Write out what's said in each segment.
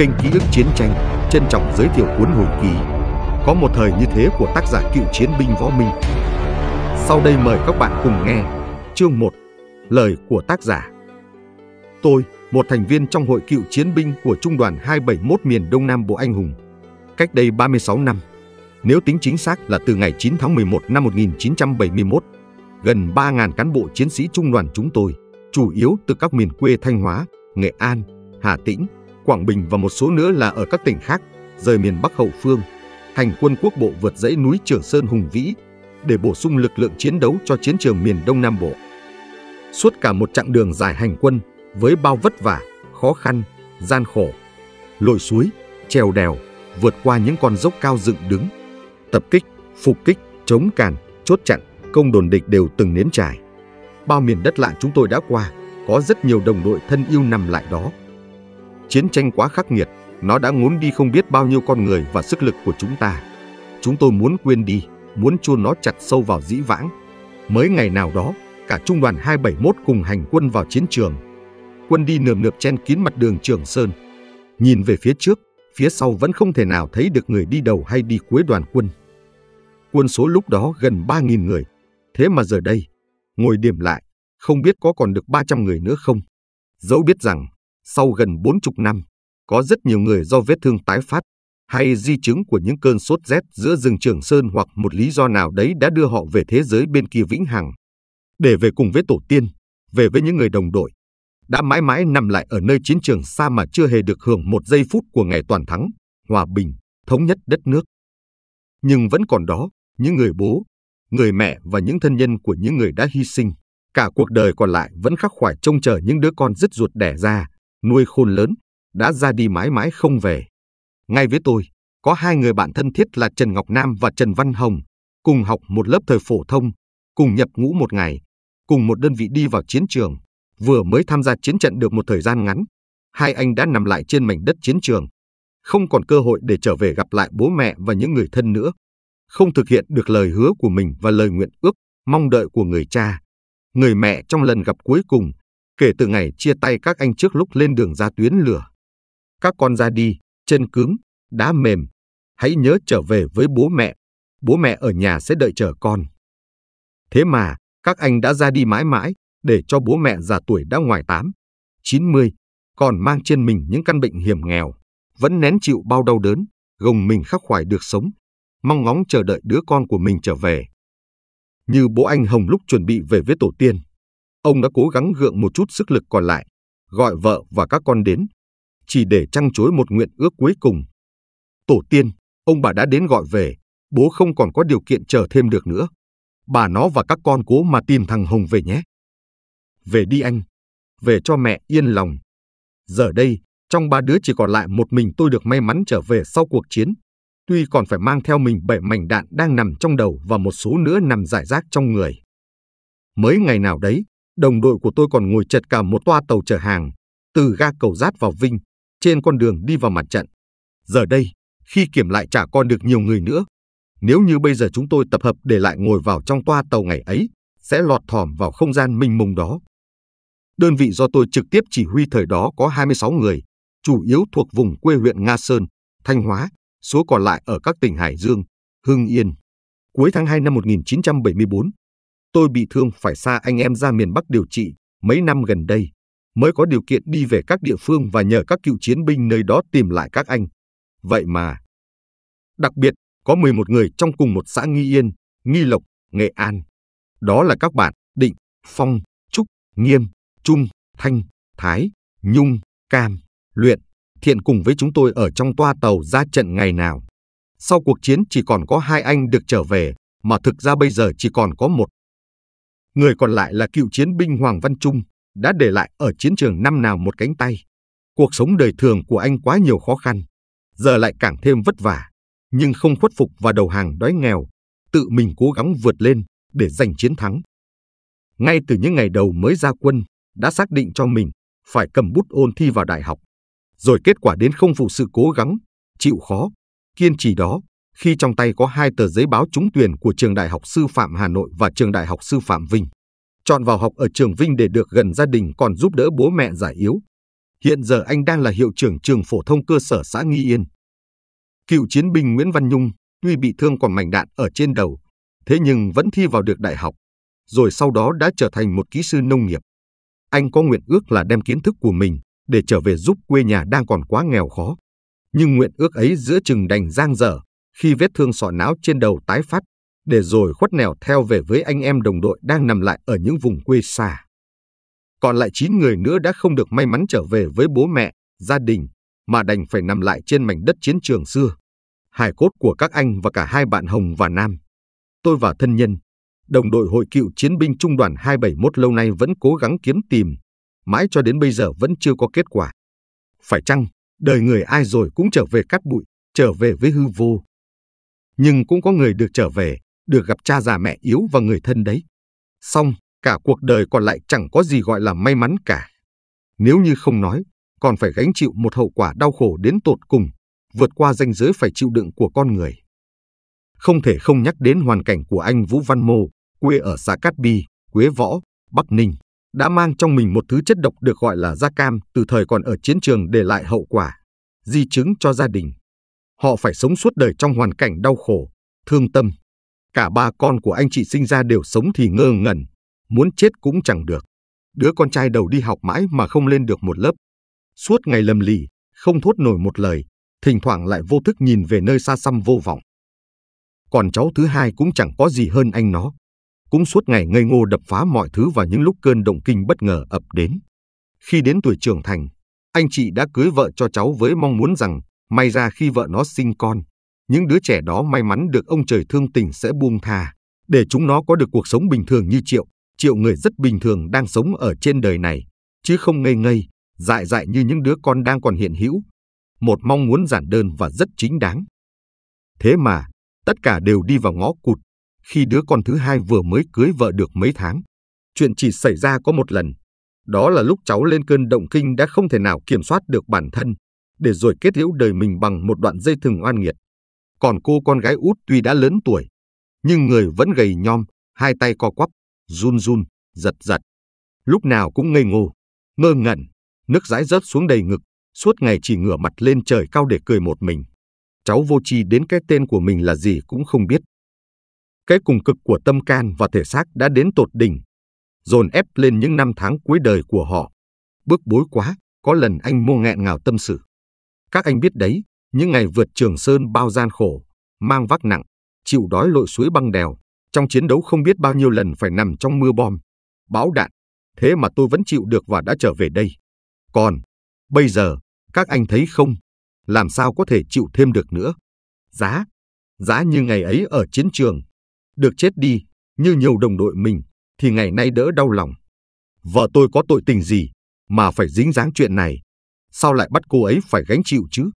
kênh Ký ức Chiến tranh trân trọng giới thiệu cuốn hồi ký Có một thời như thế của tác giả cựu chiến binh Võ Minh. Sau đây mời các bạn cùng nghe chương 1 Lời của tác giả Tôi, một thành viên trong hội cựu chiến binh của Trung đoàn 271 miền Đông Nam Bộ Anh Hùng, cách đây 36 năm, nếu tính chính xác là từ ngày 9 tháng 11 năm 1971, gần 3.000 cán bộ chiến sĩ trung đoàn chúng tôi, chủ yếu từ các miền quê Thanh Hóa, Nghệ An, Hà Tĩnh, Quảng Bình và một số nữa là ở các tỉnh khác, rời miền Bắc hậu phương, hành quân quốc bộ vượt dãy núi Trường Sơn hùng vĩ để bổ sung lực lượng chiến đấu cho chiến trường miền Đông Nam Bộ. Suốt cả một chặng đường dài hành quân với bao vất vả, khó khăn, gian khổ, lội suối, trèo đèo, vượt qua những con dốc cao dựng đứng, tập kích, phục kích, chống càn, chốt chặn, công đồn địch đều từng nếm trải. Bao miền đất lạ chúng tôi đã qua, có rất nhiều đồng đội thân yêu nằm lại đó Chiến tranh quá khắc nghiệt, nó đã ngốn đi không biết bao nhiêu con người và sức lực của chúng ta. Chúng tôi muốn quên đi, muốn chôn nó chặt sâu vào dĩ vãng. Mới ngày nào đó, cả trung đoàn 271 cùng hành quân vào chiến trường. Quân đi nườm nượp chen kín mặt đường Trường Sơn. Nhìn về phía trước, phía sau vẫn không thể nào thấy được người đi đầu hay đi cuối đoàn quân. Quân số lúc đó gần 3.000 người. Thế mà giờ đây, ngồi điểm lại, không biết có còn được 300 người nữa không. Dẫu biết rằng, sau gần 40 năm, có rất nhiều người do vết thương tái phát hay di chứng của những cơn sốt rét giữa rừng Trường Sơn hoặc một lý do nào đấy đã đưa họ về thế giới bên kia vĩnh hằng, để về cùng với tổ tiên, về với những người đồng đội, đã mãi mãi nằm lại ở nơi chiến trường xa mà chưa hề được hưởng một giây phút của ngày toàn thắng, hòa bình, thống nhất đất nước. Nhưng vẫn còn đó, những người bố, người mẹ và những thân nhân của những người đã hy sinh, cả cuộc đời còn lại vẫn khắc khoải trông chờ những đứa con dứt ruột đẻ ra, nuôi khôn lớn, đã ra đi mãi mãi không về. Ngay với tôi, có hai người bạn thân thiết là Trần Ngọc Nam và Trần Văn Hồng, cùng học một lớp thời phổ thông, cùng nhập ngũ một ngày, cùng một đơn vị đi vào chiến trường, vừa mới tham gia chiến trận được một thời gian ngắn. Hai anh đã nằm lại trên mảnh đất chiến trường, không còn cơ hội để trở về gặp lại bố mẹ và những người thân nữa, không thực hiện được lời hứa của mình và lời nguyện ước, mong đợi của người cha. Người mẹ trong lần gặp cuối cùng kể từ ngày chia tay các anh trước lúc lên đường ra tuyến lửa. Các con ra đi, chân cứng, đá mềm, hãy nhớ trở về với bố mẹ, bố mẹ ở nhà sẽ đợi chờ con. Thế mà, các anh đã ra đi mãi mãi, để cho bố mẹ già tuổi đã ngoài 8, 90, còn mang trên mình những căn bệnh hiểm nghèo, vẫn nén chịu bao đau đớn, gồng mình khắc khoải được sống, mong ngóng chờ đợi đứa con của mình trở về. Như bố anh Hồng lúc chuẩn bị về với tổ tiên, Ông đã cố gắng gượng một chút sức lực còn lại, gọi vợ và các con đến, chỉ để trăng chối một nguyện ước cuối cùng. Tổ tiên, ông bà đã đến gọi về, bố không còn có điều kiện chờ thêm được nữa. Bà nó và các con cố mà tìm thằng Hồng về nhé. Về đi anh, về cho mẹ yên lòng. Giờ đây, trong ba đứa chỉ còn lại một mình tôi được may mắn trở về sau cuộc chiến. Tuy còn phải mang theo mình bảy mảnh đạn đang nằm trong đầu và một số nữa nằm giải rác trong người. Mới ngày nào đấy, Đồng đội của tôi còn ngồi chật cả một toa tàu chở hàng, từ ga cầu rát vào Vinh, trên con đường đi vào mặt trận. Giờ đây, khi kiểm lại chả còn được nhiều người nữa. Nếu như bây giờ chúng tôi tập hợp để lại ngồi vào trong toa tàu ngày ấy, sẽ lọt thỏm vào không gian mênh mùng đó. Đơn vị do tôi trực tiếp chỉ huy thời đó có 26 người, chủ yếu thuộc vùng quê huyện Nga Sơn, Thanh Hóa, số còn lại ở các tỉnh Hải Dương, Hưng Yên. Cuối tháng 2 năm 1974, Tôi bị thương phải xa anh em ra miền Bắc điều trị mấy năm gần đây, mới có điều kiện đi về các địa phương và nhờ các cựu chiến binh nơi đó tìm lại các anh. Vậy mà, đặc biệt có 11 người trong cùng một xã Nghi Yên, Nghi Lộc, Nghệ An. Đó là các bạn Định, Phong, Trúc, Nghiêm, Trung, Thanh, Thái, Nhung, Cam, Luyện, Thiện cùng với chúng tôi ở trong toa tàu ra trận ngày nào. Sau cuộc chiến chỉ còn có hai anh được trở về, mà thực ra bây giờ chỉ còn có một Người còn lại là cựu chiến binh Hoàng Văn Trung, đã để lại ở chiến trường năm nào một cánh tay. Cuộc sống đời thường của anh quá nhiều khó khăn, giờ lại càng thêm vất vả, nhưng không khuất phục và đầu hàng đói nghèo, tự mình cố gắng vượt lên để giành chiến thắng. Ngay từ những ngày đầu mới ra quân, đã xác định cho mình phải cầm bút ôn thi vào đại học. Rồi kết quả đến không phụ sự cố gắng, chịu khó, kiên trì đó khi trong tay có hai tờ giấy báo trúng tuyển của Trường Đại học Sư phạm Hà Nội và Trường Đại học Sư phạm Vinh. Chọn vào học ở trường Vinh để được gần gia đình còn giúp đỡ bố mẹ giải yếu. Hiện giờ anh đang là hiệu trưởng trường phổ thông cơ sở xã Nghi Yên. Cựu chiến binh Nguyễn Văn Nhung tuy bị thương còn mảnh đạn ở trên đầu, thế nhưng vẫn thi vào được đại học, rồi sau đó đã trở thành một kỹ sư nông nghiệp. Anh có nguyện ước là đem kiến thức của mình để trở về giúp quê nhà đang còn quá nghèo khó. Nhưng nguyện ước ấy giữa chừng đành giang dở, khi vết thương sọ não trên đầu tái phát, để rồi khuất nẻo theo về với anh em đồng đội đang nằm lại ở những vùng quê xa. Còn lại 9 người nữa đã không được may mắn trở về với bố mẹ, gia đình, mà đành phải nằm lại trên mảnh đất chiến trường xưa. hải cốt của các anh và cả hai bạn Hồng và Nam. Tôi và thân nhân, đồng đội hội cựu chiến binh trung đoàn 271 lâu nay vẫn cố gắng kiếm tìm, mãi cho đến bây giờ vẫn chưa có kết quả. Phải chăng, đời người ai rồi cũng trở về cát bụi, trở về với hư vô nhưng cũng có người được trở về, được gặp cha già mẹ yếu và người thân đấy. Xong, cả cuộc đời còn lại chẳng có gì gọi là may mắn cả. Nếu như không nói, còn phải gánh chịu một hậu quả đau khổ đến tột cùng, vượt qua ranh giới phải chịu đựng của con người. Không thể không nhắc đến hoàn cảnh của anh Vũ Văn Mô, quê ở xã Cát Bi, Quế Võ, Bắc Ninh, đã mang trong mình một thứ chất độc được gọi là da cam từ thời còn ở chiến trường để lại hậu quả, di chứng cho gia đình. Họ phải sống suốt đời trong hoàn cảnh đau khổ, thương tâm. Cả ba con của anh chị sinh ra đều sống thì ngơ ngẩn, muốn chết cũng chẳng được. Đứa con trai đầu đi học mãi mà không lên được một lớp. Suốt ngày lầm lì, không thốt nổi một lời, thỉnh thoảng lại vô thức nhìn về nơi xa xăm vô vọng. Còn cháu thứ hai cũng chẳng có gì hơn anh nó. Cũng suốt ngày ngây ngô đập phá mọi thứ vào những lúc cơn động kinh bất ngờ ập đến. Khi đến tuổi trưởng thành, anh chị đã cưới vợ cho cháu với mong muốn rằng May ra khi vợ nó sinh con, những đứa trẻ đó may mắn được ông trời thương tình sẽ buông tha, để chúng nó có được cuộc sống bình thường như Triệu, Triệu người rất bình thường đang sống ở trên đời này, chứ không ngây ngây, dại dại như những đứa con đang còn hiện hữu. Một mong muốn giản đơn và rất chính đáng. Thế mà, tất cả đều đi vào ngõ cụt, khi đứa con thứ hai vừa mới cưới vợ được mấy tháng. Chuyện chỉ xảy ra có một lần, đó là lúc cháu lên cơn động kinh đã không thể nào kiểm soát được bản thân, để rồi kết liễu đời mình bằng một đoạn dây thừng oan nghiệt. Còn cô con gái út tuy đã lớn tuổi, nhưng người vẫn gầy nhom, hai tay co quắp, run run, giật giật. Lúc nào cũng ngây ngô, ngơ ngẩn, nước dãi rớt xuống đầy ngực, suốt ngày chỉ ngửa mặt lên trời cao để cười một mình. Cháu vô tri đến cái tên của mình là gì cũng không biết. Cái cùng cực của tâm can và thể xác đã đến tột đỉnh, dồn ép lên những năm tháng cuối đời của họ. Bước bối quá, có lần anh mua nghẹn ngào tâm sự. Các anh biết đấy, những ngày vượt Trường Sơn bao gian khổ, mang vác nặng, chịu đói lội suối băng đèo, trong chiến đấu không biết bao nhiêu lần phải nằm trong mưa bom, bão đạn, thế mà tôi vẫn chịu được và đã trở về đây. Còn, bây giờ, các anh thấy không, làm sao có thể chịu thêm được nữa. Giá, giá như ngày ấy ở chiến trường, được chết đi, như nhiều đồng đội mình, thì ngày nay đỡ đau lòng. Vợ tôi có tội tình gì mà phải dính dáng chuyện này sao lại bắt cô ấy phải gánh chịu chứ?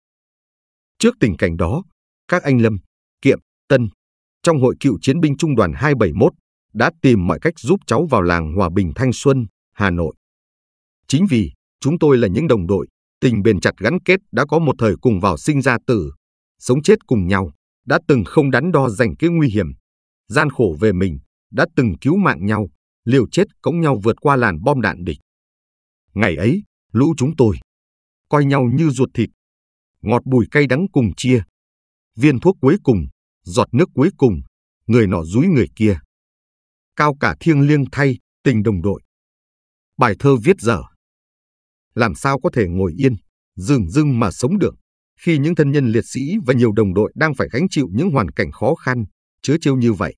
Trước tình cảnh đó, các anh Lâm, Kiệm, Tân, trong hội cựu chiến binh trung đoàn 271 đã tìm mọi cách giúp cháu vào làng Hòa Bình Thanh Xuân, Hà Nội. Chính vì chúng tôi là những đồng đội, tình bền chặt gắn kết đã có một thời cùng vào sinh ra tử, sống chết cùng nhau, đã từng không đắn đo giành cái nguy hiểm, gian khổ về mình, đã từng cứu mạng nhau, liều chết cống nhau vượt qua làn bom đạn địch. Ngày ấy, lũ chúng tôi coi nhau như ruột thịt. Ngọt bùi cay đắng cùng chia. Viên thuốc cuối cùng, giọt nước cuối cùng, người nọ dúi người kia. Cao cả thiêng liêng thay, tình đồng đội. Bài thơ viết dở. Làm sao có thể ngồi yên, dừng dưng mà sống được, khi những thân nhân liệt sĩ và nhiều đồng đội đang phải gánh chịu những hoàn cảnh khó khăn, chứa chiêu như vậy.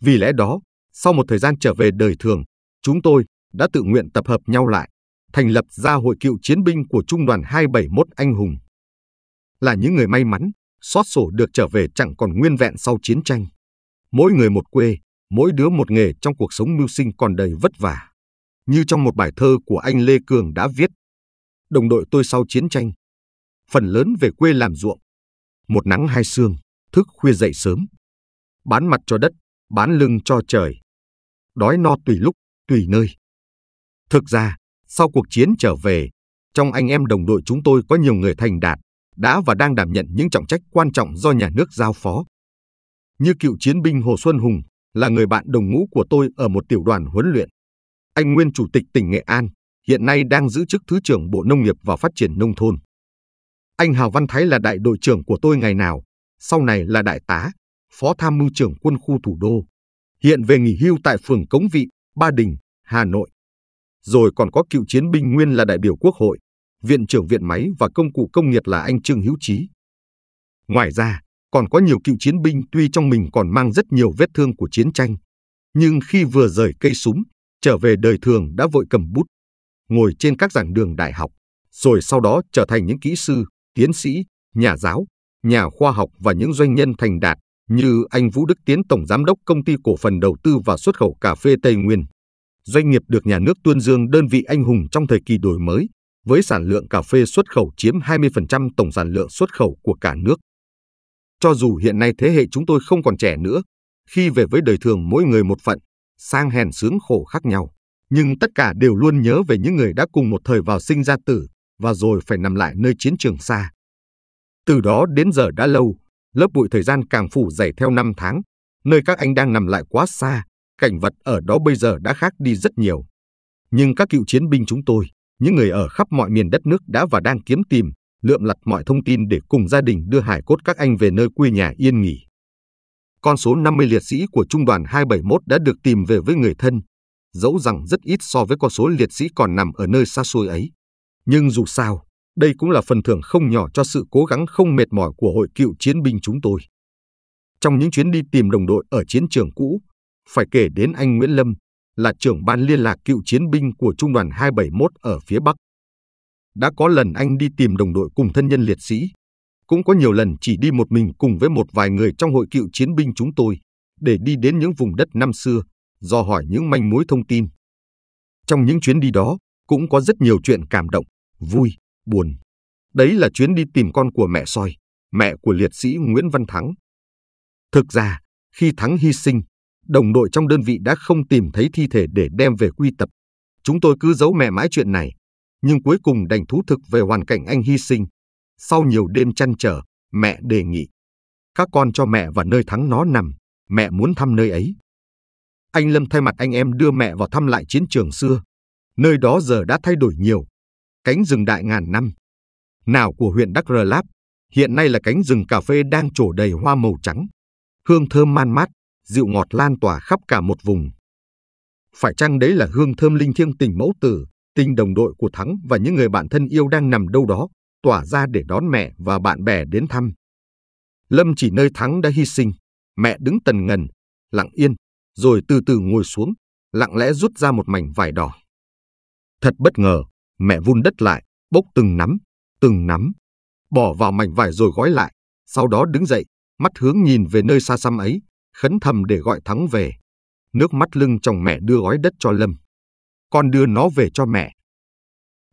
Vì lẽ đó, sau một thời gian trở về đời thường, chúng tôi đã tự nguyện tập hợp nhau lại thành lập ra Hội cựu chiến binh của Trung đoàn 271 Anh Hùng. Là những người may mắn, xót sổ được trở về chẳng còn nguyên vẹn sau chiến tranh. Mỗi người một quê, mỗi đứa một nghề trong cuộc sống mưu sinh còn đầy vất vả. Như trong một bài thơ của anh Lê Cường đã viết, đồng đội tôi sau chiến tranh, phần lớn về quê làm ruộng. Một nắng hai sương, thức khuya dậy sớm. Bán mặt cho đất, bán lưng cho trời. Đói no tùy lúc, tùy nơi. Thực ra, sau cuộc chiến trở về, trong anh em đồng đội chúng tôi có nhiều người thành đạt, đã và đang đảm nhận những trọng trách quan trọng do nhà nước giao phó. Như cựu chiến binh Hồ Xuân Hùng là người bạn đồng ngũ của tôi ở một tiểu đoàn huấn luyện. Anh nguyên chủ tịch tỉnh Nghệ An, hiện nay đang giữ chức Thứ trưởng Bộ Nông nghiệp và Phát triển Nông thôn. Anh Hào Văn Thái là đại đội trưởng của tôi ngày nào, sau này là đại tá, phó tham mưu trưởng quân khu thủ đô. Hiện về nghỉ hưu tại phường Cống Vị, Ba Đình, Hà Nội rồi còn có cựu chiến binh nguyên là đại biểu Quốc hội, Viện trưởng Viện Máy và Công cụ Công nghiệp là anh Trương Hữu Chí. Ngoài ra, còn có nhiều cựu chiến binh tuy trong mình còn mang rất nhiều vết thương của chiến tranh, nhưng khi vừa rời cây súng, trở về đời thường đã vội cầm bút, ngồi trên các giảng đường đại học, rồi sau đó trở thành những kỹ sư, tiến sĩ, nhà giáo, nhà khoa học và những doanh nhân thành đạt như anh Vũ Đức Tiến Tổng Giám đốc Công ty Cổ phần Đầu tư và Xuất khẩu Cà phê Tây Nguyên doanh nghiệp được nhà nước tuyên dương đơn vị anh hùng trong thời kỳ đổi mới, với sản lượng cà phê xuất khẩu chiếm 20% tổng sản lượng xuất khẩu của cả nước. Cho dù hiện nay thế hệ chúng tôi không còn trẻ nữa, khi về với đời thường mỗi người một phận, sang hèn sướng khổ khác nhau, nhưng tất cả đều luôn nhớ về những người đã cùng một thời vào sinh ra tử và rồi phải nằm lại nơi chiến trường xa. Từ đó đến giờ đã lâu, lớp bụi thời gian càng phủ dày theo năm tháng, nơi các anh đang nằm lại quá xa, Cảnh vật ở đó bây giờ đã khác đi rất nhiều. Nhưng các cựu chiến binh chúng tôi, những người ở khắp mọi miền đất nước đã và đang kiếm tìm, lượm lặt mọi thông tin để cùng gia đình đưa hải cốt các anh về nơi quê nhà yên nghỉ. Con số 50 liệt sĩ của trung đoàn 271 đã được tìm về với người thân, dẫu rằng rất ít so với con số liệt sĩ còn nằm ở nơi xa xôi ấy. Nhưng dù sao, đây cũng là phần thưởng không nhỏ cho sự cố gắng không mệt mỏi của hội cựu chiến binh chúng tôi. Trong những chuyến đi tìm đồng đội ở chiến trường cũ, phải kể đến anh Nguyễn Lâm, là trưởng ban liên lạc cựu chiến binh của Trung đoàn 271 ở phía Bắc. Đã có lần anh đi tìm đồng đội cùng thân nhân liệt sĩ, cũng có nhiều lần chỉ đi một mình cùng với một vài người trong hội cựu chiến binh chúng tôi để đi đến những vùng đất năm xưa, dò hỏi những manh mối thông tin. Trong những chuyến đi đó, cũng có rất nhiều chuyện cảm động, vui, buồn. Đấy là chuyến đi tìm con của mẹ Soi, mẹ của liệt sĩ Nguyễn Văn Thắng. Thực ra, khi Thắng hy sinh, Đồng đội trong đơn vị đã không tìm thấy thi thể để đem về quy tập. Chúng tôi cứ giấu mẹ mãi chuyện này, nhưng cuối cùng đành thú thực về hoàn cảnh anh hy sinh. Sau nhiều đêm chăn trở, mẹ đề nghị. Các con cho mẹ vào nơi thắng nó nằm, mẹ muốn thăm nơi ấy. Anh Lâm thay mặt anh em đưa mẹ vào thăm lại chiến trường xưa. Nơi đó giờ đã thay đổi nhiều. Cánh rừng đại ngàn năm. Nào của huyện Đắk Rờ Láp, hiện nay là cánh rừng cà phê đang trổ đầy hoa màu trắng. Hương thơm man mát, dịu ngọt lan tỏa khắp cả một vùng. Phải chăng đấy là hương thơm linh thiêng tình mẫu tử, tình đồng đội của Thắng và những người bạn thân yêu đang nằm đâu đó, tỏa ra để đón mẹ và bạn bè đến thăm. Lâm chỉ nơi Thắng đã hy sinh, mẹ đứng tần ngần, lặng yên, rồi từ từ ngồi xuống, lặng lẽ rút ra một mảnh vải đỏ. Thật bất ngờ, mẹ vun đất lại, bốc từng nắm, từng nắm, bỏ vào mảnh vải rồi gói lại, sau đó đứng dậy, mắt hướng nhìn về nơi xa xăm ấy, khấn thầm để gọi thắng về. Nước mắt lưng chồng mẹ đưa gói đất cho Lâm. Con đưa nó về cho mẹ.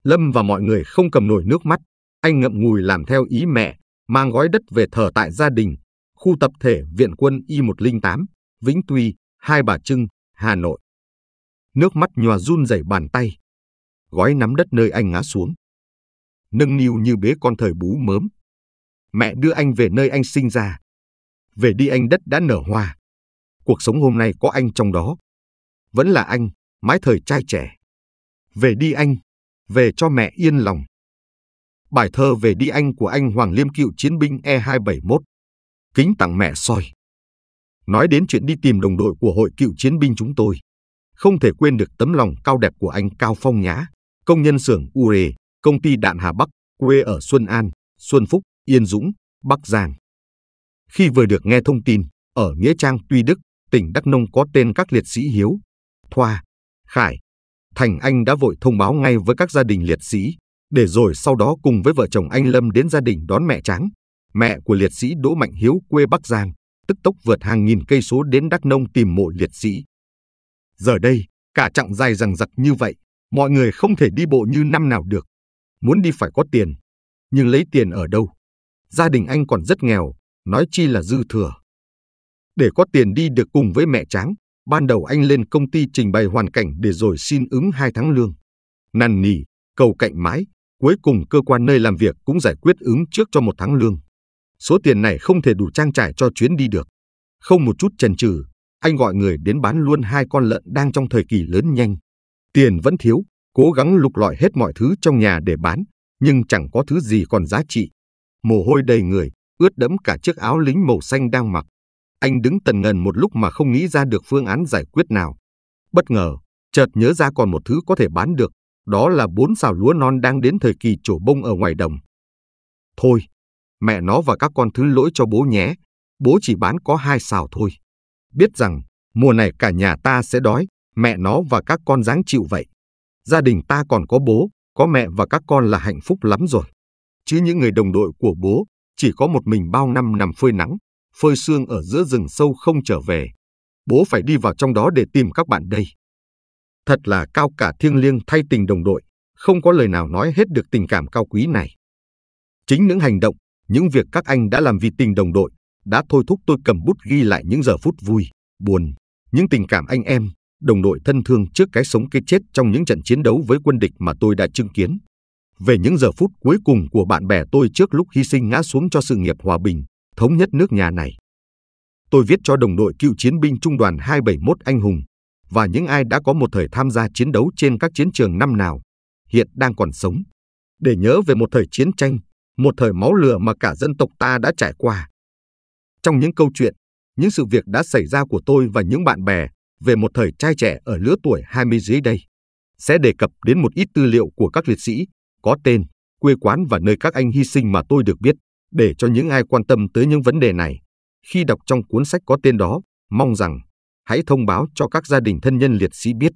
Lâm và mọi người không cầm nổi nước mắt. Anh ngậm ngùi làm theo ý mẹ, mang gói đất về thờ tại gia đình, khu tập thể Viện quân Y108, Vĩnh Tuy, Hai Bà Trưng, Hà Nội. Nước mắt nhòa run rẩy bàn tay. Gói nắm đất nơi anh ngã xuống. Nâng niu như bế con thời bú mớm. Mẹ đưa anh về nơi anh sinh ra về đi anh đất đã nở hoa. Cuộc sống hôm nay có anh trong đó. Vẫn là anh, mái thời trai trẻ. Về đi anh, về cho mẹ yên lòng. Bài thơ về đi anh của anh Hoàng Liêm cựu chiến binh E271. Kính tặng mẹ soi. Nói đến chuyện đi tìm đồng đội của hội cựu chiến binh chúng tôi, không thể quên được tấm lòng cao đẹp của anh Cao Phong Nhã, công nhân xưởng Ure, công ty Đạn Hà Bắc, quê ở Xuân An, Xuân Phúc, Yên Dũng, Bắc Giang. Khi vừa được nghe thông tin, ở Nghĩa Trang Tuy Đức, tỉnh Đắk Nông có tên các liệt sĩ Hiếu, Thoa, Khải, Thành Anh đã vội thông báo ngay với các gia đình liệt sĩ, để rồi sau đó cùng với vợ chồng anh Lâm đến gia đình đón mẹ Tráng, mẹ của liệt sĩ Đỗ Mạnh Hiếu quê Bắc Giang, tức tốc vượt hàng nghìn cây số đến Đắk Nông tìm mộ liệt sĩ. Giờ đây, cả chặng dài rằng giặc như vậy, mọi người không thể đi bộ như năm nào được. Muốn đi phải có tiền, nhưng lấy tiền ở đâu? Gia đình anh còn rất nghèo, nói chi là dư thừa. Để có tiền đi được cùng với mẹ Tráng, ban đầu anh lên công ty trình bày hoàn cảnh để rồi xin ứng hai tháng lương. Năn nỉ, cầu cạnh mãi, cuối cùng cơ quan nơi làm việc cũng giải quyết ứng trước cho một tháng lương. Số tiền này không thể đủ trang trải cho chuyến đi được. Không một chút chần chừ, anh gọi người đến bán luôn hai con lợn đang trong thời kỳ lớn nhanh. Tiền vẫn thiếu, cố gắng lục lọi hết mọi thứ trong nhà để bán, nhưng chẳng có thứ gì còn giá trị. Mồ hôi đầy người, ướt đẫm cả chiếc áo lính màu xanh đang mặc. Anh đứng tần ngần một lúc mà không nghĩ ra được phương án giải quyết nào. Bất ngờ, chợt nhớ ra còn một thứ có thể bán được, đó là bốn xào lúa non đang đến thời kỳ trổ bông ở ngoài đồng. Thôi, mẹ nó và các con thứ lỗi cho bố nhé, bố chỉ bán có hai xào thôi. Biết rằng, mùa này cả nhà ta sẽ đói, mẹ nó và các con dáng chịu vậy. Gia đình ta còn có bố, có mẹ và các con là hạnh phúc lắm rồi. Chứ những người đồng đội của bố, chỉ có một mình bao năm nằm phơi nắng, phơi xương ở giữa rừng sâu không trở về. Bố phải đi vào trong đó để tìm các bạn đây. Thật là cao cả thiêng liêng thay tình đồng đội, không có lời nào nói hết được tình cảm cao quý này. Chính những hành động, những việc các anh đã làm vì tình đồng đội đã thôi thúc tôi cầm bút ghi lại những giờ phút vui, buồn, những tình cảm anh em, đồng đội thân thương trước cái sống cái chết trong những trận chiến đấu với quân địch mà tôi đã chứng kiến về những giờ phút cuối cùng của bạn bè tôi trước lúc hy sinh ngã xuống cho sự nghiệp hòa bình, thống nhất nước nhà này. Tôi viết cho đồng đội cựu chiến binh trung đoàn 271 anh hùng và những ai đã có một thời tham gia chiến đấu trên các chiến trường năm nào, hiện đang còn sống, để nhớ về một thời chiến tranh, một thời máu lửa mà cả dân tộc ta đã trải qua. Trong những câu chuyện, những sự việc đã xảy ra của tôi và những bạn bè về một thời trai trẻ ở lứa tuổi 20 dưới đây, sẽ đề cập đến một ít tư liệu của các liệt sĩ có tên, quê quán và nơi các anh hy sinh mà tôi được biết, để cho những ai quan tâm tới những vấn đề này. Khi đọc trong cuốn sách có tên đó, mong rằng hãy thông báo cho các gia đình thân nhân liệt sĩ biết.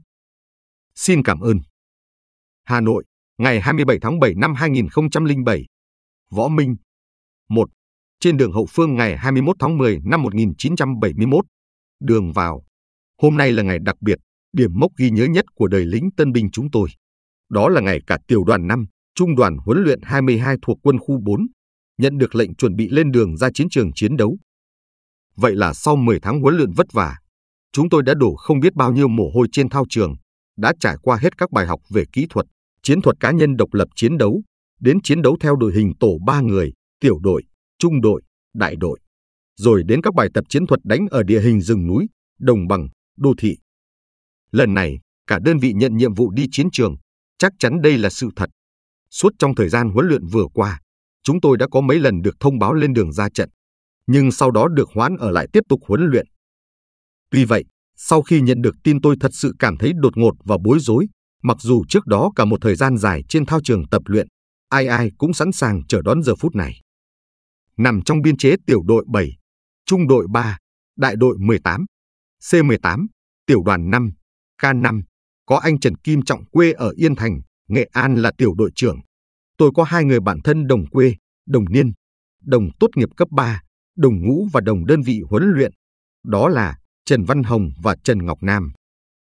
Xin cảm ơn. Hà Nội, ngày 27 tháng 7 năm 2007. Võ Minh 1. Trên đường Hậu Phương ngày 21 tháng 10 năm 1971. Đường vào. Hôm nay là ngày đặc biệt, điểm mốc ghi nhớ nhất của đời lính tân binh chúng tôi. Đó là ngày cả tiểu đoàn 5, trung đoàn huấn luyện 22 thuộc quân khu 4, nhận được lệnh chuẩn bị lên đường ra chiến trường chiến đấu. Vậy là sau 10 tháng huấn luyện vất vả, chúng tôi đã đổ không biết bao nhiêu mồ hôi trên thao trường, đã trải qua hết các bài học về kỹ thuật, chiến thuật cá nhân độc lập chiến đấu, đến chiến đấu theo đội hình tổ 3 người, tiểu đội, trung đội, đại đội, rồi đến các bài tập chiến thuật đánh ở địa hình rừng núi, đồng bằng, đô thị. Lần này, cả đơn vị nhận nhiệm vụ đi chiến trường, Chắc chắn đây là sự thật. Suốt trong thời gian huấn luyện vừa qua, chúng tôi đã có mấy lần được thông báo lên đường ra trận, nhưng sau đó được hoãn ở lại tiếp tục huấn luyện. Tuy vậy, sau khi nhận được tin tôi thật sự cảm thấy đột ngột và bối rối, mặc dù trước đó cả một thời gian dài trên thao trường tập luyện, ai ai cũng sẵn sàng chờ đón giờ phút này. Nằm trong biên chế tiểu đội 7, trung đội 3, đại đội 18, C18, tiểu đoàn 5, K5, có anh Trần Kim Trọng quê ở Yên Thành, Nghệ An là tiểu đội trưởng. Tôi có hai người bạn thân đồng quê, đồng niên, đồng tốt nghiệp cấp 3, đồng ngũ và đồng đơn vị huấn luyện. Đó là Trần Văn Hồng và Trần Ngọc Nam.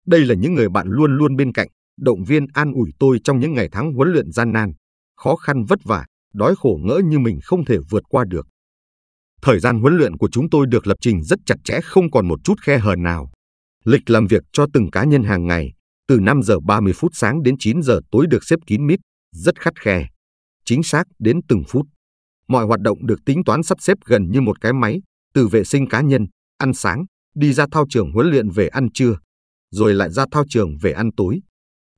Đây là những người bạn luôn luôn bên cạnh, động viên an ủi tôi trong những ngày tháng huấn luyện gian nan, khó khăn vất vả, đói khổ ngỡ như mình không thể vượt qua được. Thời gian huấn luyện của chúng tôi được lập trình rất chặt chẽ không còn một chút khe hở nào. Lịch làm việc cho từng cá nhân hàng ngày, từ 5 giờ 30 phút sáng đến 9 giờ tối được xếp kín mít, rất khắt khe, chính xác đến từng phút. Mọi hoạt động được tính toán sắp xếp gần như một cái máy, từ vệ sinh cá nhân, ăn sáng, đi ra thao trường huấn luyện về ăn trưa, rồi lại ra thao trường về ăn tối.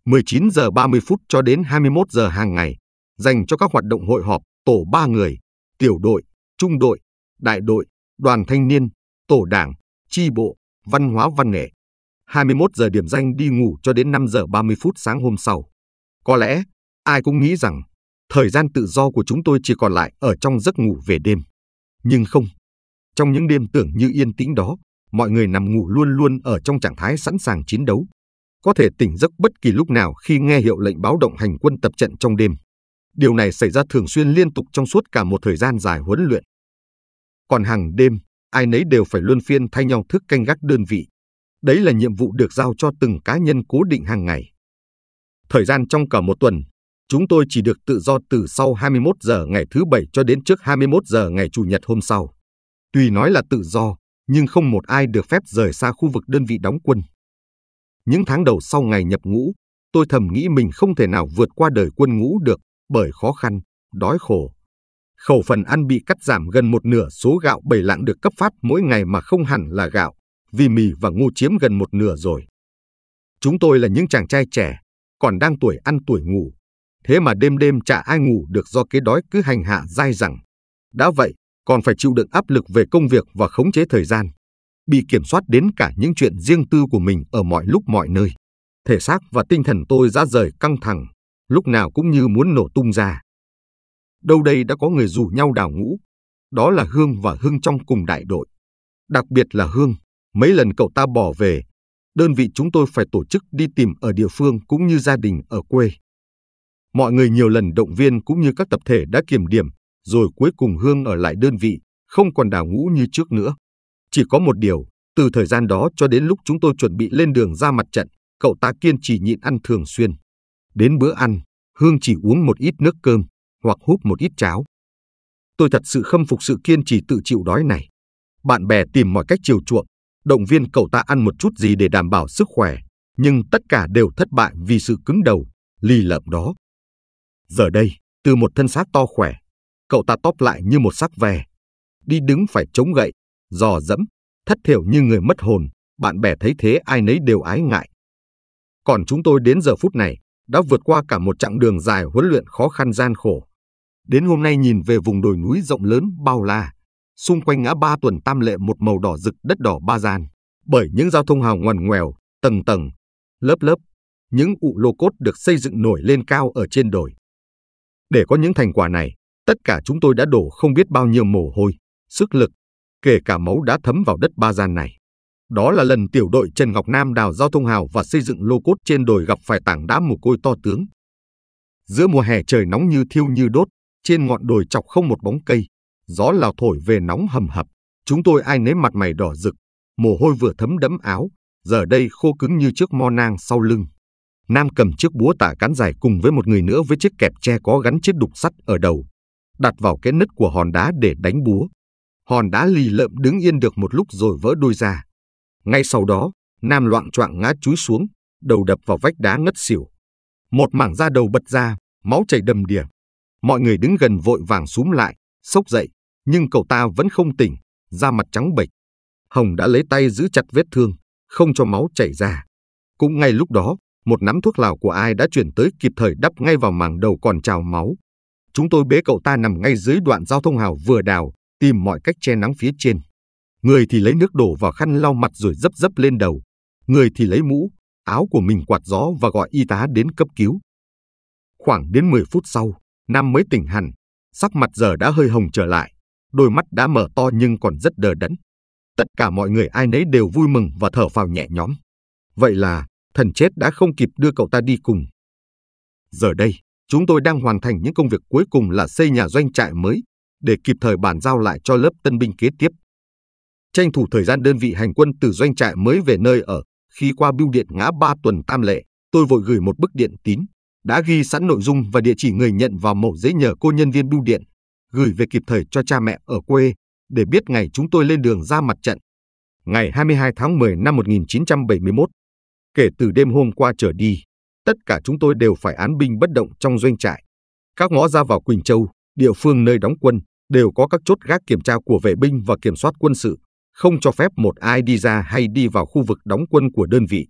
19 giờ 30 phút cho đến 21 giờ hàng ngày, dành cho các hoạt động hội họp, tổ 3 người, tiểu đội, trung đội, đại đội, đoàn thanh niên, tổ đảng, chi bộ, văn hóa văn nghệ. 21 giờ điểm danh đi ngủ cho đến 5 giờ 30 phút sáng hôm sau. Có lẽ, ai cũng nghĩ rằng, thời gian tự do của chúng tôi chỉ còn lại ở trong giấc ngủ về đêm. Nhưng không. Trong những đêm tưởng như yên tĩnh đó, mọi người nằm ngủ luôn luôn ở trong trạng thái sẵn sàng chiến đấu. Có thể tỉnh giấc bất kỳ lúc nào khi nghe hiệu lệnh báo động hành quân tập trận trong đêm. Điều này xảy ra thường xuyên liên tục trong suốt cả một thời gian dài huấn luyện. Còn hàng đêm, ai nấy đều phải luân phiên thay nhau thức canh gác đơn vị, Đấy là nhiệm vụ được giao cho từng cá nhân cố định hàng ngày. Thời gian trong cả một tuần, chúng tôi chỉ được tự do từ sau 21 giờ ngày thứ bảy cho đến trước 21 giờ ngày chủ nhật hôm sau. Tuy nói là tự do, nhưng không một ai được phép rời xa khu vực đơn vị đóng quân. Những tháng đầu sau ngày nhập ngũ, tôi thầm nghĩ mình không thể nào vượt qua đời quân ngũ được bởi khó khăn, đói khổ. Khẩu phần ăn bị cắt giảm gần một nửa số gạo bảy lạng được cấp phát mỗi ngày mà không hẳn là gạo vì mì và ngô chiếm gần một nửa rồi. Chúng tôi là những chàng trai trẻ, còn đang tuổi ăn tuổi ngủ. Thế mà đêm đêm chả ai ngủ được do cái đói cứ hành hạ dai dẳng. Đã vậy, còn phải chịu đựng áp lực về công việc và khống chế thời gian. Bị kiểm soát đến cả những chuyện riêng tư của mình ở mọi lúc mọi nơi. Thể xác và tinh thần tôi ra rời căng thẳng, lúc nào cũng như muốn nổ tung ra. Đâu đây đã có người rủ nhau đào ngũ. Đó là Hương và Hưng trong cùng đại đội. Đặc biệt là Hương, Mấy lần cậu ta bỏ về, đơn vị chúng tôi phải tổ chức đi tìm ở địa phương cũng như gia đình ở quê. Mọi người nhiều lần động viên cũng như các tập thể đã kiểm điểm, rồi cuối cùng Hương ở lại đơn vị, không còn đào ngũ như trước nữa. Chỉ có một điều, từ thời gian đó cho đến lúc chúng tôi chuẩn bị lên đường ra mặt trận, cậu ta kiên trì nhịn ăn thường xuyên. Đến bữa ăn, Hương chỉ uống một ít nước cơm hoặc húp một ít cháo. Tôi thật sự khâm phục sự kiên trì tự chịu đói này. Bạn bè tìm mọi cách chiều chuộng, động viên cậu ta ăn một chút gì để đảm bảo sức khỏe, nhưng tất cả đều thất bại vì sự cứng đầu, ly lợm đó. Giờ đây, từ một thân xác to khỏe, cậu ta tóp lại như một xác ve. Đi đứng phải chống gậy, dò dẫm, thất thiểu như người mất hồn, bạn bè thấy thế ai nấy đều ái ngại. Còn chúng tôi đến giờ phút này, đã vượt qua cả một chặng đường dài huấn luyện khó khăn gian khổ. Đến hôm nay nhìn về vùng đồi núi rộng lớn bao la, Xung quanh ngã ba tuần tam lệ một màu đỏ rực đất đỏ ba gian, bởi những giao thông hào ngoằn ngoèo, tầng tầng, lớp lớp, những ụ lô cốt được xây dựng nổi lên cao ở trên đồi. Để có những thành quả này, tất cả chúng tôi đã đổ không biết bao nhiêu mồ hôi, sức lực, kể cả máu đã thấm vào đất ba gian này. Đó là lần tiểu đội Trần Ngọc Nam đào giao thông hào và xây dựng lô cốt trên đồi gặp phải tảng đá mồ côi to tướng. Giữa mùa hè trời nóng như thiêu như đốt, trên ngọn đồi chọc không một bóng cây, gió lào thổi về nóng hầm hập, chúng tôi ai nấy mặt mày đỏ rực, mồ hôi vừa thấm đẫm áo, giờ đây khô cứng như chiếc mo nang sau lưng. Nam cầm chiếc búa tả cán dài cùng với một người nữa với chiếc kẹp tre có gắn chiếc đục sắt ở đầu, đặt vào cái nứt của hòn đá để đánh búa. Hòn đá lì lợm đứng yên được một lúc rồi vỡ đôi ra. Ngay sau đó, Nam loạn choạng ngã chúi xuống, đầu đập vào vách đá ngất xỉu. Một mảng da đầu bật ra, máu chảy đầm đìa. Mọi người đứng gần vội vàng súm lại, sốc dậy, nhưng cậu ta vẫn không tỉnh, da mặt trắng bệch. Hồng đã lấy tay giữ chặt vết thương, không cho máu chảy ra. Cũng ngay lúc đó, một nắm thuốc lào của ai đã chuyển tới kịp thời đắp ngay vào màng đầu còn trào máu. Chúng tôi bế cậu ta nằm ngay dưới đoạn giao thông hào vừa đào, tìm mọi cách che nắng phía trên. Người thì lấy nước đổ vào khăn lau mặt rồi dấp dấp lên đầu. Người thì lấy mũ, áo của mình quạt gió và gọi y tá đến cấp cứu. Khoảng đến 10 phút sau, Nam mới tỉnh hẳn, sắc mặt giờ đã hơi hồng trở lại, đôi mắt đã mở to nhưng còn rất đờ đẫn. Tất cả mọi người ai nấy đều vui mừng và thở phào nhẹ nhõm. Vậy là thần chết đã không kịp đưa cậu ta đi cùng. Giờ đây, chúng tôi đang hoàn thành những công việc cuối cùng là xây nhà doanh trại mới để kịp thời bàn giao lại cho lớp tân binh kế tiếp. Tranh thủ thời gian đơn vị hành quân từ doanh trại mới về nơi ở, khi qua bưu điện ngã ba tuần tam lệ, tôi vội gửi một bức điện tín đã ghi sẵn nội dung và địa chỉ người nhận vào mẫu giấy nhờ cô nhân viên bưu điện gửi về kịp thời cho cha mẹ ở quê để biết ngày chúng tôi lên đường ra mặt trận. Ngày 22 tháng 10 năm 1971, kể từ đêm hôm qua trở đi, tất cả chúng tôi đều phải án binh bất động trong doanh trại. Các ngõ ra vào Quỳnh Châu, địa phương nơi đóng quân, đều có các chốt gác kiểm tra của vệ binh và kiểm soát quân sự, không cho phép một ai đi ra hay đi vào khu vực đóng quân của đơn vị.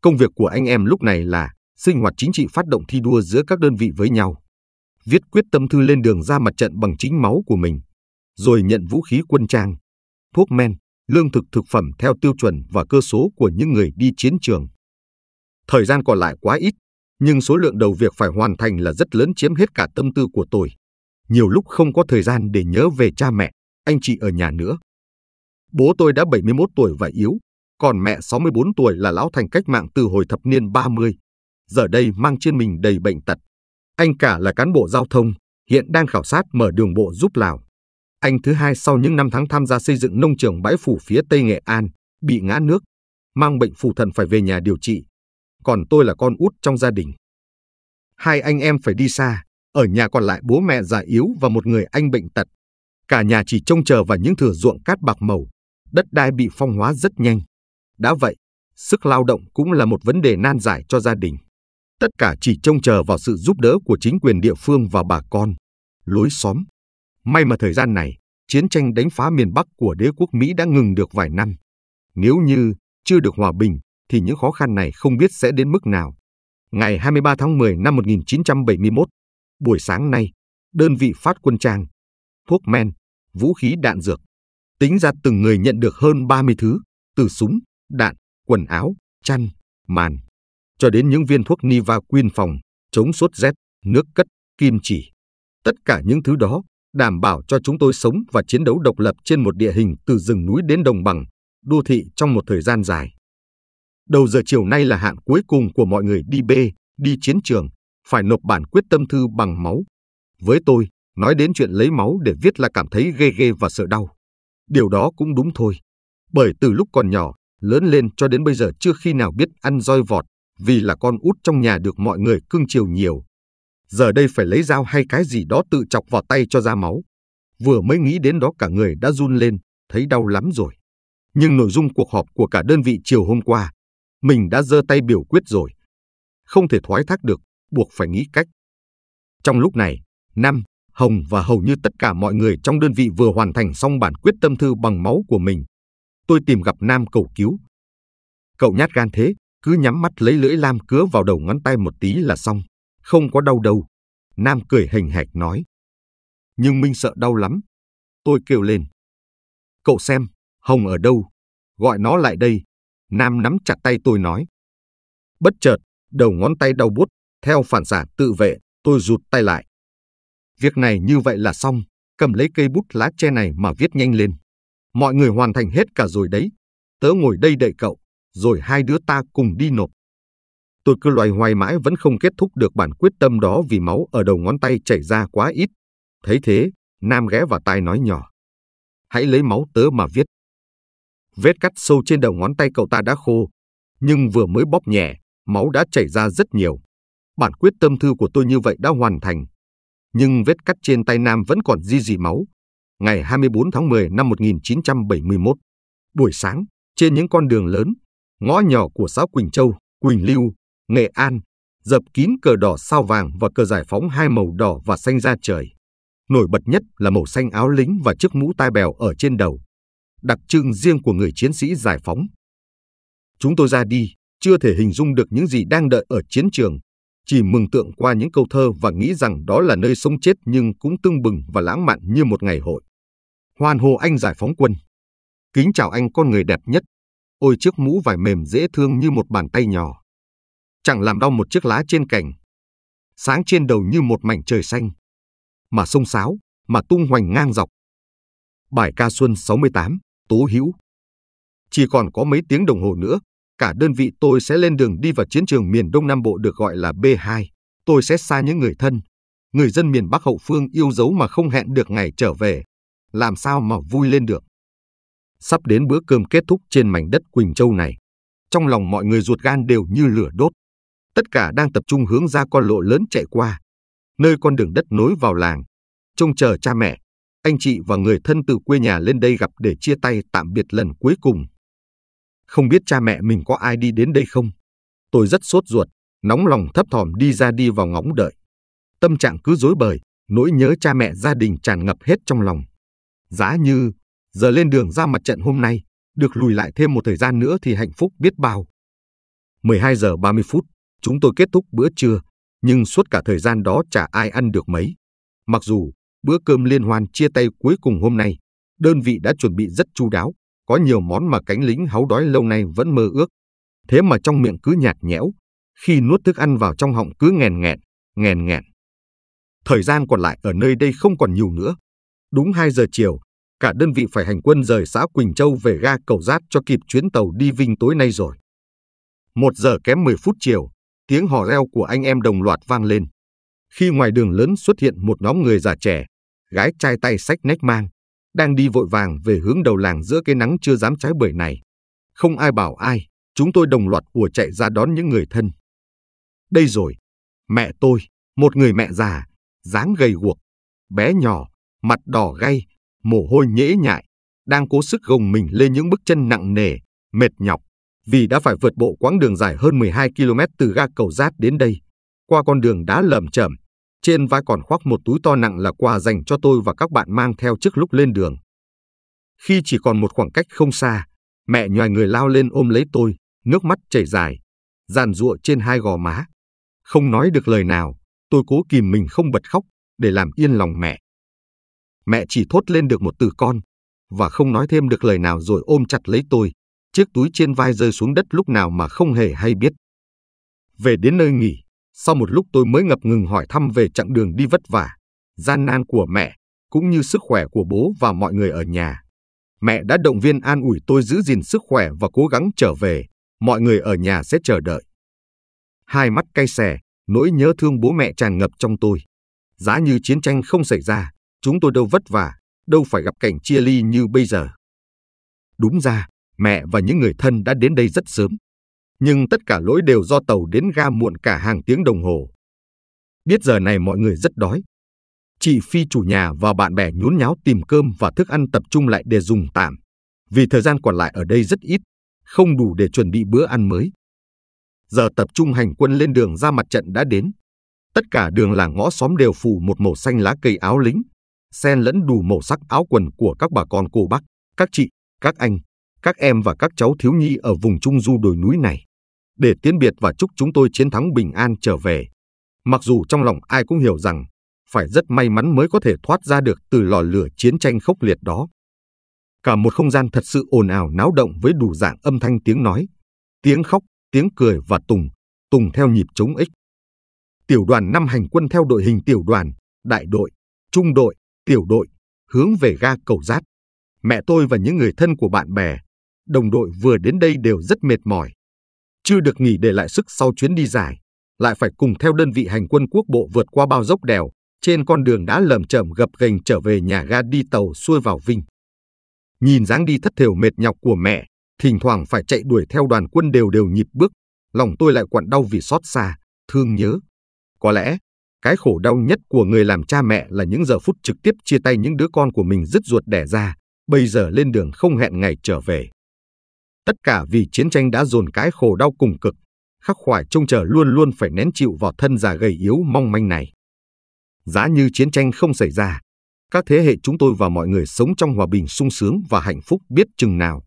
Công việc của anh em lúc này là sinh hoạt chính trị phát động thi đua giữa các đơn vị với nhau, viết quyết tâm thư lên đường ra mặt trận bằng chính máu của mình, rồi nhận vũ khí quân trang, thuốc men, lương thực thực phẩm theo tiêu chuẩn và cơ số của những người đi chiến trường. Thời gian còn lại quá ít, nhưng số lượng đầu việc phải hoàn thành là rất lớn chiếm hết cả tâm tư của tôi. Nhiều lúc không có thời gian để nhớ về cha mẹ, anh chị ở nhà nữa. Bố tôi đã 71 tuổi và yếu, còn mẹ 64 tuổi là lão thành cách mạng từ hồi thập niên 30 giờ đây mang trên mình đầy bệnh tật. Anh cả là cán bộ giao thông, hiện đang khảo sát mở đường bộ giúp Lào. Anh thứ hai sau những năm tháng tham gia xây dựng nông trường bãi phủ phía Tây Nghệ An, bị ngã nước, mang bệnh phù thận phải về nhà điều trị. Còn tôi là con út trong gia đình. Hai anh em phải đi xa, ở nhà còn lại bố mẹ già yếu và một người anh bệnh tật. Cả nhà chỉ trông chờ vào những thửa ruộng cát bạc màu, đất đai bị phong hóa rất nhanh. Đã vậy, sức lao động cũng là một vấn đề nan giải cho gia đình. Tất cả chỉ trông chờ vào sự giúp đỡ của chính quyền địa phương và bà con, lối xóm. May mà thời gian này, chiến tranh đánh phá miền Bắc của đế quốc Mỹ đã ngừng được vài năm. Nếu như chưa được hòa bình, thì những khó khăn này không biết sẽ đến mức nào. Ngày 23 tháng 10 năm 1971, buổi sáng nay, đơn vị phát quân trang, thuốc men, vũ khí đạn dược. Tính ra từng người nhận được hơn 30 thứ, từ súng, đạn, quần áo, chăn, màn, cho đến những viên thuốc Nivaquin phòng, chống sốt rét, nước cất, kim chỉ. Tất cả những thứ đó đảm bảo cho chúng tôi sống và chiến đấu độc lập trên một địa hình từ rừng núi đến đồng bằng, đô thị trong một thời gian dài. Đầu giờ chiều nay là hạn cuối cùng của mọi người đi bê, đi chiến trường, phải nộp bản quyết tâm thư bằng máu. Với tôi, nói đến chuyện lấy máu để viết là cảm thấy ghê ghê và sợ đau. Điều đó cũng đúng thôi. Bởi từ lúc còn nhỏ, lớn lên cho đến bây giờ chưa khi nào biết ăn roi vọt, vì là con út trong nhà được mọi người cưng chiều nhiều. Giờ đây phải lấy dao hay cái gì đó tự chọc vào tay cho ra máu. Vừa mới nghĩ đến đó cả người đã run lên, thấy đau lắm rồi. Nhưng nội dung cuộc họp của cả đơn vị chiều hôm qua, mình đã giơ tay biểu quyết rồi. Không thể thoái thác được, buộc phải nghĩ cách. Trong lúc này, Nam Hồng và hầu như tất cả mọi người trong đơn vị vừa hoàn thành xong bản quyết tâm thư bằng máu của mình. Tôi tìm gặp Nam cầu cứu. Cậu nhát gan thế, cứ nhắm mắt lấy lưỡi lam cứa vào đầu ngón tay một tí là xong, không có đau đâu. Nam cười hình hạch nói. Nhưng Minh sợ đau lắm. Tôi kêu lên. Cậu xem, Hồng ở đâu? Gọi nó lại đây. Nam nắm chặt tay tôi nói. Bất chợt, đầu ngón tay đau bút, theo phản xạ tự vệ, tôi rụt tay lại. Việc này như vậy là xong, cầm lấy cây bút lá tre này mà viết nhanh lên. Mọi người hoàn thành hết cả rồi đấy. Tớ ngồi đây đợi cậu rồi hai đứa ta cùng đi nộp. Tôi cứ loay hoay mãi vẫn không kết thúc được bản quyết tâm đó vì máu ở đầu ngón tay chảy ra quá ít. Thấy thế, Nam ghé vào tai nói nhỏ. Hãy lấy máu tớ mà viết. Vết cắt sâu trên đầu ngón tay cậu ta đã khô, nhưng vừa mới bóp nhẹ, máu đã chảy ra rất nhiều. Bản quyết tâm thư của tôi như vậy đã hoàn thành. Nhưng vết cắt trên tay Nam vẫn còn di dì máu. Ngày 24 tháng 10 năm 1971, buổi sáng, trên những con đường lớn, ngõ nhỏ của xã Quỳnh Châu, Quỳnh Lưu, Nghệ An, dập kín cờ đỏ sao vàng và cờ giải phóng hai màu đỏ và xanh ra trời. Nổi bật nhất là màu xanh áo lính và chiếc mũ tai bèo ở trên đầu, đặc trưng riêng của người chiến sĩ giải phóng. Chúng tôi ra đi, chưa thể hình dung được những gì đang đợi ở chiến trường, chỉ mừng tượng qua những câu thơ và nghĩ rằng đó là nơi sống chết nhưng cũng tưng bừng và lãng mạn như một ngày hội. Hoan hô anh giải phóng quân. Kính chào anh con người đẹp nhất, ôi chiếc mũ vải mềm dễ thương như một bàn tay nhỏ. Chẳng làm đau một chiếc lá trên cành. Sáng trên đầu như một mảnh trời xanh. Mà sông sáo, mà tung hoành ngang dọc. Bài ca xuân 68, Tố Hữu. Chỉ còn có mấy tiếng đồng hồ nữa, cả đơn vị tôi sẽ lên đường đi vào chiến trường miền Đông Nam Bộ được gọi là B2. Tôi sẽ xa những người thân, người dân miền Bắc hậu phương yêu dấu mà không hẹn được ngày trở về. Làm sao mà vui lên được sắp đến bữa cơm kết thúc trên mảnh đất Quỳnh Châu này. Trong lòng mọi người ruột gan đều như lửa đốt. Tất cả đang tập trung hướng ra con lộ lớn chạy qua, nơi con đường đất nối vào làng, trông chờ cha mẹ, anh chị và người thân từ quê nhà lên đây gặp để chia tay tạm biệt lần cuối cùng. Không biết cha mẹ mình có ai đi đến đây không? Tôi rất sốt ruột, nóng lòng thấp thỏm đi ra đi vào ngóng đợi. Tâm trạng cứ rối bời, nỗi nhớ cha mẹ gia đình tràn ngập hết trong lòng. Giá như giờ lên đường ra mặt trận hôm nay, được lùi lại thêm một thời gian nữa thì hạnh phúc biết bao. 12 giờ 30 phút, chúng tôi kết thúc bữa trưa, nhưng suốt cả thời gian đó chả ai ăn được mấy. Mặc dù bữa cơm liên hoan chia tay cuối cùng hôm nay, đơn vị đã chuẩn bị rất chu đáo, có nhiều món mà cánh lính háu đói lâu nay vẫn mơ ước. Thế mà trong miệng cứ nhạt nhẽo, khi nuốt thức ăn vào trong họng cứ nghèn nghẹn, nghèn nghẹn. Thời gian còn lại ở nơi đây không còn nhiều nữa. Đúng 2 giờ chiều, cả đơn vị phải hành quân rời xã Quỳnh Châu về ga Cầu Giát cho kịp chuyến tàu đi Vinh tối nay rồi. Một giờ kém 10 phút chiều, tiếng hò reo của anh em đồng loạt vang lên. Khi ngoài đường lớn xuất hiện một nhóm người già trẻ, gái trai tay sách nách mang, đang đi vội vàng về hướng đầu làng giữa cái nắng chưa dám trái bưởi này. Không ai bảo ai, chúng tôi đồng loạt ùa chạy ra đón những người thân. Đây rồi, mẹ tôi, một người mẹ già, dáng gầy guộc, bé nhỏ, mặt đỏ gay, mồ hôi nhễ nhại, đang cố sức gồng mình lên những bước chân nặng nề, mệt nhọc, vì đã phải vượt bộ quãng đường dài hơn 12 km từ ga cầu rát đến đây, qua con đường đá lởm chởm, trên vai còn khoác một túi to nặng là quà dành cho tôi và các bạn mang theo trước lúc lên đường. Khi chỉ còn một khoảng cách không xa, mẹ nhoài người lao lên ôm lấy tôi, nước mắt chảy dài, giàn giụa trên hai gò má. Không nói được lời nào, tôi cố kìm mình không bật khóc để làm yên lòng mẹ. Mẹ chỉ thốt lên được một từ con, và không nói thêm được lời nào rồi ôm chặt lấy tôi. Chiếc túi trên vai rơi xuống đất lúc nào mà không hề hay biết. Về đến nơi nghỉ, sau một lúc tôi mới ngập ngừng hỏi thăm về chặng đường đi vất vả, gian nan của mẹ, cũng như sức khỏe của bố và mọi người ở nhà. Mẹ đã động viên an ủi tôi giữ gìn sức khỏe và cố gắng trở về, mọi người ở nhà sẽ chờ đợi. Hai mắt cay xè, nỗi nhớ thương bố mẹ tràn ngập trong tôi. Giá như chiến tranh không xảy ra, Chúng tôi đâu vất vả, đâu phải gặp cảnh chia ly như bây giờ. Đúng ra, mẹ và những người thân đã đến đây rất sớm. Nhưng tất cả lỗi đều do tàu đến ga muộn cả hàng tiếng đồng hồ. Biết giờ này mọi người rất đói. Chị Phi chủ nhà và bạn bè nhốn nháo tìm cơm và thức ăn tập trung lại để dùng tạm. Vì thời gian còn lại ở đây rất ít, không đủ để chuẩn bị bữa ăn mới. Giờ tập trung hành quân lên đường ra mặt trận đã đến. Tất cả đường làng ngõ xóm đều phủ một màu xanh lá cây áo lính, xen lẫn đủ màu sắc áo quần của các bà con cô bác, các chị, các anh, các em và các cháu thiếu nhi ở vùng trung du đồi núi này, để tiến biệt và chúc chúng tôi chiến thắng bình an trở về. Mặc dù trong lòng ai cũng hiểu rằng, phải rất may mắn mới có thể thoát ra được từ lò lửa chiến tranh khốc liệt đó. Cả một không gian thật sự ồn ào náo động với đủ dạng âm thanh tiếng nói, tiếng khóc, tiếng cười và tùng, tùng theo nhịp trống ích. Tiểu đoàn năm hành quân theo đội hình tiểu đoàn, đại đội, trung đội, tiểu đội, hướng về ga cầu rát. Mẹ tôi và những người thân của bạn bè, đồng đội vừa đến đây đều rất mệt mỏi. Chưa được nghỉ để lại sức sau chuyến đi dài, lại phải cùng theo đơn vị hành quân quốc bộ vượt qua bao dốc đèo, trên con đường đã lầm chởm gập ghềnh trở về nhà ga đi tàu xuôi vào Vinh. Nhìn dáng đi thất thểu mệt nhọc của mẹ, thỉnh thoảng phải chạy đuổi theo đoàn quân đều đều nhịp bước, lòng tôi lại quặn đau vì xót xa, thương nhớ. Có lẽ cái khổ đau nhất của người làm cha mẹ là những giờ phút trực tiếp chia tay những đứa con của mình dứt ruột đẻ ra, bây giờ lên đường không hẹn ngày trở về. Tất cả vì chiến tranh đã dồn cái khổ đau cùng cực, khắc khoải trông chờ luôn luôn phải nén chịu vào thân già gầy yếu mong manh này. Giá như chiến tranh không xảy ra, các thế hệ chúng tôi và mọi người sống trong hòa bình sung sướng và hạnh phúc biết chừng nào.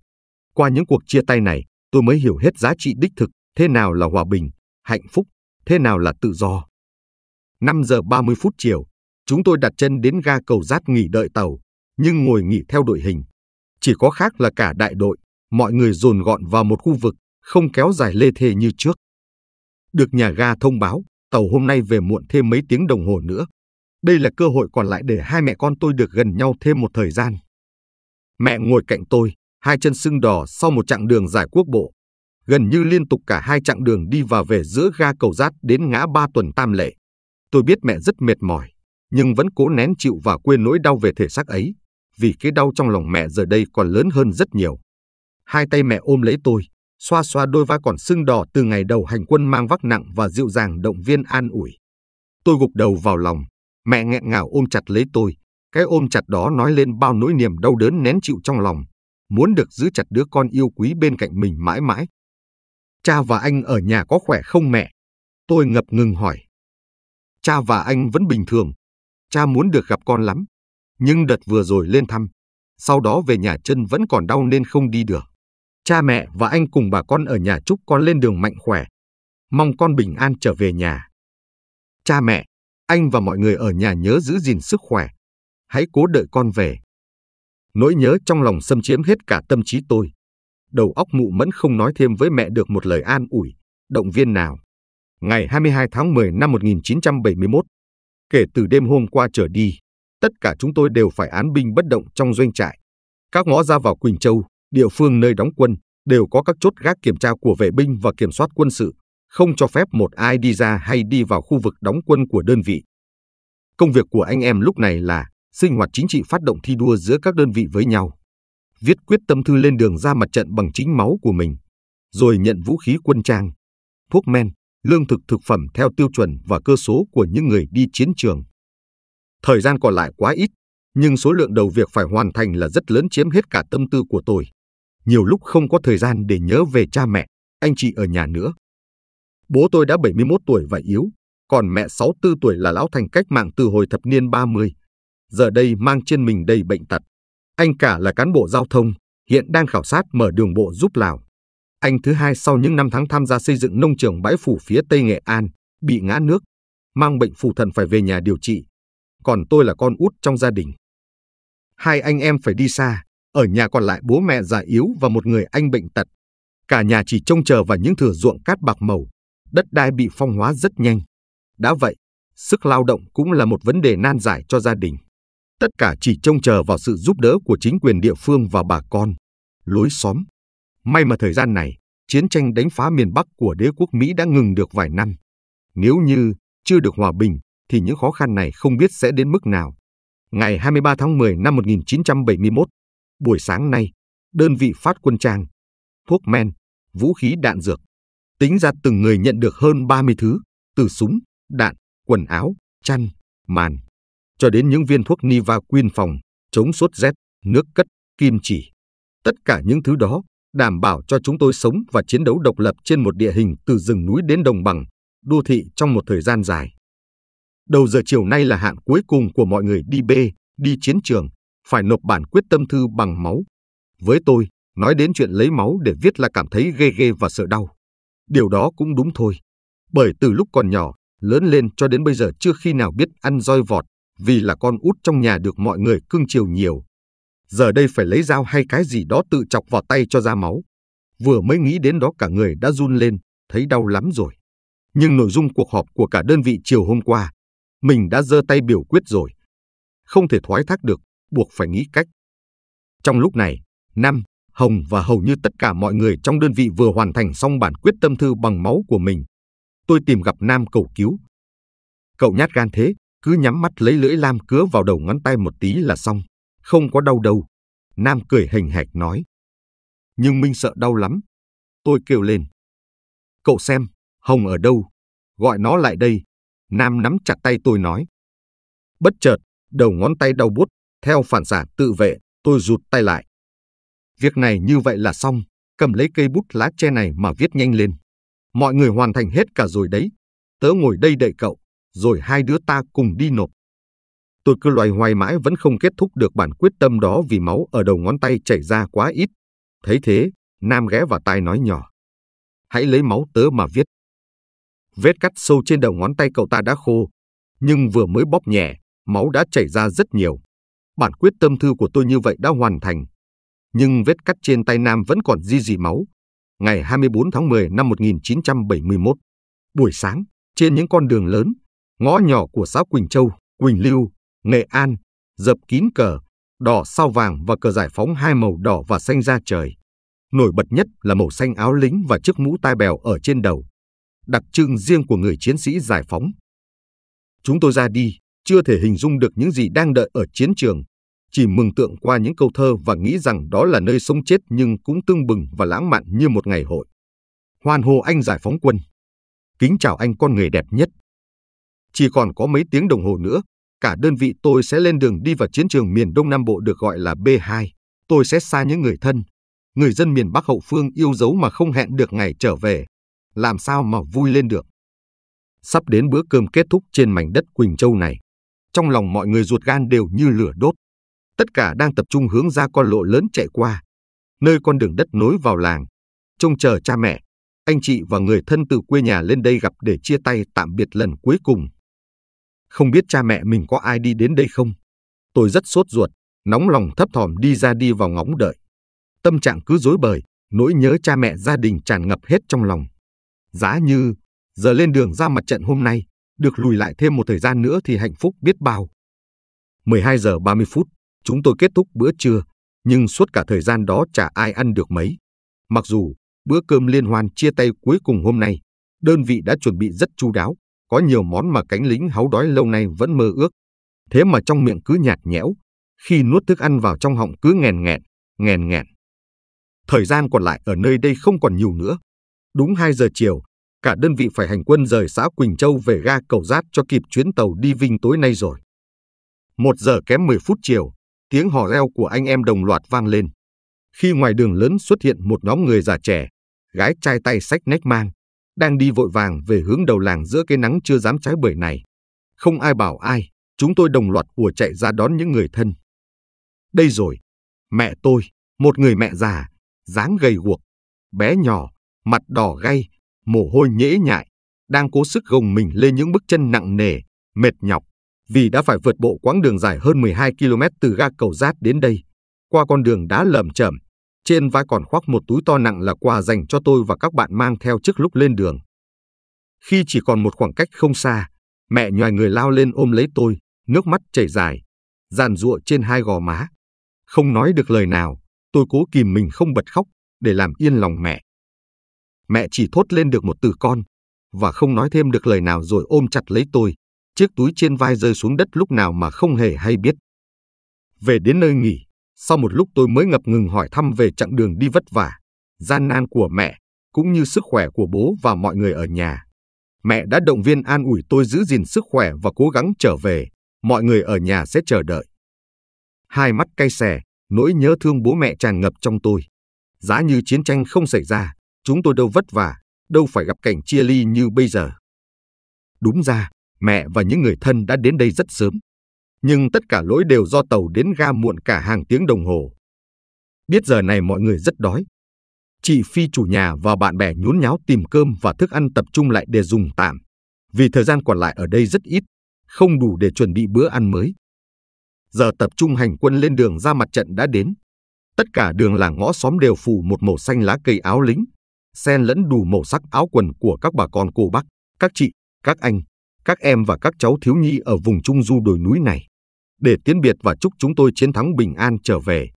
Qua những cuộc chia tay này, tôi mới hiểu hết giá trị đích thực, thế nào là hòa bình, hạnh phúc, thế nào là tự do, 5 giờ 30 phút chiều, chúng tôi đặt chân đến ga cầu Giát nghỉ đợi tàu, nhưng ngồi nghỉ theo đội hình. Chỉ có khác là cả đại đội, mọi người dồn gọn vào một khu vực, không kéo dài lê thê như trước. Được nhà ga thông báo, tàu hôm nay về muộn thêm mấy tiếng đồng hồ nữa. Đây là cơ hội còn lại để hai mẹ con tôi được gần nhau thêm một thời gian. Mẹ ngồi cạnh tôi, hai chân sưng đỏ sau một chặng đường dài quốc bộ. Gần như liên tục cả hai chặng đường đi và về giữa ga cầu Giát đến ngã ba tuần Tam Lệ. Tôi biết mẹ rất mệt mỏi, nhưng vẫn cố nén chịu và quên nỗi đau về thể xác ấy, vì cái đau trong lòng mẹ giờ đây còn lớn hơn rất nhiều. Hai tay mẹ ôm lấy tôi, xoa xoa đôi vai còn sưng đỏ từ ngày đầu hành quân mang vác nặng và dịu dàng động viên an ủi. Tôi gục đầu vào lòng, mẹ nghẹn ngào ôm chặt lấy tôi, cái ôm chặt đó nói lên bao nỗi niềm đau đớn nén chịu trong lòng, muốn được giữ chặt đứa con yêu quý bên cạnh mình mãi mãi. Cha và anh ở nhà có khỏe không mẹ? Tôi ngập ngừng hỏi. Cha và anh vẫn bình thường. Cha muốn được gặp con lắm. Nhưng đợt vừa rồi lên thăm, sau đó về nhà chân vẫn còn đau nên không đi được. Cha mẹ và anh cùng bà con ở nhà chúc con lên đường mạnh khỏe. Mong con bình an trở về nhà. Cha mẹ, anh và mọi người ở nhà nhớ giữ gìn sức khỏe. Hãy cố đợi con về. Nỗi nhớ trong lòng xâm chiếm hết cả tâm trí tôi. Đầu óc mụ mẫn không nói thêm với mẹ được một lời an ủi, động viên nào ngày 22 tháng 10 năm 1971. Kể từ đêm hôm qua trở đi, tất cả chúng tôi đều phải án binh bất động trong doanh trại. Các ngõ ra vào Quỳnh Châu, địa phương nơi đóng quân, đều có các chốt gác kiểm tra của vệ binh và kiểm soát quân sự, không cho phép một ai đi ra hay đi vào khu vực đóng quân của đơn vị. Công việc của anh em lúc này là sinh hoạt chính trị phát động thi đua giữa các đơn vị với nhau, viết quyết tâm thư lên đường ra mặt trận bằng chính máu của mình, rồi nhận vũ khí quân trang, thuốc men, lương thực thực phẩm theo tiêu chuẩn và cơ số của những người đi chiến trường. Thời gian còn lại quá ít, nhưng số lượng đầu việc phải hoàn thành là rất lớn chiếm hết cả tâm tư của tôi. Nhiều lúc không có thời gian để nhớ về cha mẹ, anh chị ở nhà nữa. Bố tôi đã 71 tuổi và yếu, còn mẹ 64 tuổi là lão thành cách mạng từ hồi thập niên 30. Giờ đây mang trên mình đầy bệnh tật. Anh cả là cán bộ giao thông, hiện đang khảo sát mở đường bộ giúp Lào. Anh thứ hai sau những năm tháng tham gia xây dựng nông trường bãi phủ phía Tây Nghệ An, bị ngã nước, mang bệnh phù thận phải về nhà điều trị. Còn tôi là con út trong gia đình. Hai anh em phải đi xa, ở nhà còn lại bố mẹ già yếu và một người anh bệnh tật. Cả nhà chỉ trông chờ vào những thửa ruộng cát bạc màu, đất đai bị phong hóa rất nhanh. Đã vậy, sức lao động cũng là một vấn đề nan giải cho gia đình. Tất cả chỉ trông chờ vào sự giúp đỡ của chính quyền địa phương và bà con, lối xóm. May mà thời gian này, chiến tranh đánh phá miền Bắc của đế quốc Mỹ đã ngừng được vài năm. Nếu như chưa được hòa bình, thì những khó khăn này không biết sẽ đến mức nào. Ngày 23 tháng 10 năm 1971, buổi sáng nay, đơn vị phát quân trang, thuốc men, vũ khí đạn dược. Tính ra từng người nhận được hơn 30 thứ, từ súng, đạn, quần áo, chăn, màn, cho đến những viên thuốc Nivaquin phòng, chống sốt rét, nước cất, kim chỉ. Tất cả những thứ đó đảm bảo cho chúng tôi sống và chiến đấu độc lập trên một địa hình từ rừng núi đến đồng bằng, đô thị trong một thời gian dài. Đầu giờ chiều nay là hạn cuối cùng của mọi người đi bê, đi chiến trường, phải nộp bản quyết tâm thư bằng máu. Với tôi, nói đến chuyện lấy máu để viết là cảm thấy ghê ghê và sợ đau. Điều đó cũng đúng thôi. Bởi từ lúc còn nhỏ, lớn lên cho đến bây giờ chưa khi nào biết ăn roi vọt, vì là con út trong nhà được mọi người cưng chiều nhiều, giờ đây phải lấy dao hay cái gì đó tự chọc vào tay cho ra máu. Vừa mới nghĩ đến đó cả người đã run lên, thấy đau lắm rồi. Nhưng nội dung cuộc họp của cả đơn vị chiều hôm qua, mình đã giơ tay biểu quyết rồi. Không thể thoái thác được, buộc phải nghĩ cách. Trong lúc này, Nam, Hồng và hầu như tất cả mọi người trong đơn vị vừa hoàn thành xong bản quyết tâm thư bằng máu của mình. Tôi tìm gặp Nam cầu cứu. Cậu nhát gan thế, cứ nhắm mắt lấy lưỡi lam cứa vào đầu ngón tay một tí là xong. Không có đau đâu. Nam cười hình hạch nói. Nhưng Minh sợ đau lắm. Tôi kêu lên. Cậu xem, Hồng ở đâu? Gọi nó lại đây. Nam nắm chặt tay tôi nói. Bất chợt, đầu ngón tay đau bút, theo phản xạ tự vệ, tôi rụt tay lại. Việc này như vậy là xong, cầm lấy cây bút lá tre này mà viết nhanh lên. Mọi người hoàn thành hết cả rồi đấy. Tớ ngồi đây đợi cậu, rồi hai đứa ta cùng đi nộp. Tôi cứ loay hoay mãi vẫn không kết thúc được bản quyết tâm đó vì máu ở đầu ngón tay chảy ra quá ít. Thấy thế, Nam ghé vào tai nói nhỏ. Hãy lấy máu tớ mà viết. Vết cắt sâu trên đầu ngón tay cậu ta đã khô, nhưng vừa mới bóp nhẹ, máu đã chảy ra rất nhiều. Bản quyết tâm thư của tôi như vậy đã hoàn thành. Nhưng vết cắt trên tay Nam vẫn còn di dì máu. Ngày 24 tháng 10 năm 1971, buổi sáng, trên những con đường lớn, ngõ nhỏ của xã Quỳnh Châu, Quỳnh Lưu, Nghệ An, dập kín cờ, đỏ sao vàng và cờ giải phóng hai màu đỏ và xanh ra trời. Nổi bật nhất là màu xanh áo lính và chiếc mũ tai bèo ở trên đầu, đặc trưng riêng của người chiến sĩ giải phóng. Chúng tôi ra đi, chưa thể hình dung được những gì đang đợi ở chiến trường, chỉ mừng tượng qua những câu thơ và nghĩ rằng đó là nơi sống chết nhưng cũng tương bừng và lãng mạn như một ngày hội. Hoan hô anh giải phóng quân. Kính chào anh con người đẹp nhất. Chỉ còn có mấy tiếng đồng hồ nữa Cả đơn vị tôi sẽ lên đường đi vào chiến trường miền Đông Nam Bộ được gọi là B2. Tôi sẽ xa những người thân, người dân miền Bắc hậu phương yêu dấu mà không hẹn được ngày trở về. Làm sao mà vui lên được. Sắp đến bữa cơm kết thúc trên mảnh đất Quỳnh Châu này. Trong lòng mọi người ruột gan đều như lửa đốt. Tất cả đang tập trung hướng ra con lộ lớn chạy qua. Nơi con đường đất nối vào làng. Trông chờ cha mẹ, anh chị và người thân từ quê nhà lên đây gặp để chia tay tạm biệt lần cuối cùng không biết cha mẹ mình có ai đi đến đây không. Tôi rất sốt ruột, nóng lòng thấp thỏm đi ra đi vào ngóng đợi. Tâm trạng cứ rối bời, nỗi nhớ cha mẹ gia đình tràn ngập hết trong lòng. Giá như, giờ lên đường ra mặt trận hôm nay, được lùi lại thêm một thời gian nữa thì hạnh phúc biết bao. 12 giờ 30 phút, chúng tôi kết thúc bữa trưa, nhưng suốt cả thời gian đó chả ai ăn được mấy. Mặc dù bữa cơm liên hoan chia tay cuối cùng hôm nay, đơn vị đã chuẩn bị rất chu đáo, có nhiều món mà cánh lính háu đói lâu nay vẫn mơ ước. Thế mà trong miệng cứ nhạt nhẽo, khi nuốt thức ăn vào trong họng cứ nghèn nghẹn, nghèn nghẹn. Thời gian còn lại ở nơi đây không còn nhiều nữa. Đúng 2 giờ chiều, cả đơn vị phải hành quân rời xã Quỳnh Châu về ga Cầu Giát cho kịp chuyến tàu đi Vinh tối nay rồi. Một giờ kém 10 phút chiều, tiếng hò reo của anh em đồng loạt vang lên. Khi ngoài đường lớn xuất hiện một nhóm người già trẻ, gái trai tay sách nách mang, đang đi vội vàng về hướng đầu làng giữa cái nắng chưa dám trái bưởi này. Không ai bảo ai, chúng tôi đồng loạt ùa chạy ra đón những người thân. Đây rồi, mẹ tôi, một người mẹ già, dáng gầy guộc, bé nhỏ, mặt đỏ gay, mồ hôi nhễ nhại, đang cố sức gồng mình lên những bước chân nặng nề, mệt nhọc, vì đã phải vượt bộ quãng đường dài hơn 12 km từ ga cầu rát đến đây, qua con đường đá lởm chởm, trên vai còn khoác một túi to nặng là quà dành cho tôi và các bạn mang theo trước lúc lên đường. Khi chỉ còn một khoảng cách không xa, mẹ nhòi người lao lên ôm lấy tôi, nước mắt chảy dài, giàn giụa trên hai gò má. Không nói được lời nào, tôi cố kìm mình không bật khóc để làm yên lòng mẹ. Mẹ chỉ thốt lên được một từ con và không nói thêm được lời nào rồi ôm chặt lấy tôi. Chiếc túi trên vai rơi xuống đất lúc nào mà không hề hay biết. Về đến nơi nghỉ, sau một lúc tôi mới ngập ngừng hỏi thăm về chặng đường đi vất vả, gian nan của mẹ, cũng như sức khỏe của bố và mọi người ở nhà. Mẹ đã động viên an ủi tôi giữ gìn sức khỏe và cố gắng trở về, mọi người ở nhà sẽ chờ đợi. Hai mắt cay xè, nỗi nhớ thương bố mẹ tràn ngập trong tôi. Giá như chiến tranh không xảy ra, chúng tôi đâu vất vả, đâu phải gặp cảnh chia ly như bây giờ. Đúng ra, mẹ và những người thân đã đến đây rất sớm, nhưng tất cả lỗi đều do tàu đến ga muộn cả hàng tiếng đồng hồ. Biết giờ này mọi người rất đói. Chị Phi chủ nhà và bạn bè nhún nháo tìm cơm và thức ăn tập trung lại để dùng tạm, vì thời gian còn lại ở đây rất ít, không đủ để chuẩn bị bữa ăn mới. Giờ tập trung hành quân lên đường ra mặt trận đã đến. Tất cả đường làng ngõ xóm đều phủ một màu xanh lá cây áo lính, xen lẫn đủ màu sắc áo quần của các bà con cô bác, các chị, các anh, các em và các cháu thiếu nhi ở vùng trung du đồi núi này, để tiễn biệt và chúc chúng tôi chiến thắng bình an trở về.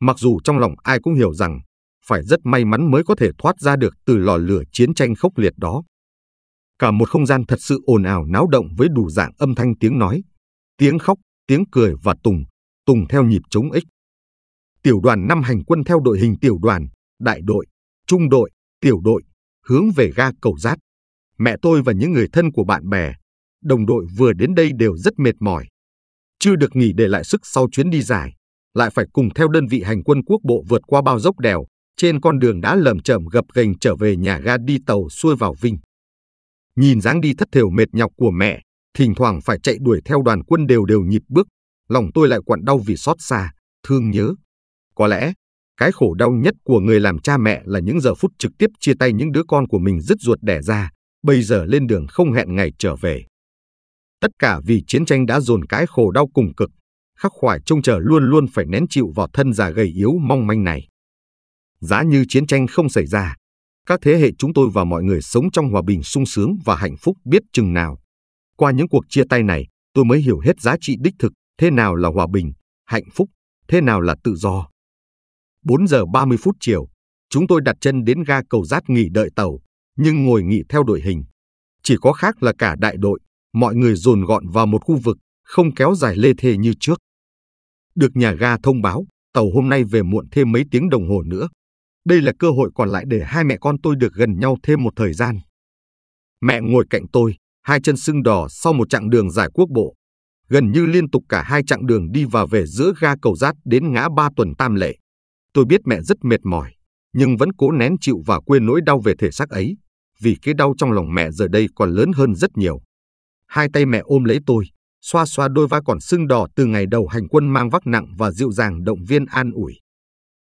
Mặc dù trong lòng ai cũng hiểu rằng, phải rất may mắn mới có thể thoát ra được từ lò lửa chiến tranh khốc liệt đó. Cả một không gian thật sự ồn ào náo động với đủ dạng âm thanh tiếng nói, tiếng khóc, tiếng cười và tùng, tùng theo nhịp chống ích. Tiểu đoàn năm hành quân theo đội hình tiểu đoàn, đại đội, trung đội, tiểu đội, hướng về ga cầu rát. Mẹ tôi và những người thân của bạn bè, đồng đội vừa đến đây đều rất mệt mỏi. Chưa được nghỉ để lại sức sau chuyến đi dài, lại phải cùng theo đơn vị hành quân quốc bộ vượt qua bao dốc đèo, trên con đường đã lầm chởm gập ghềnh trở về nhà ga đi tàu xuôi vào Vinh. Nhìn dáng đi thất thểu mệt nhọc của mẹ, thỉnh thoảng phải chạy đuổi theo đoàn quân đều đều nhịp bước, lòng tôi lại quặn đau vì xót xa, thương nhớ. Có lẽ, cái khổ đau nhất của người làm cha mẹ là những giờ phút trực tiếp chia tay những đứa con của mình dứt ruột đẻ ra, bây giờ lên đường không hẹn ngày trở về. Tất cả vì chiến tranh đã dồn cái khổ đau cùng cực, khắc khoải trông chờ luôn luôn phải nén chịu vào thân già gầy yếu mong manh này. Giá như chiến tranh không xảy ra, các thế hệ chúng tôi và mọi người sống trong hòa bình sung sướng và hạnh phúc biết chừng nào. Qua những cuộc chia tay này, tôi mới hiểu hết giá trị đích thực, thế nào là hòa bình, hạnh phúc, thế nào là tự do. 4 giờ 30 phút chiều, chúng tôi đặt chân đến ga cầu rát nghỉ đợi tàu, nhưng ngồi nghỉ theo đội hình. Chỉ có khác là cả đại đội, mọi người dồn gọn vào một khu vực, không kéo dài lê thê như trước. Được nhà ga thông báo, tàu hôm nay về muộn thêm mấy tiếng đồng hồ nữa. Đây là cơ hội còn lại để hai mẹ con tôi được gần nhau thêm một thời gian. Mẹ ngồi cạnh tôi, hai chân sưng đỏ sau một chặng đường dài quốc bộ. Gần như liên tục cả hai chặng đường đi và về giữa ga cầu rát đến ngã ba tuần tam lệ. Tôi biết mẹ rất mệt mỏi, nhưng vẫn cố nén chịu và quên nỗi đau về thể xác ấy, vì cái đau trong lòng mẹ giờ đây còn lớn hơn rất nhiều. Hai tay mẹ ôm lấy tôi, xoa xoa đôi vai còn sưng đỏ từ ngày đầu hành quân mang vác nặng và dịu dàng động viên an ủi.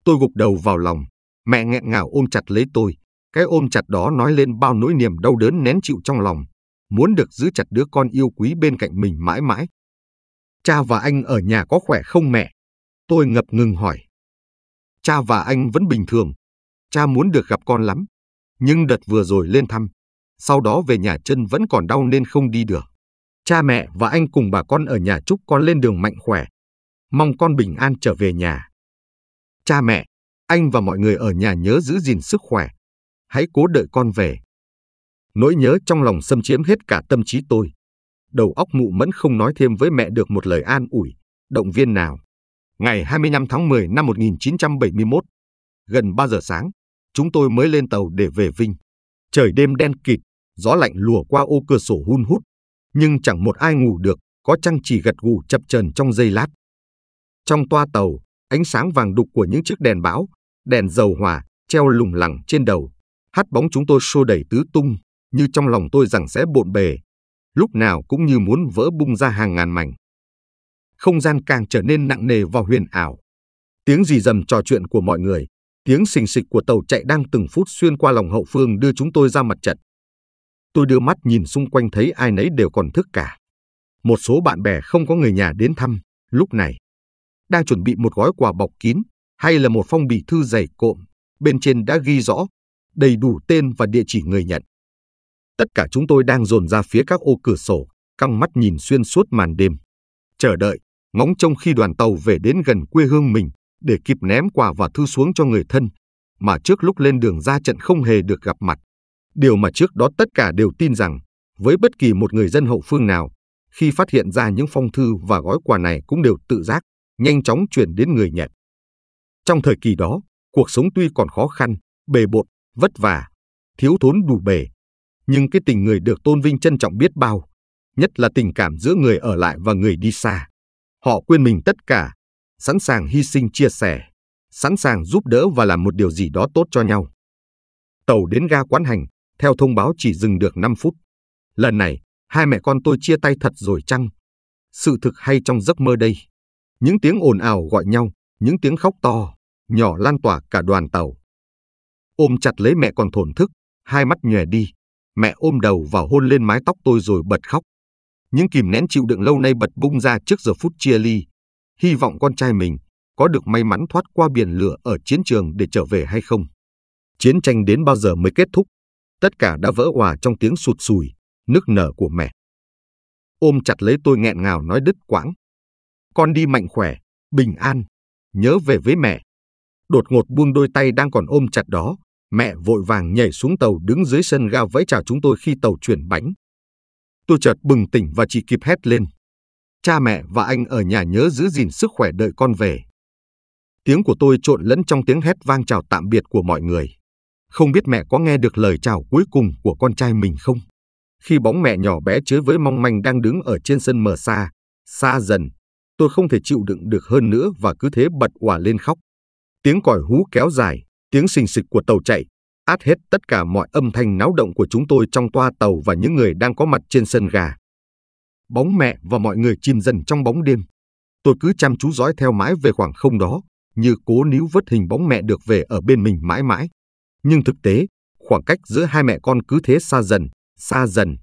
Tôi gục đầu vào lòng, mẹ nghẹn ngào ôm chặt lấy tôi. Cái ôm chặt đó nói lên bao nỗi niềm đau đớn nén chịu trong lòng, muốn được giữ chặt đứa con yêu quý bên cạnh mình mãi mãi. Cha và anh ở nhà có khỏe không mẹ? Tôi ngập ngừng hỏi. Cha và anh vẫn bình thường. Cha muốn được gặp con lắm. Nhưng đợt vừa rồi lên thăm, sau đó về nhà chân vẫn còn đau nên không đi được. Cha mẹ và anh cùng bà con ở nhà chúc con lên đường mạnh khỏe. Mong con bình an trở về nhà. Cha mẹ, anh và mọi người ở nhà nhớ giữ gìn sức khỏe. Hãy cố đợi con về. Nỗi nhớ trong lòng xâm chiếm hết cả tâm trí tôi. Đầu óc mụ mẫn không nói thêm với mẹ được một lời an ủi, động viên nào. Ngày 25 tháng 10 năm 1971, gần 3 giờ sáng, chúng tôi mới lên tàu để về Vinh. Trời đêm đen kịt, gió lạnh lùa qua ô cửa sổ hun hút, nhưng chẳng một ai ngủ được, có chăng chỉ gật gù chập chờn trong giây lát. Trong toa tàu, ánh sáng vàng đục của những chiếc đèn báo, đèn dầu hỏa treo lủng lẳng trên đầu, hắt bóng chúng tôi xô đẩy tứ tung, như trong lòng tôi rằng sẽ bộn bề, lúc nào cũng như muốn vỡ bung ra hàng ngàn mảnh. Không gian càng trở nên nặng nề và huyền ảo. Tiếng gì dầm trò chuyện của mọi người, tiếng xình xịch của tàu chạy đang từng phút xuyên qua lòng hậu phương đưa chúng tôi ra mặt trận tôi đưa mắt nhìn xung quanh thấy ai nấy đều còn thức cả. Một số bạn bè không có người nhà đến thăm, lúc này. Đang chuẩn bị một gói quà bọc kín hay là một phong bì thư dày cộm, bên trên đã ghi rõ, đầy đủ tên và địa chỉ người nhận. Tất cả chúng tôi đang dồn ra phía các ô cửa sổ, căng mắt nhìn xuyên suốt màn đêm. Chờ đợi, ngóng trông khi đoàn tàu về đến gần quê hương mình để kịp ném quà và thư xuống cho người thân, mà trước lúc lên đường ra trận không hề được gặp mặt điều mà trước đó tất cả đều tin rằng với bất kỳ một người dân hậu phương nào, khi phát hiện ra những phong thư và gói quà này cũng đều tự giác, nhanh chóng chuyển đến người nhận. Trong thời kỳ đó, cuộc sống tuy còn khó khăn, bề bộn, vất vả, thiếu thốn đủ bề, nhưng cái tình người được tôn vinh trân trọng biết bao, nhất là tình cảm giữa người ở lại và người đi xa. Họ quên mình tất cả, sẵn sàng hy sinh chia sẻ, sẵn sàng giúp đỡ và làm một điều gì đó tốt cho nhau. Tàu đến ga quán hành, theo thông báo chỉ dừng được 5 phút. Lần này, hai mẹ con tôi chia tay thật rồi chăng? Sự thực hay trong giấc mơ đây? Những tiếng ồn ào gọi nhau, những tiếng khóc to, nhỏ lan tỏa cả đoàn tàu. Ôm chặt lấy mẹ còn thổn thức, hai mắt nhòe đi. Mẹ ôm đầu vào hôn lên mái tóc tôi rồi bật khóc. Những kìm nén chịu đựng lâu nay bật bung ra trước giờ phút chia ly. Hy vọng con trai mình có được may mắn thoát qua biển lửa ở chiến trường để trở về hay không. Chiến tranh đến bao giờ mới kết thúc? Tất cả đã vỡ hòa trong tiếng sụt sùi, nước nở của mẹ. Ôm chặt lấy tôi nghẹn ngào nói đứt quãng. Con đi mạnh khỏe, bình an, nhớ về với mẹ. Đột ngột buông đôi tay đang còn ôm chặt đó, mẹ vội vàng nhảy xuống tàu đứng dưới sân ga vẫy chào chúng tôi khi tàu chuyển bánh. Tôi chợt bừng tỉnh và chỉ kịp hét lên. Cha mẹ và anh ở nhà nhớ giữ gìn sức khỏe đợi con về. Tiếng của tôi trộn lẫn trong tiếng hét vang chào tạm biệt của mọi người. Không biết mẹ có nghe được lời chào cuối cùng của con trai mình không? Khi bóng mẹ nhỏ bé chứa với mong manh đang đứng ở trên sân mờ xa, xa dần, tôi không thể chịu đựng được hơn nữa và cứ thế bật òa lên khóc. Tiếng còi hú kéo dài, tiếng xình xịch của tàu chạy, át hết tất cả mọi âm thanh náo động của chúng tôi trong toa tàu và những người đang có mặt trên sân gà. Bóng mẹ và mọi người chìm dần trong bóng đêm. Tôi cứ chăm chú dõi theo mãi về khoảng không đó, như cố níu vớt hình bóng mẹ được về ở bên mình mãi mãi nhưng thực tế, khoảng cách giữa hai mẹ con cứ thế xa dần, xa dần.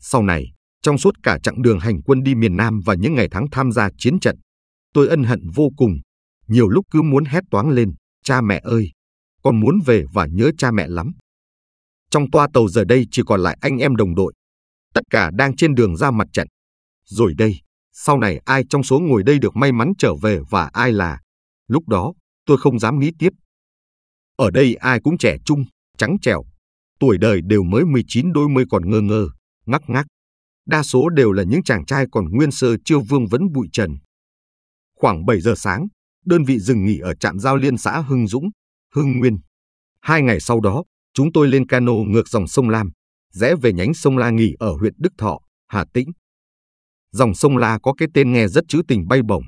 Sau này, trong suốt cả chặng đường hành quân đi miền Nam và những ngày tháng tham gia chiến trận, tôi ân hận vô cùng, nhiều lúc cứ muốn hét toáng lên, cha mẹ ơi, con muốn về và nhớ cha mẹ lắm. Trong toa tàu giờ đây chỉ còn lại anh em đồng đội, tất cả đang trên đường ra mặt trận. Rồi đây, sau này ai trong số ngồi đây được may mắn trở về và ai là. Lúc đó, tôi không dám nghĩ tiếp, ở đây ai cũng trẻ trung, trắng trẻo, tuổi đời đều mới 19 đôi mươi còn ngơ ngơ, ngắc ngắc. Đa số đều là những chàng trai còn nguyên sơ chưa vương vấn bụi trần. Khoảng 7 giờ sáng, đơn vị dừng nghỉ ở trạm giao liên xã Hưng Dũng, Hưng Nguyên. Hai ngày sau đó, chúng tôi lên cano ngược dòng sông Lam, rẽ về nhánh sông La nghỉ ở huyện Đức Thọ, Hà Tĩnh. Dòng sông La có cái tên nghe rất trữ tình bay bổng.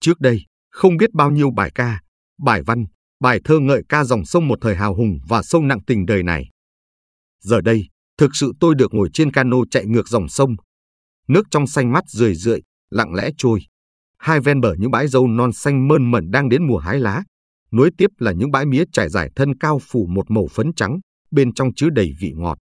Trước đây, không biết bao nhiêu bài ca, bài văn, bài thơ ngợi ca dòng sông một thời hào hùng và sông nặng tình đời này. Giờ đây, thực sự tôi được ngồi trên cano chạy ngược dòng sông. Nước trong xanh mắt rười rượi, lặng lẽ trôi. Hai ven bờ những bãi dâu non xanh mơn mởn đang đến mùa hái lá. Nối tiếp là những bãi mía trải dài thân cao phủ một màu phấn trắng, bên trong chứa đầy vị ngọt.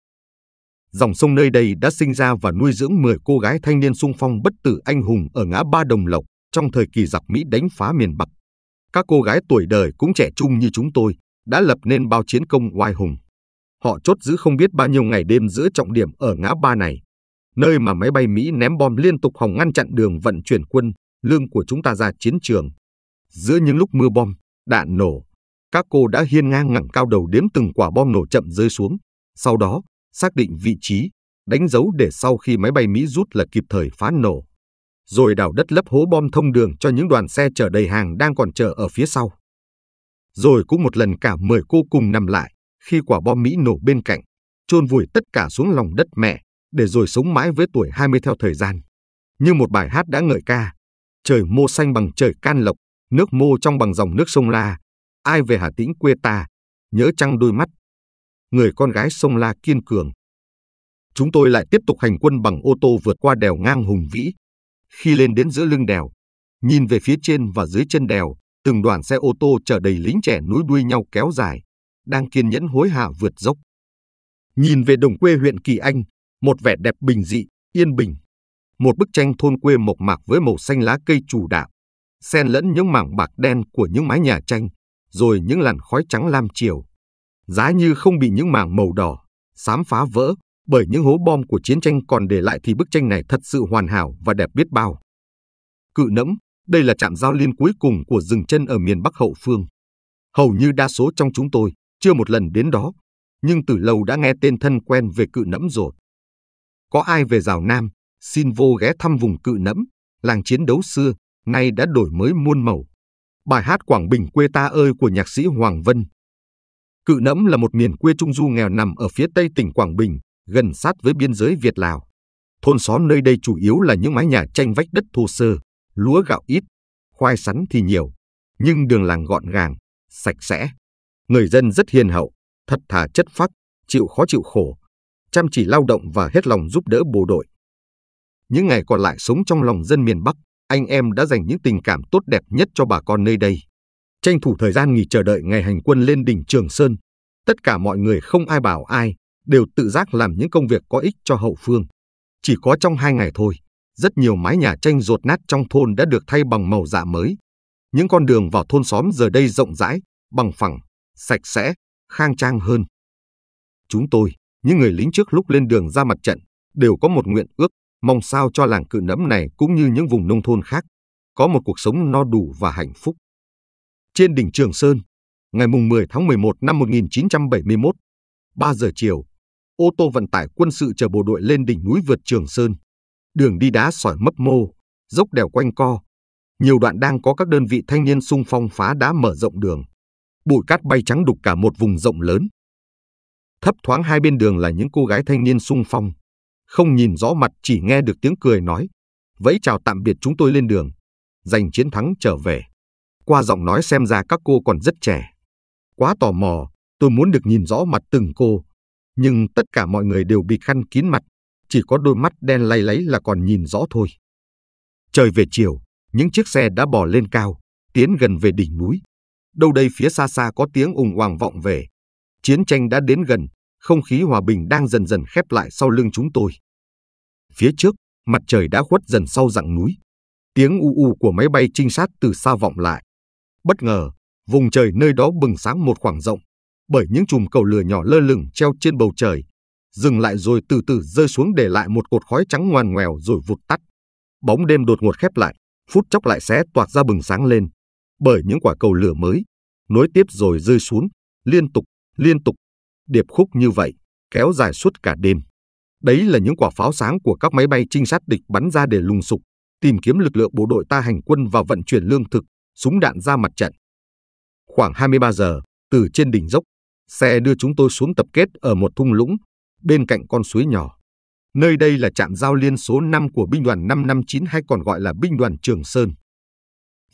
Dòng sông nơi đây đã sinh ra và nuôi dưỡng 10 cô gái thanh niên sung phong bất tử anh hùng ở ngã Ba Đồng Lộc trong thời kỳ giặc Mỹ đánh phá miền Bắc các cô gái tuổi đời cũng trẻ trung như chúng tôi đã lập nên bao chiến công oai hùng. Họ chốt giữ không biết bao nhiêu ngày đêm giữa trọng điểm ở ngã ba này, nơi mà máy bay Mỹ ném bom liên tục hòng ngăn chặn đường vận chuyển quân, lương của chúng ta ra chiến trường. Giữa những lúc mưa bom, đạn nổ, các cô đã hiên ngang ngẩng cao đầu đếm từng quả bom nổ chậm rơi xuống, sau đó xác định vị trí, đánh dấu để sau khi máy bay Mỹ rút là kịp thời phá nổ rồi đào đất lấp hố bom thông đường cho những đoàn xe chở đầy hàng đang còn chờ ở phía sau. Rồi cũng một lần cả mười cô cùng nằm lại khi quả bom Mỹ nổ bên cạnh, chôn vùi tất cả xuống lòng đất mẹ để rồi sống mãi với tuổi 20 theo thời gian. Như một bài hát đã ngợi ca, trời mô xanh bằng trời can lộc, nước mô trong bằng dòng nước sông La, ai về Hà Tĩnh quê ta, nhớ chăng đôi mắt, người con gái sông La kiên cường. Chúng tôi lại tiếp tục hành quân bằng ô tô vượt qua đèo ngang hùng vĩ, khi lên đến giữa lưng đèo, nhìn về phía trên và dưới chân đèo, từng đoàn xe ô tô chở đầy lính trẻ núi đuôi nhau kéo dài, đang kiên nhẫn hối hả vượt dốc. Nhìn về đồng quê huyện Kỳ Anh, một vẻ đẹp bình dị, yên bình. Một bức tranh thôn quê mộc mạc với màu xanh lá cây chủ đạo, xen lẫn những mảng bạc đen của những mái nhà tranh, rồi những làn khói trắng lam chiều. Giá như không bị những mảng màu đỏ, xám phá vỡ, bởi những hố bom của chiến tranh còn để lại thì bức tranh này thật sự hoàn hảo và đẹp biết bao. Cự nẫm, đây là trạm giao liên cuối cùng của rừng chân ở miền Bắc Hậu Phương. Hầu như đa số trong chúng tôi chưa một lần đến đó, nhưng từ lâu đã nghe tên thân quen về cự nẫm rồi. Có ai về rào Nam, xin vô ghé thăm vùng cự nẫm, làng chiến đấu xưa, nay đã đổi mới muôn màu. Bài hát Quảng Bình quê ta ơi của nhạc sĩ Hoàng Vân. Cự Nẫm là một miền quê trung du nghèo nằm ở phía tây tỉnh Quảng Bình, gần sát với biên giới Việt Lào. Thôn xóm nơi đây chủ yếu là những mái nhà tranh vách đất thô sơ, lúa gạo ít, khoai sắn thì nhiều, nhưng đường làng gọn gàng, sạch sẽ. Người dân rất hiền hậu, thật thà chất phác, chịu khó chịu khổ, chăm chỉ lao động và hết lòng giúp đỡ bộ đội. Những ngày còn lại sống trong lòng dân miền Bắc, anh em đã dành những tình cảm tốt đẹp nhất cho bà con nơi đây. Tranh thủ thời gian nghỉ chờ đợi ngày hành quân lên đỉnh Trường Sơn, tất cả mọi người không ai bảo ai, đều tự giác làm những công việc có ích cho hậu phương. Chỉ có trong hai ngày thôi, rất nhiều mái nhà tranh rột nát trong thôn đã được thay bằng màu dạ mới. Những con đường vào thôn xóm giờ đây rộng rãi, bằng phẳng, sạch sẽ, khang trang hơn. Chúng tôi, những người lính trước lúc lên đường ra mặt trận, đều có một nguyện ước, mong sao cho làng cự nấm này cũng như những vùng nông thôn khác, có một cuộc sống no đủ và hạnh phúc. Trên đỉnh Trường Sơn, ngày mùng 10 tháng 11 năm 1971, 3 giờ chiều, ô tô vận tải quân sự chở bộ đội lên đỉnh núi vượt Trường Sơn. Đường đi đá sỏi mấp mô, dốc đèo quanh co. Nhiều đoạn đang có các đơn vị thanh niên sung phong phá đá mở rộng đường. Bụi cát bay trắng đục cả một vùng rộng lớn. Thấp thoáng hai bên đường là những cô gái thanh niên sung phong. Không nhìn rõ mặt chỉ nghe được tiếng cười nói. Vẫy chào tạm biệt chúng tôi lên đường. Giành chiến thắng trở về. Qua giọng nói xem ra các cô còn rất trẻ. Quá tò mò, tôi muốn được nhìn rõ mặt từng cô, nhưng tất cả mọi người đều bị khăn kín mặt, chỉ có đôi mắt đen lay lấy là còn nhìn rõ thôi. Trời về chiều, những chiếc xe đã bò lên cao, tiến gần về đỉnh núi. Đâu đây phía xa xa có tiếng ùng oàng vọng về. Chiến tranh đã đến gần, không khí hòa bình đang dần dần khép lại sau lưng chúng tôi. Phía trước, mặt trời đã khuất dần sau dặng núi. Tiếng u u của máy bay trinh sát từ xa vọng lại. Bất ngờ, vùng trời nơi đó bừng sáng một khoảng rộng, bởi những chùm cầu lửa nhỏ lơ lửng treo trên bầu trời, dừng lại rồi từ từ rơi xuống để lại một cột khói trắng ngoằn ngoèo rồi vụt tắt. Bóng đêm đột ngột khép lại, phút chốc lại xé toạt ra bừng sáng lên, bởi những quả cầu lửa mới, nối tiếp rồi rơi xuống, liên tục, liên tục, điệp khúc như vậy, kéo dài suốt cả đêm. Đấy là những quả pháo sáng của các máy bay trinh sát địch bắn ra để lùng sục, tìm kiếm lực lượng bộ đội ta hành quân và vận chuyển lương thực, súng đạn ra mặt trận. Khoảng 23 giờ, từ trên đỉnh dốc, Xe đưa chúng tôi xuống tập kết ở một thung lũng bên cạnh con suối nhỏ. Nơi đây là trạm giao liên số 5 của binh đoàn 559 hay còn gọi là binh đoàn Trường Sơn.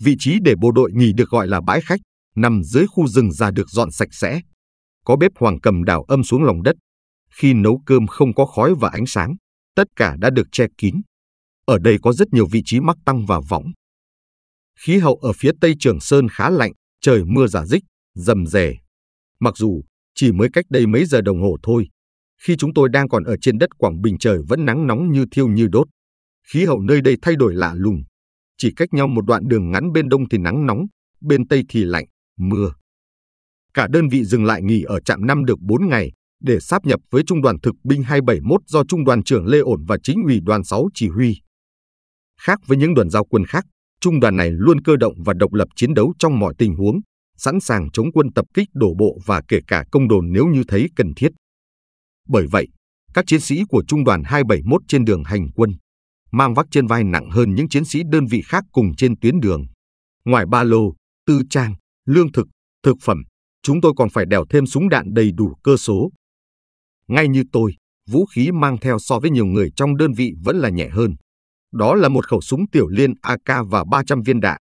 Vị trí để bộ đội nghỉ được gọi là bãi khách, nằm dưới khu rừng già được dọn sạch sẽ. Có bếp hoàng cầm đảo âm xuống lòng đất. Khi nấu cơm không có khói và ánh sáng, tất cả đã được che kín. Ở đây có rất nhiều vị trí mắc tăng và võng. Khí hậu ở phía tây Trường Sơn khá lạnh, trời mưa giả dích, rầm rề Mặc dù chỉ mới cách đây mấy giờ đồng hồ thôi, khi chúng tôi đang còn ở trên đất Quảng Bình trời vẫn nắng nóng như thiêu như đốt. Khí hậu nơi đây thay đổi lạ lùng. Chỉ cách nhau một đoạn đường ngắn bên đông thì nắng nóng, bên tây thì lạnh, mưa. Cả đơn vị dừng lại nghỉ ở trạm năm được 4 ngày để sáp nhập với trung đoàn thực binh 271 do trung đoàn trưởng Lê Ổn và chính ủy đoàn 6 chỉ huy. Khác với những đoàn giao quân khác, trung đoàn này luôn cơ động và độc lập chiến đấu trong mọi tình huống, sẵn sàng chống quân tập kích đổ bộ và kể cả công đồn nếu như thấy cần thiết. Bởi vậy, các chiến sĩ của Trung đoàn 271 trên đường hành quân mang vác trên vai nặng hơn những chiến sĩ đơn vị khác cùng trên tuyến đường. Ngoài ba lô, tư trang, lương thực, thực phẩm, chúng tôi còn phải đèo thêm súng đạn đầy đủ cơ số. Ngay như tôi, vũ khí mang theo so với nhiều người trong đơn vị vẫn là nhẹ hơn. Đó là một khẩu súng tiểu liên AK và 300 viên đạn.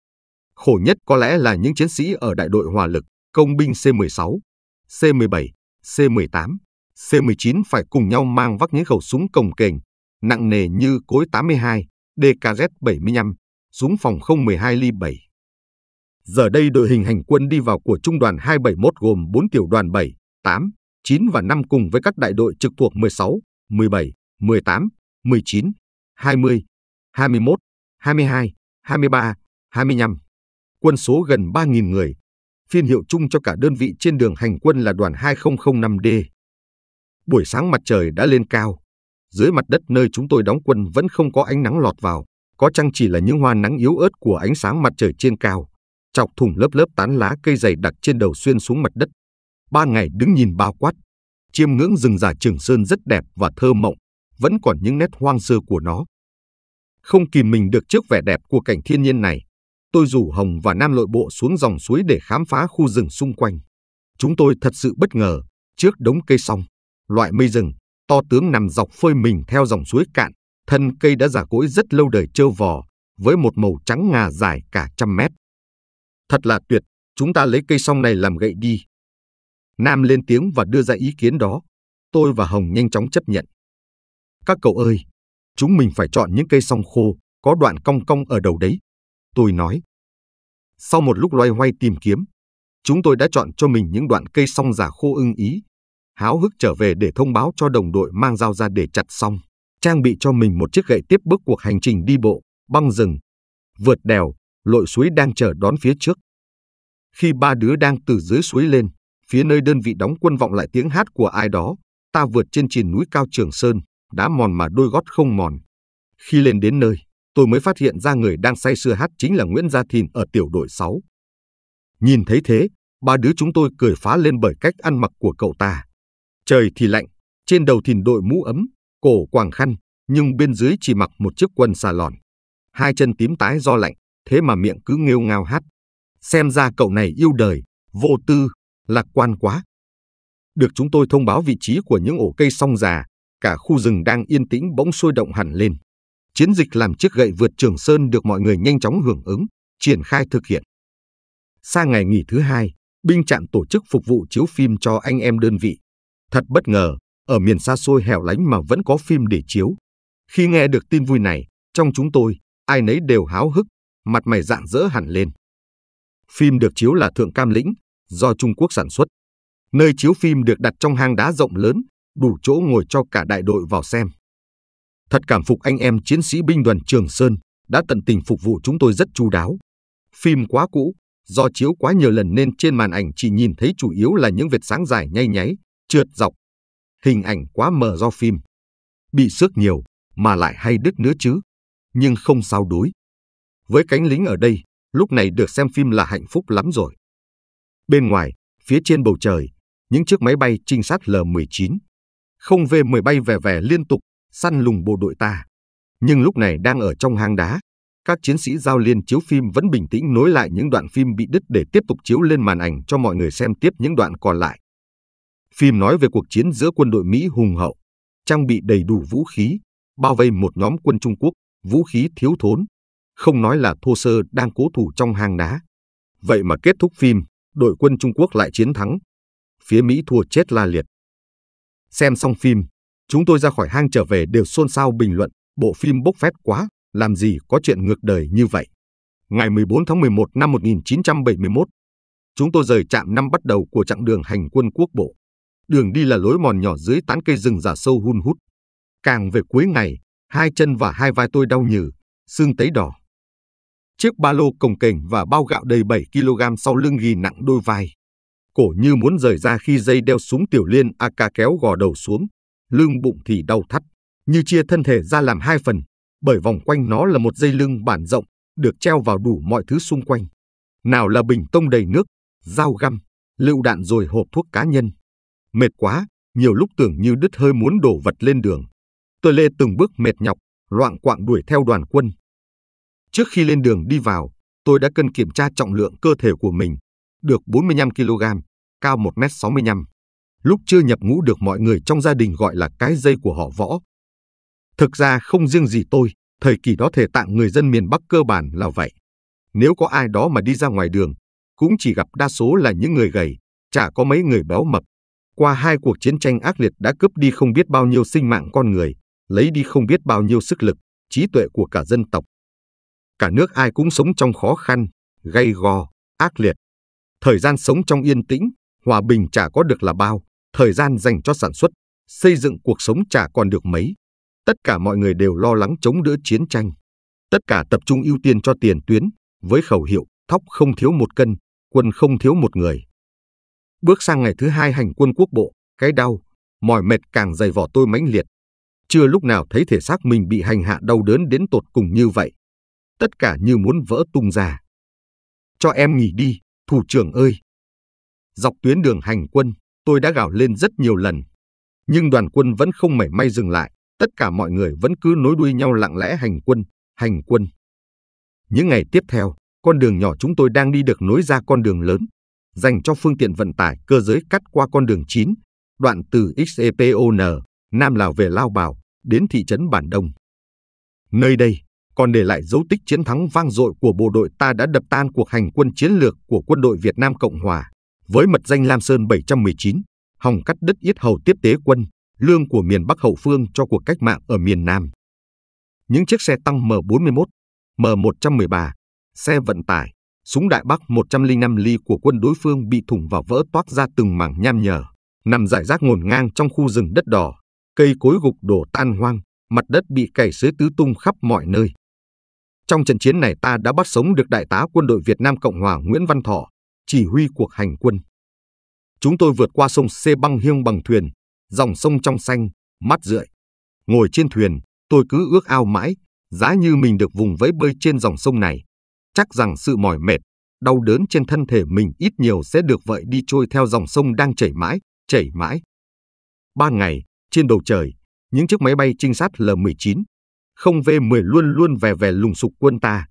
Khổ nhất có lẽ là những chiến sĩ ở đại đội hỏa lực, công binh C-16, C-17, C-18, C-19 phải cùng nhau mang vác những khẩu súng cồng kềnh, nặng nề như cối 82, DKZ-75, súng phòng không 12 ly 7. Giờ đây đội hình hành quân đi vào của trung đoàn 271 gồm 4 tiểu đoàn 7, 8, 9 và 5 cùng với các đại đội trực thuộc 16, 17, 18, 19, 20, 21, 22, 23, 25 quân số gần 3.000 người. Phiên hiệu chung cho cả đơn vị trên đường hành quân là đoàn 2005D. Buổi sáng mặt trời đã lên cao. Dưới mặt đất nơi chúng tôi đóng quân vẫn không có ánh nắng lọt vào, có chăng chỉ là những hoa nắng yếu ớt của ánh sáng mặt trời trên cao, chọc thủng lớp lớp tán lá cây dày đặc trên đầu xuyên xuống mặt đất. Ba ngày đứng nhìn bao quát, chiêm ngưỡng rừng già Trường Sơn rất đẹp và thơ mộng, vẫn còn những nét hoang sơ của nó. Không kìm mình được trước vẻ đẹp của cảnh thiên nhiên này, tôi rủ Hồng và Nam lội bộ xuống dòng suối để khám phá khu rừng xung quanh. Chúng tôi thật sự bất ngờ, trước đống cây song, loại mây rừng, to tướng nằm dọc phơi mình theo dòng suối cạn, thân cây đã giả cỗi rất lâu đời trơ vò, với một màu trắng ngà dài cả trăm mét. Thật là tuyệt, chúng ta lấy cây song này làm gậy đi. Nam lên tiếng và đưa ra ý kiến đó. Tôi và Hồng nhanh chóng chấp nhận. Các cậu ơi, chúng mình phải chọn những cây song khô, có đoạn cong cong ở đầu đấy, tôi nói. Sau một lúc loay hoay tìm kiếm, chúng tôi đã chọn cho mình những đoạn cây song giả khô ưng ý, háo hức trở về để thông báo cho đồng đội mang dao ra để chặt xong, trang bị cho mình một chiếc gậy tiếp bước cuộc hành trình đi bộ, băng rừng, vượt đèo, lội suối đang chờ đón phía trước. Khi ba đứa đang từ dưới suối lên, phía nơi đơn vị đóng quân vọng lại tiếng hát của ai đó, ta vượt trên triền núi cao Trường Sơn, đá mòn mà đôi gót không mòn. Khi lên đến nơi, tôi mới phát hiện ra người đang say sưa hát chính là Nguyễn Gia Thìn ở tiểu đội 6. Nhìn thấy thế, ba đứa chúng tôi cười phá lên bởi cách ăn mặc của cậu ta. Trời thì lạnh, trên đầu Thìn đội mũ ấm, cổ quàng khăn, nhưng bên dưới chỉ mặc một chiếc quần xà lòn. Hai chân tím tái do lạnh, thế mà miệng cứ nghêu ngao hát. Xem ra cậu này yêu đời, vô tư, lạc quan quá. Được chúng tôi thông báo vị trí của những ổ cây song già, cả khu rừng đang yên tĩnh bỗng sôi động hẳn lên. Chiến dịch làm chiếc gậy vượt Trường Sơn được mọi người nhanh chóng hưởng ứng, triển khai thực hiện. Sang ngày nghỉ thứ hai, binh trạm tổ chức phục vụ chiếu phim cho anh em đơn vị. Thật bất ngờ, ở miền xa xôi hẻo lánh mà vẫn có phim để chiếu. Khi nghe được tin vui này, trong chúng tôi, ai nấy đều háo hức, mặt mày rạng rỡ hẳn lên. Phim được chiếu là Thượng Cam Lĩnh, do Trung Quốc sản xuất. Nơi chiếu phim được đặt trong hang đá rộng lớn, đủ chỗ ngồi cho cả đại đội vào xem. Thật cảm phục anh em chiến sĩ binh đoàn Trường Sơn đã tận tình phục vụ chúng tôi rất chu đáo. Phim quá cũ, do chiếu quá nhiều lần nên trên màn ảnh chỉ nhìn thấy chủ yếu là những vệt sáng dài nhay nháy, trượt dọc. Hình ảnh quá mờ do phim. Bị xước nhiều mà lại hay đứt nữa chứ. Nhưng không sao đối. Với cánh lính ở đây, lúc này được xem phim là hạnh phúc lắm rồi. Bên ngoài, phía trên bầu trời, những chiếc máy bay trinh sát L-19, không về 10 bay về về liên tục săn lùng bộ đội ta. Nhưng lúc này đang ở trong hang đá, các chiến sĩ giao liên chiếu phim vẫn bình tĩnh nối lại những đoạn phim bị đứt để tiếp tục chiếu lên màn ảnh cho mọi người xem tiếp những đoạn còn lại. Phim nói về cuộc chiến giữa quân đội Mỹ hùng hậu, trang bị đầy đủ vũ khí, bao vây một nhóm quân Trung Quốc, vũ khí thiếu thốn, không nói là thô sơ đang cố thủ trong hang đá. Vậy mà kết thúc phim, đội quân Trung Quốc lại chiến thắng. Phía Mỹ thua chết la liệt. Xem xong phim, Chúng tôi ra khỏi hang trở về đều xôn xao bình luận, bộ phim bốc phép quá, làm gì có chuyện ngược đời như vậy. Ngày 14 tháng 11 năm 1971, chúng tôi rời trạm năm bắt đầu của chặng đường hành quân quốc bộ. Đường đi là lối mòn nhỏ dưới tán cây rừng già sâu hun hút. Càng về cuối ngày, hai chân và hai vai tôi đau nhừ, xương tấy đỏ. Chiếc ba lô cồng kềnh và bao gạo đầy 7 kg sau lưng ghi nặng đôi vai. Cổ như muốn rời ra khi dây đeo súng tiểu liên AK kéo gò đầu xuống, lưng bụng thì đau thắt, như chia thân thể ra làm hai phần, bởi vòng quanh nó là một dây lưng bản rộng, được treo vào đủ mọi thứ xung quanh. Nào là bình tông đầy nước, dao găm, lựu đạn rồi hộp thuốc cá nhân. Mệt quá, nhiều lúc tưởng như đứt hơi muốn đổ vật lên đường. Tôi lê từng bước mệt nhọc, loạn quạng đuổi theo đoàn quân. Trước khi lên đường đi vào, tôi đã cân kiểm tra trọng lượng cơ thể của mình, được 45 kg, cao 1m65 lúc chưa nhập ngũ được mọi người trong gia đình gọi là cái dây của họ võ. Thực ra không riêng gì tôi, thời kỳ đó thể tạng người dân miền Bắc cơ bản là vậy. Nếu có ai đó mà đi ra ngoài đường, cũng chỉ gặp đa số là những người gầy, chả có mấy người béo mập. Qua hai cuộc chiến tranh ác liệt đã cướp đi không biết bao nhiêu sinh mạng con người, lấy đi không biết bao nhiêu sức lực, trí tuệ của cả dân tộc. Cả nước ai cũng sống trong khó khăn, gay gò ác liệt. Thời gian sống trong yên tĩnh, hòa bình chả có được là bao thời gian dành cho sản xuất, xây dựng cuộc sống chả còn được mấy. Tất cả mọi người đều lo lắng chống đỡ chiến tranh. Tất cả tập trung ưu tiên cho tiền tuyến, với khẩu hiệu thóc không thiếu một cân, quân không thiếu một người. Bước sang ngày thứ hai hành quân quốc bộ, cái đau, mỏi mệt càng dày vỏ tôi mãnh liệt. Chưa lúc nào thấy thể xác mình bị hành hạ đau đớn đến tột cùng như vậy. Tất cả như muốn vỡ tung ra. Cho em nghỉ đi, thủ trưởng ơi. Dọc tuyến đường hành quân, Tôi đã gào lên rất nhiều lần, nhưng đoàn quân vẫn không mảy may dừng lại, tất cả mọi người vẫn cứ nối đuôi nhau lặng lẽ hành quân, hành quân. Những ngày tiếp theo, con đường nhỏ chúng tôi đang đi được nối ra con đường lớn, dành cho phương tiện vận tải cơ giới cắt qua con đường 9, đoạn từ XEPON, Nam Lào về Lao Bảo, đến thị trấn Bản Đông. Nơi đây còn để lại dấu tích chiến thắng vang dội của bộ đội ta đã đập tan cuộc hành quân chiến lược của quân đội Việt Nam Cộng Hòa với mật danh Lam Sơn 719, hòng cắt đất yết hầu tiếp tế quân, lương của miền Bắc hậu phương cho cuộc cách mạng ở miền Nam. Những chiếc xe tăng M41, M113, xe vận tải, súng đại bắc 105 ly của quân đối phương bị thủng vào vỡ toát ra từng mảng nham nhở, nằm rải rác ngổn ngang trong khu rừng đất đỏ, cây cối gục đổ tan hoang, mặt đất bị cày xới tứ tung khắp mọi nơi. Trong trận chiến này ta đã bắt sống được đại tá quân đội Việt Nam Cộng hòa Nguyễn Văn Thọ, chỉ huy cuộc hành quân. Chúng tôi vượt qua sông Xê băng hiêng bằng thuyền, dòng sông trong xanh, mắt rượi. Ngồi trên thuyền, tôi cứ ước ao mãi, giá như mình được vùng vẫy bơi trên dòng sông này. Chắc rằng sự mỏi mệt, đau đớn trên thân thể mình ít nhiều sẽ được vậy đi trôi theo dòng sông đang chảy mãi, chảy mãi. Ban ngày, trên bầu trời, những chiếc máy bay trinh sát L-19, không V-10 luôn luôn về về lùng sục quân ta.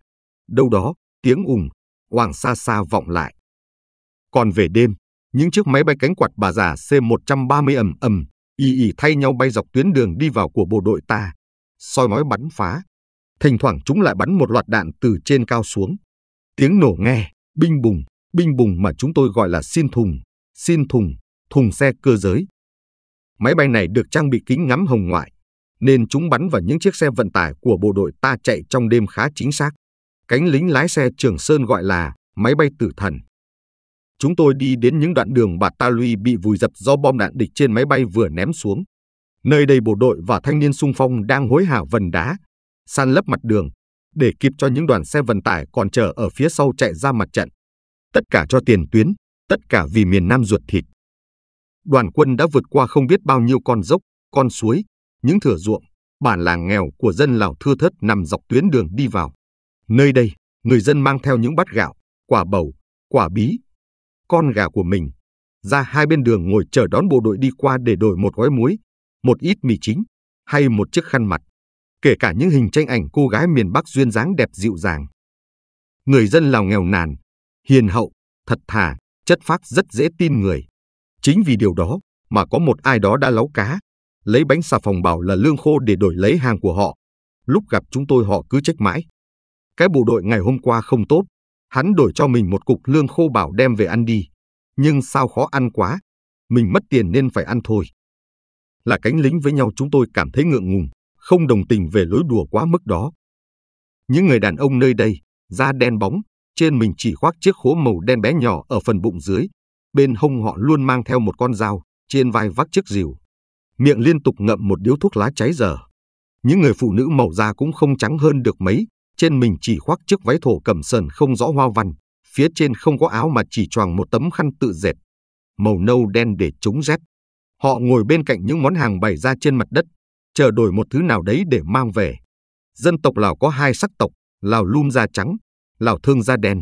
Đâu đó, tiếng ùng, hoàng xa xa vọng lại. Còn về đêm, những chiếc máy bay cánh quạt bà già C-130 ầm ầm, y y thay nhau bay dọc tuyến đường đi vào của bộ đội ta, soi mói bắn phá. Thỉnh thoảng chúng lại bắn một loạt đạn từ trên cao xuống. Tiếng nổ nghe, binh bùng, binh bùng mà chúng tôi gọi là xin thùng, xin thùng, thùng xe cơ giới. Máy bay này được trang bị kính ngắm hồng ngoại, nên chúng bắn vào những chiếc xe vận tải của bộ đội ta chạy trong đêm khá chính xác. Cánh lính lái xe Trường Sơn gọi là máy bay tử thần chúng tôi đi đến những đoạn đường bà ta lui bị vùi dập do bom đạn địch trên máy bay vừa ném xuống. Nơi đây bộ đội và thanh niên sung phong đang hối hả vần đá, san lấp mặt đường, để kịp cho những đoàn xe vận tải còn chờ ở phía sau chạy ra mặt trận. Tất cả cho tiền tuyến, tất cả vì miền Nam ruột thịt. Đoàn quân đã vượt qua không biết bao nhiêu con dốc, con suối, những thửa ruộng, bản làng nghèo của dân Lào thưa thớt nằm dọc tuyến đường đi vào. Nơi đây, người dân mang theo những bát gạo, quả bầu, quả bí, con gà của mình, ra hai bên đường ngồi chờ đón bộ đội đi qua để đổi một gói muối, một ít mì chính hay một chiếc khăn mặt, kể cả những hình tranh ảnh cô gái miền Bắc duyên dáng đẹp dịu dàng. Người dân Lào nghèo nàn, hiền hậu, thật thà, chất phác rất dễ tin người. Chính vì điều đó mà có một ai đó đã láu cá, lấy bánh xà phòng bảo là lương khô để đổi lấy hàng của họ. Lúc gặp chúng tôi họ cứ trách mãi. Cái bộ đội ngày hôm qua không tốt, Hắn đổi cho mình một cục lương khô bảo đem về ăn đi. Nhưng sao khó ăn quá, mình mất tiền nên phải ăn thôi. Là cánh lính với nhau chúng tôi cảm thấy ngượng ngùng, không đồng tình về lối đùa quá mức đó. Những người đàn ông nơi đây, da đen bóng, trên mình chỉ khoác chiếc khố màu đen bé nhỏ ở phần bụng dưới, bên hông họ luôn mang theo một con dao, trên vai vác chiếc rìu. Miệng liên tục ngậm một điếu thuốc lá cháy dở. Những người phụ nữ màu da cũng không trắng hơn được mấy, trên mình chỉ khoác chiếc váy thổ cẩm sờn không rõ hoa văn, phía trên không có áo mà chỉ choàng một tấm khăn tự dệt, màu nâu đen để chống rét. Họ ngồi bên cạnh những món hàng bày ra trên mặt đất, chờ đổi một thứ nào đấy để mang về. Dân tộc Lào có hai sắc tộc, Lào lum da trắng, Lào thương da đen.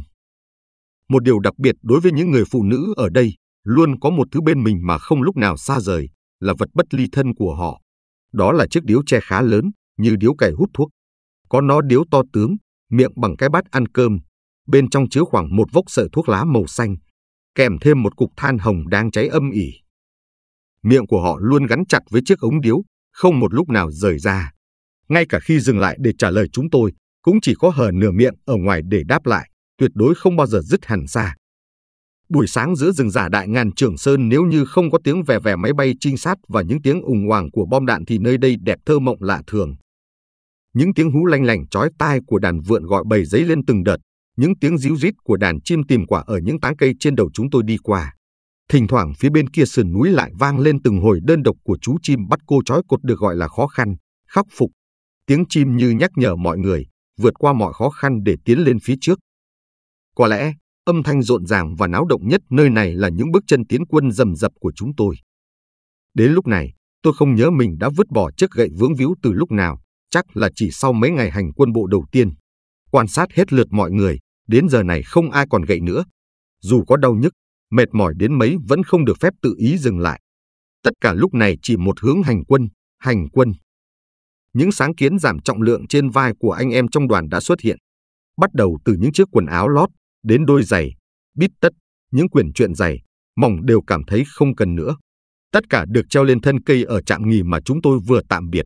Một điều đặc biệt đối với những người phụ nữ ở đây, luôn có một thứ bên mình mà không lúc nào xa rời, là vật bất ly thân của họ. Đó là chiếc điếu tre khá lớn, như điếu cày hút thuốc có nó điếu to tướng, miệng bằng cái bát ăn cơm, bên trong chứa khoảng một vốc sợi thuốc lá màu xanh, kèm thêm một cục than hồng đang cháy âm ỉ. Miệng của họ luôn gắn chặt với chiếc ống điếu, không một lúc nào rời ra. Ngay cả khi dừng lại để trả lời chúng tôi, cũng chỉ có hở nửa miệng ở ngoài để đáp lại, tuyệt đối không bao giờ dứt hẳn ra. Buổi sáng giữa rừng giả đại ngàn trường sơn nếu như không có tiếng vè vè máy bay trinh sát và những tiếng ủng hoàng của bom đạn thì nơi đây đẹp thơ mộng lạ thường. Những tiếng hú lanh lảnh chói tai của đàn vượn gọi bầy giấy lên từng đợt, những tiếng ríu rít của đàn chim tìm quả ở những tán cây trên đầu chúng tôi đi qua. Thỉnh thoảng phía bên kia sườn núi lại vang lên từng hồi đơn độc của chú chim bắt cô chói cột được gọi là khó khăn, khắc phục. Tiếng chim như nhắc nhở mọi người vượt qua mọi khó khăn để tiến lên phía trước. Có lẽ, âm thanh rộn ràng và náo động nhất nơi này là những bước chân tiến quân rầm rập của chúng tôi. Đến lúc này, tôi không nhớ mình đã vứt bỏ chiếc gậy vướng víu từ lúc nào, chắc là chỉ sau mấy ngày hành quân bộ đầu tiên. Quan sát hết lượt mọi người, đến giờ này không ai còn gậy nữa. Dù có đau nhức, mệt mỏi đến mấy vẫn không được phép tự ý dừng lại. Tất cả lúc này chỉ một hướng hành quân, hành quân. Những sáng kiến giảm trọng lượng trên vai của anh em trong đoàn đã xuất hiện. Bắt đầu từ những chiếc quần áo lót, đến đôi giày, bít tất, những quyển truyện giày mỏng đều cảm thấy không cần nữa. Tất cả được treo lên thân cây ở trạm nghỉ mà chúng tôi vừa tạm biệt.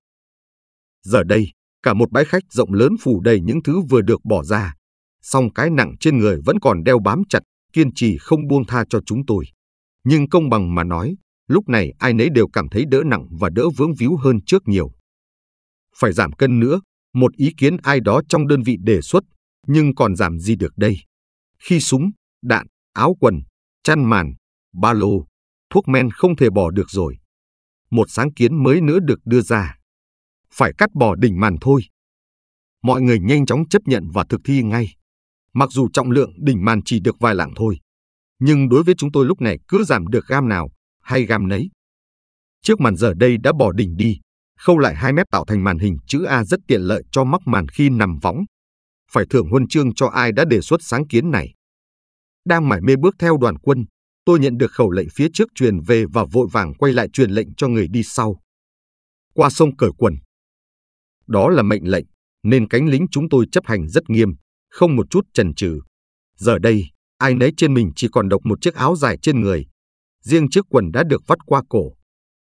Giờ đây, cả một bãi khách rộng lớn phủ đầy những thứ vừa được bỏ ra. Song cái nặng trên người vẫn còn đeo bám chặt, kiên trì không buông tha cho chúng tôi. Nhưng công bằng mà nói, lúc này ai nấy đều cảm thấy đỡ nặng và đỡ vướng víu hơn trước nhiều. Phải giảm cân nữa, một ý kiến ai đó trong đơn vị đề xuất, nhưng còn giảm gì được đây? Khi súng, đạn, áo quần, chăn màn, ba lô, thuốc men không thể bỏ được rồi. Một sáng kiến mới nữa được đưa ra phải cắt bỏ đỉnh màn thôi. Mọi người nhanh chóng chấp nhận và thực thi ngay. Mặc dù trọng lượng đỉnh màn chỉ được vài lạng thôi, nhưng đối với chúng tôi lúc này cứ giảm được gam nào hay gam nấy. Trước màn giờ đây đã bỏ đỉnh đi, khâu lại hai mép tạo thành màn hình chữ A rất tiện lợi cho mắc màn khi nằm võng. Phải thưởng huân chương cho ai đã đề xuất sáng kiến này. Đang mải mê bước theo đoàn quân, tôi nhận được khẩu lệnh phía trước truyền về và vội vàng quay lại truyền lệnh cho người đi sau. Qua sông cởi quần, đó là mệnh lệnh, nên cánh lính chúng tôi chấp hành rất nghiêm, không một chút chần chừ. Giờ đây, ai nấy trên mình chỉ còn độc một chiếc áo dài trên người. Riêng chiếc quần đã được vắt qua cổ.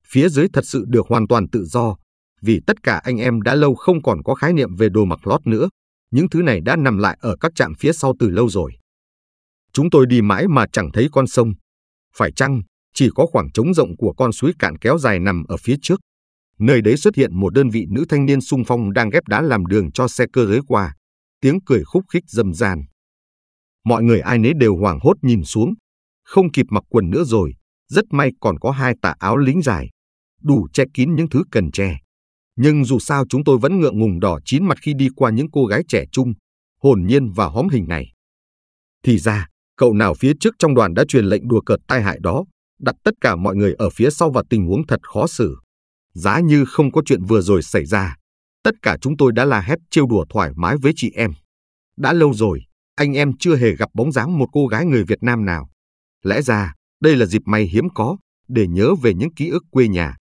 Phía dưới thật sự được hoàn toàn tự do, vì tất cả anh em đã lâu không còn có khái niệm về đồ mặc lót nữa. Những thứ này đã nằm lại ở các trạm phía sau từ lâu rồi. Chúng tôi đi mãi mà chẳng thấy con sông. Phải chăng, chỉ có khoảng trống rộng của con suối cạn kéo dài nằm ở phía trước, Nơi đấy xuất hiện một đơn vị nữ thanh niên sung phong đang ghép đá làm đường cho xe cơ giới qua. Tiếng cười khúc khích dâm gian. Mọi người ai nấy đều hoảng hốt nhìn xuống. Không kịp mặc quần nữa rồi. Rất may còn có hai tà áo lính dài. Đủ che kín những thứ cần che. Nhưng dù sao chúng tôi vẫn ngượng ngùng đỏ chín mặt khi đi qua những cô gái trẻ trung, hồn nhiên và hóm hình này. Thì ra, cậu nào phía trước trong đoàn đã truyền lệnh đùa cợt tai hại đó, đặt tất cả mọi người ở phía sau vào tình huống thật khó xử. Giá như không có chuyện vừa rồi xảy ra, tất cả chúng tôi đã la hét trêu đùa thoải mái với chị em. Đã lâu rồi, anh em chưa hề gặp bóng dáng một cô gái người Việt Nam nào. Lẽ ra, đây là dịp may hiếm có để nhớ về những ký ức quê nhà.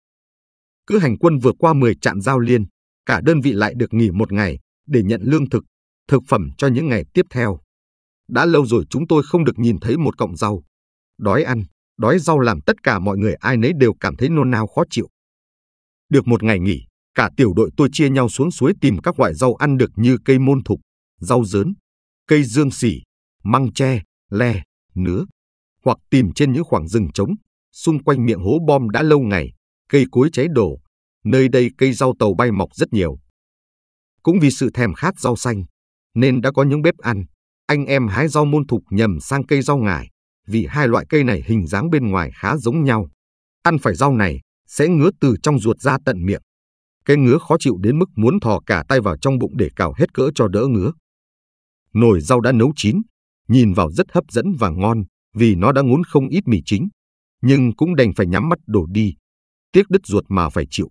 Cứ hành quân vượt qua 10 trạm giao liên, cả đơn vị lại được nghỉ một ngày để nhận lương thực, thực phẩm cho những ngày tiếp theo. Đã lâu rồi chúng tôi không được nhìn thấy một cọng rau. Đói ăn, đói rau làm tất cả mọi người ai nấy đều cảm thấy nôn nao khó chịu. Được một ngày nghỉ, cả tiểu đội tôi chia nhau xuống suối tìm các loại rau ăn được như cây môn thục, rau dớn, cây dương xỉ, măng tre, le, nứa, hoặc tìm trên những khoảng rừng trống, xung quanh miệng hố bom đã lâu ngày, cây cối cháy đổ, nơi đây cây rau tàu bay mọc rất nhiều. Cũng vì sự thèm khát rau xanh, nên đã có những bếp ăn, anh em hái rau môn thục nhầm sang cây rau ngải, vì hai loại cây này hình dáng bên ngoài khá giống nhau. Ăn phải rau này, sẽ ngứa từ trong ruột ra tận miệng. Cái ngứa khó chịu đến mức muốn thò cả tay vào trong bụng để cào hết cỡ cho đỡ ngứa. Nồi rau đã nấu chín, nhìn vào rất hấp dẫn và ngon vì nó đã ngốn không ít mì chính, nhưng cũng đành phải nhắm mắt đổ đi, tiếc đứt ruột mà phải chịu.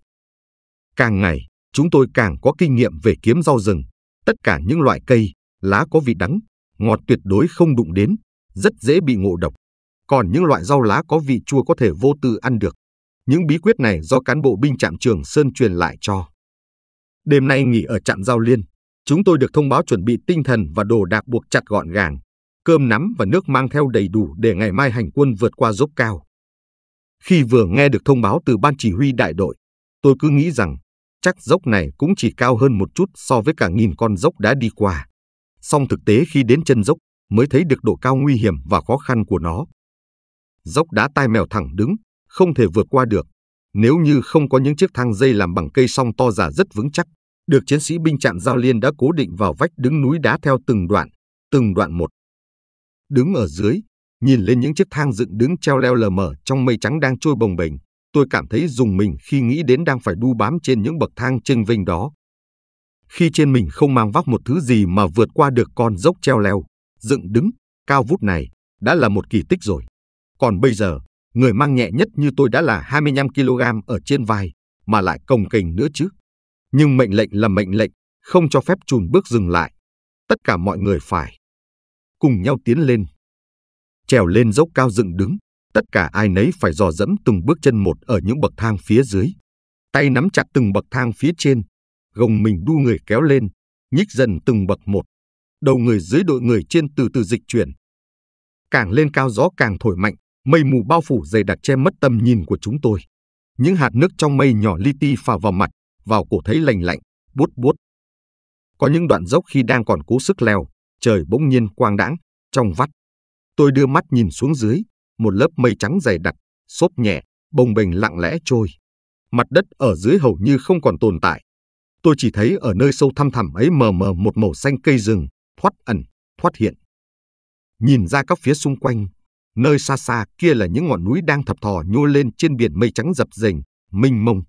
Càng ngày, chúng tôi càng có kinh nghiệm về kiếm rau rừng, tất cả những loại cây, lá có vị đắng, ngọt tuyệt đối không đụng đến, rất dễ bị ngộ độc. Còn những loại rau lá có vị chua có thể vô tư ăn được. Những bí quyết này do cán bộ binh trạm Trường Sơn truyền lại cho. Đêm nay nghỉ ở trạm Giao Liên, chúng tôi được thông báo chuẩn bị tinh thần và đồ đạc buộc chặt gọn gàng, cơm nắm và nước mang theo đầy đủ để ngày mai hành quân vượt qua dốc cao. Khi vừa nghe được thông báo từ ban chỉ huy đại đội, tôi cứ nghĩ rằng chắc dốc này cũng chỉ cao hơn một chút so với cả nghìn con dốc đã đi qua. Song thực tế khi đến chân dốc mới thấy được độ cao nguy hiểm và khó khăn của nó. Dốc đá tai mèo thẳng đứng, không thể vượt qua được. Nếu như không có những chiếc thang dây làm bằng cây song to giả rất vững chắc, được chiến sĩ binh chạm giao liên đã cố định vào vách đứng núi đá theo từng đoạn, từng đoạn một. Đứng ở dưới, nhìn lên những chiếc thang dựng đứng treo leo lờ mờ trong mây trắng đang trôi bồng bềnh, tôi cảm thấy dùng mình khi nghĩ đến đang phải đu bám trên những bậc thang chênh vênh đó. Khi trên mình không mang vác một thứ gì mà vượt qua được con dốc treo leo, dựng đứng, cao vút này, đã là một kỳ tích rồi. Còn bây giờ, Người mang nhẹ nhất như tôi đã là 25 kg ở trên vai, mà lại cồng kềnh nữa chứ. Nhưng mệnh lệnh là mệnh lệnh, không cho phép chùn bước dừng lại. Tất cả mọi người phải cùng nhau tiến lên. Trèo lên dốc cao dựng đứng, tất cả ai nấy phải dò dẫm từng bước chân một ở những bậc thang phía dưới. Tay nắm chặt từng bậc thang phía trên, gồng mình đu người kéo lên, nhích dần từng bậc một. Đầu người dưới đội người trên từ từ dịch chuyển. Càng lên cao gió càng thổi mạnh, Mây mù bao phủ dày đặc che mất tầm nhìn của chúng tôi. Những hạt nước trong mây nhỏ li ti phả vào mặt, vào cổ thấy lành lạnh, buốt buốt. Có những đoạn dốc khi đang còn cố sức leo, trời bỗng nhiên quang đãng, trong vắt. Tôi đưa mắt nhìn xuống dưới, một lớp mây trắng dày đặc, xốp nhẹ, bồng bềnh lặng lẽ trôi. Mặt đất ở dưới hầu như không còn tồn tại. Tôi chỉ thấy ở nơi sâu thăm thẳm ấy mờ mờ một màu xanh cây rừng, thoát ẩn, thoát hiện. Nhìn ra các phía xung quanh, Nơi xa xa kia là những ngọn núi đang thập thò nhô lên trên biển mây trắng dập dềnh, mênh mông.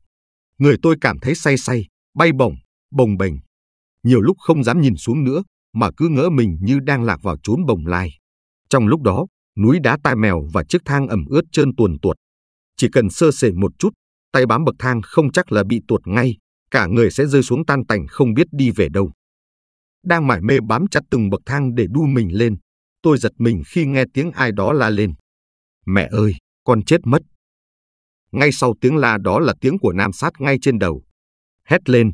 Người tôi cảm thấy say say, bay bổng, bồng bềnh. Nhiều lúc không dám nhìn xuống nữa, mà cứ ngỡ mình như đang lạc vào chốn bồng lai. Trong lúc đó, núi đá tai mèo và chiếc thang ẩm ướt trơn tuồn tuột. Chỉ cần sơ sẩy một chút, tay bám bậc thang không chắc là bị tuột ngay, cả người sẽ rơi xuống tan tành không biết đi về đâu. Đang mải mê bám chặt từng bậc thang để đu mình lên, Tôi giật mình khi nghe tiếng ai đó la lên. Mẹ ơi, con chết mất. Ngay sau tiếng la đó là tiếng của nam sát ngay trên đầu. Hét lên.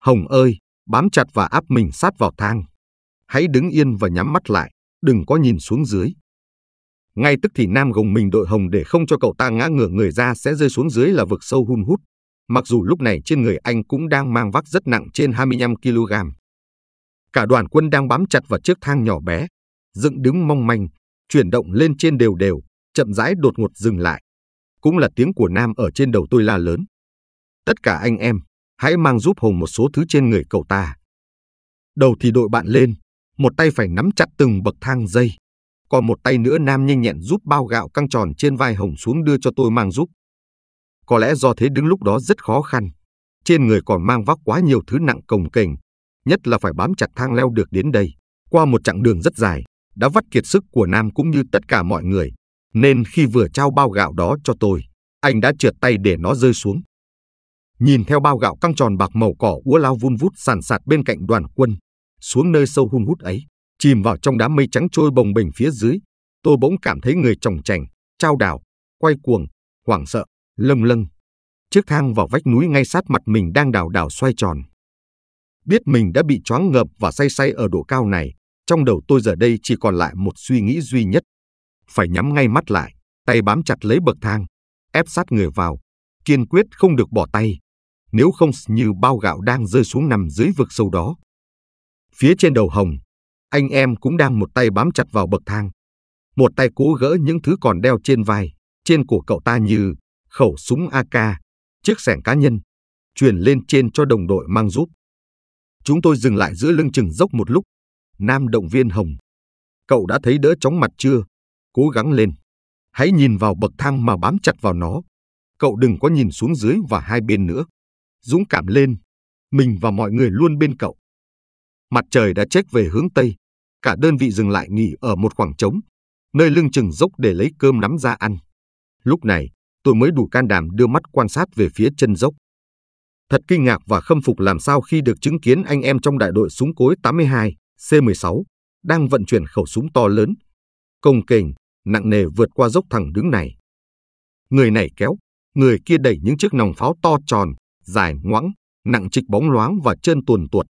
Hồng ơi, bám chặt và áp mình sát vào thang. Hãy đứng yên và nhắm mắt lại, đừng có nhìn xuống dưới. Ngay tức thì Nam gồng mình đội Hồng để không cho cậu ta ngã ngửa người ra sẽ rơi xuống dưới là vực sâu hun hút. Mặc dù lúc này trên người anh cũng đang mang vác rất nặng trên 25 kg. Cả đoàn quân đang bám chặt vào chiếc thang nhỏ bé, dựng đứng mong manh, chuyển động lên trên đều đều, chậm rãi đột ngột dừng lại. Cũng là tiếng của Nam ở trên đầu tôi la lớn. Tất cả anh em, hãy mang giúp Hùng một số thứ trên người cậu ta. Đầu thì đội bạn lên, một tay phải nắm chặt từng bậc thang dây. Còn một tay nữa Nam nhanh nhẹn giúp bao gạo căng tròn trên vai Hồng xuống đưa cho tôi mang giúp. Có lẽ do thế đứng lúc đó rất khó khăn. Trên người còn mang vác quá nhiều thứ nặng cồng kềnh, nhất là phải bám chặt thang leo được đến đây, qua một chặng đường rất dài đã vắt kiệt sức của Nam cũng như tất cả mọi người, nên khi vừa trao bao gạo đó cho tôi, anh đã trượt tay để nó rơi xuống. Nhìn theo bao gạo căng tròn bạc màu cỏ úa lao vun vút sàn sạt bên cạnh đoàn quân, xuống nơi sâu hun hút ấy, chìm vào trong đám mây trắng trôi bồng bềnh phía dưới, tôi bỗng cảm thấy người trồng chành, trao đảo, quay cuồng, hoảng sợ, lâng lâng. Chiếc thang vào vách núi ngay sát mặt mình đang đảo đảo xoay tròn. Biết mình đã bị choáng ngợp và say say ở độ cao này, trong đầu tôi giờ đây chỉ còn lại một suy nghĩ duy nhất. Phải nhắm ngay mắt lại, tay bám chặt lấy bậc thang, ép sát người vào, kiên quyết không được bỏ tay. Nếu không như bao gạo đang rơi xuống nằm dưới vực sâu đó. Phía trên đầu hồng, anh em cũng đang một tay bám chặt vào bậc thang. Một tay cố gỡ những thứ còn đeo trên vai, trên của cậu ta như khẩu súng AK, chiếc sẻng cá nhân, truyền lên trên cho đồng đội mang giúp. Chúng tôi dừng lại giữa lưng chừng dốc một lúc, Nam động viên Hồng. Cậu đã thấy đỡ chóng mặt chưa? Cố gắng lên. Hãy nhìn vào bậc thang mà bám chặt vào nó. Cậu đừng có nhìn xuống dưới và hai bên nữa. Dũng cảm lên. Mình và mọi người luôn bên cậu. Mặt trời đã chết về hướng Tây. Cả đơn vị dừng lại nghỉ ở một khoảng trống, nơi lưng chừng dốc để lấy cơm nắm ra ăn. Lúc này, tôi mới đủ can đảm đưa mắt quan sát về phía chân dốc. Thật kinh ngạc và khâm phục làm sao khi được chứng kiến anh em trong đại đội súng cối 82 C-16 đang vận chuyển khẩu súng to lớn, công kềnh, nặng nề vượt qua dốc thẳng đứng này. Người này kéo, người kia đẩy những chiếc nòng pháo to tròn, dài ngoãng, nặng trịch bóng loáng và chân tuồn tuột.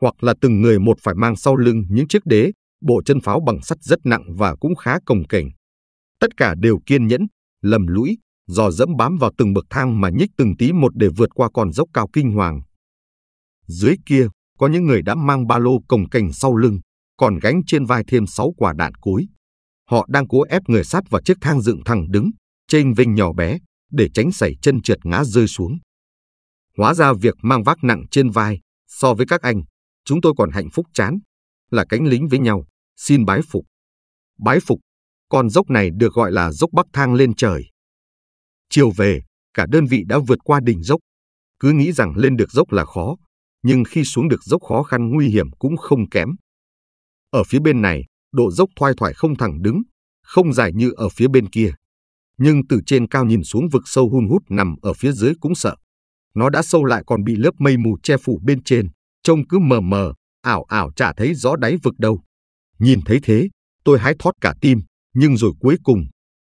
Hoặc là từng người một phải mang sau lưng những chiếc đế, bộ chân pháo bằng sắt rất nặng và cũng khá cồng kềnh. Tất cả đều kiên nhẫn, lầm lũi, dò dẫm bám vào từng bậc thang mà nhích từng tí một để vượt qua con dốc cao kinh hoàng. Dưới kia có những người đã mang ba lô cồng cành sau lưng, còn gánh trên vai thêm sáu quả đạn cuối. Họ đang cố ép người sát vào chiếc thang dựng thẳng đứng, trên vinh nhỏ bé, để tránh xảy chân trượt ngã rơi xuống. Hóa ra việc mang vác nặng trên vai, so với các anh, chúng tôi còn hạnh phúc chán, là cánh lính với nhau, xin bái phục. Bái phục, con dốc này được gọi là dốc bắc thang lên trời. Chiều về, cả đơn vị đã vượt qua đỉnh dốc. Cứ nghĩ rằng lên được dốc là khó, nhưng khi xuống được dốc khó khăn nguy hiểm cũng không kém. Ở phía bên này, độ dốc thoai thoải không thẳng đứng, không dài như ở phía bên kia. Nhưng từ trên cao nhìn xuống vực sâu hun hút nằm ở phía dưới cũng sợ. Nó đã sâu lại còn bị lớp mây mù che phủ bên trên, trông cứ mờ mờ, ảo ảo chả thấy rõ đáy vực đâu. Nhìn thấy thế, tôi hái thoát cả tim, nhưng rồi cuối cùng,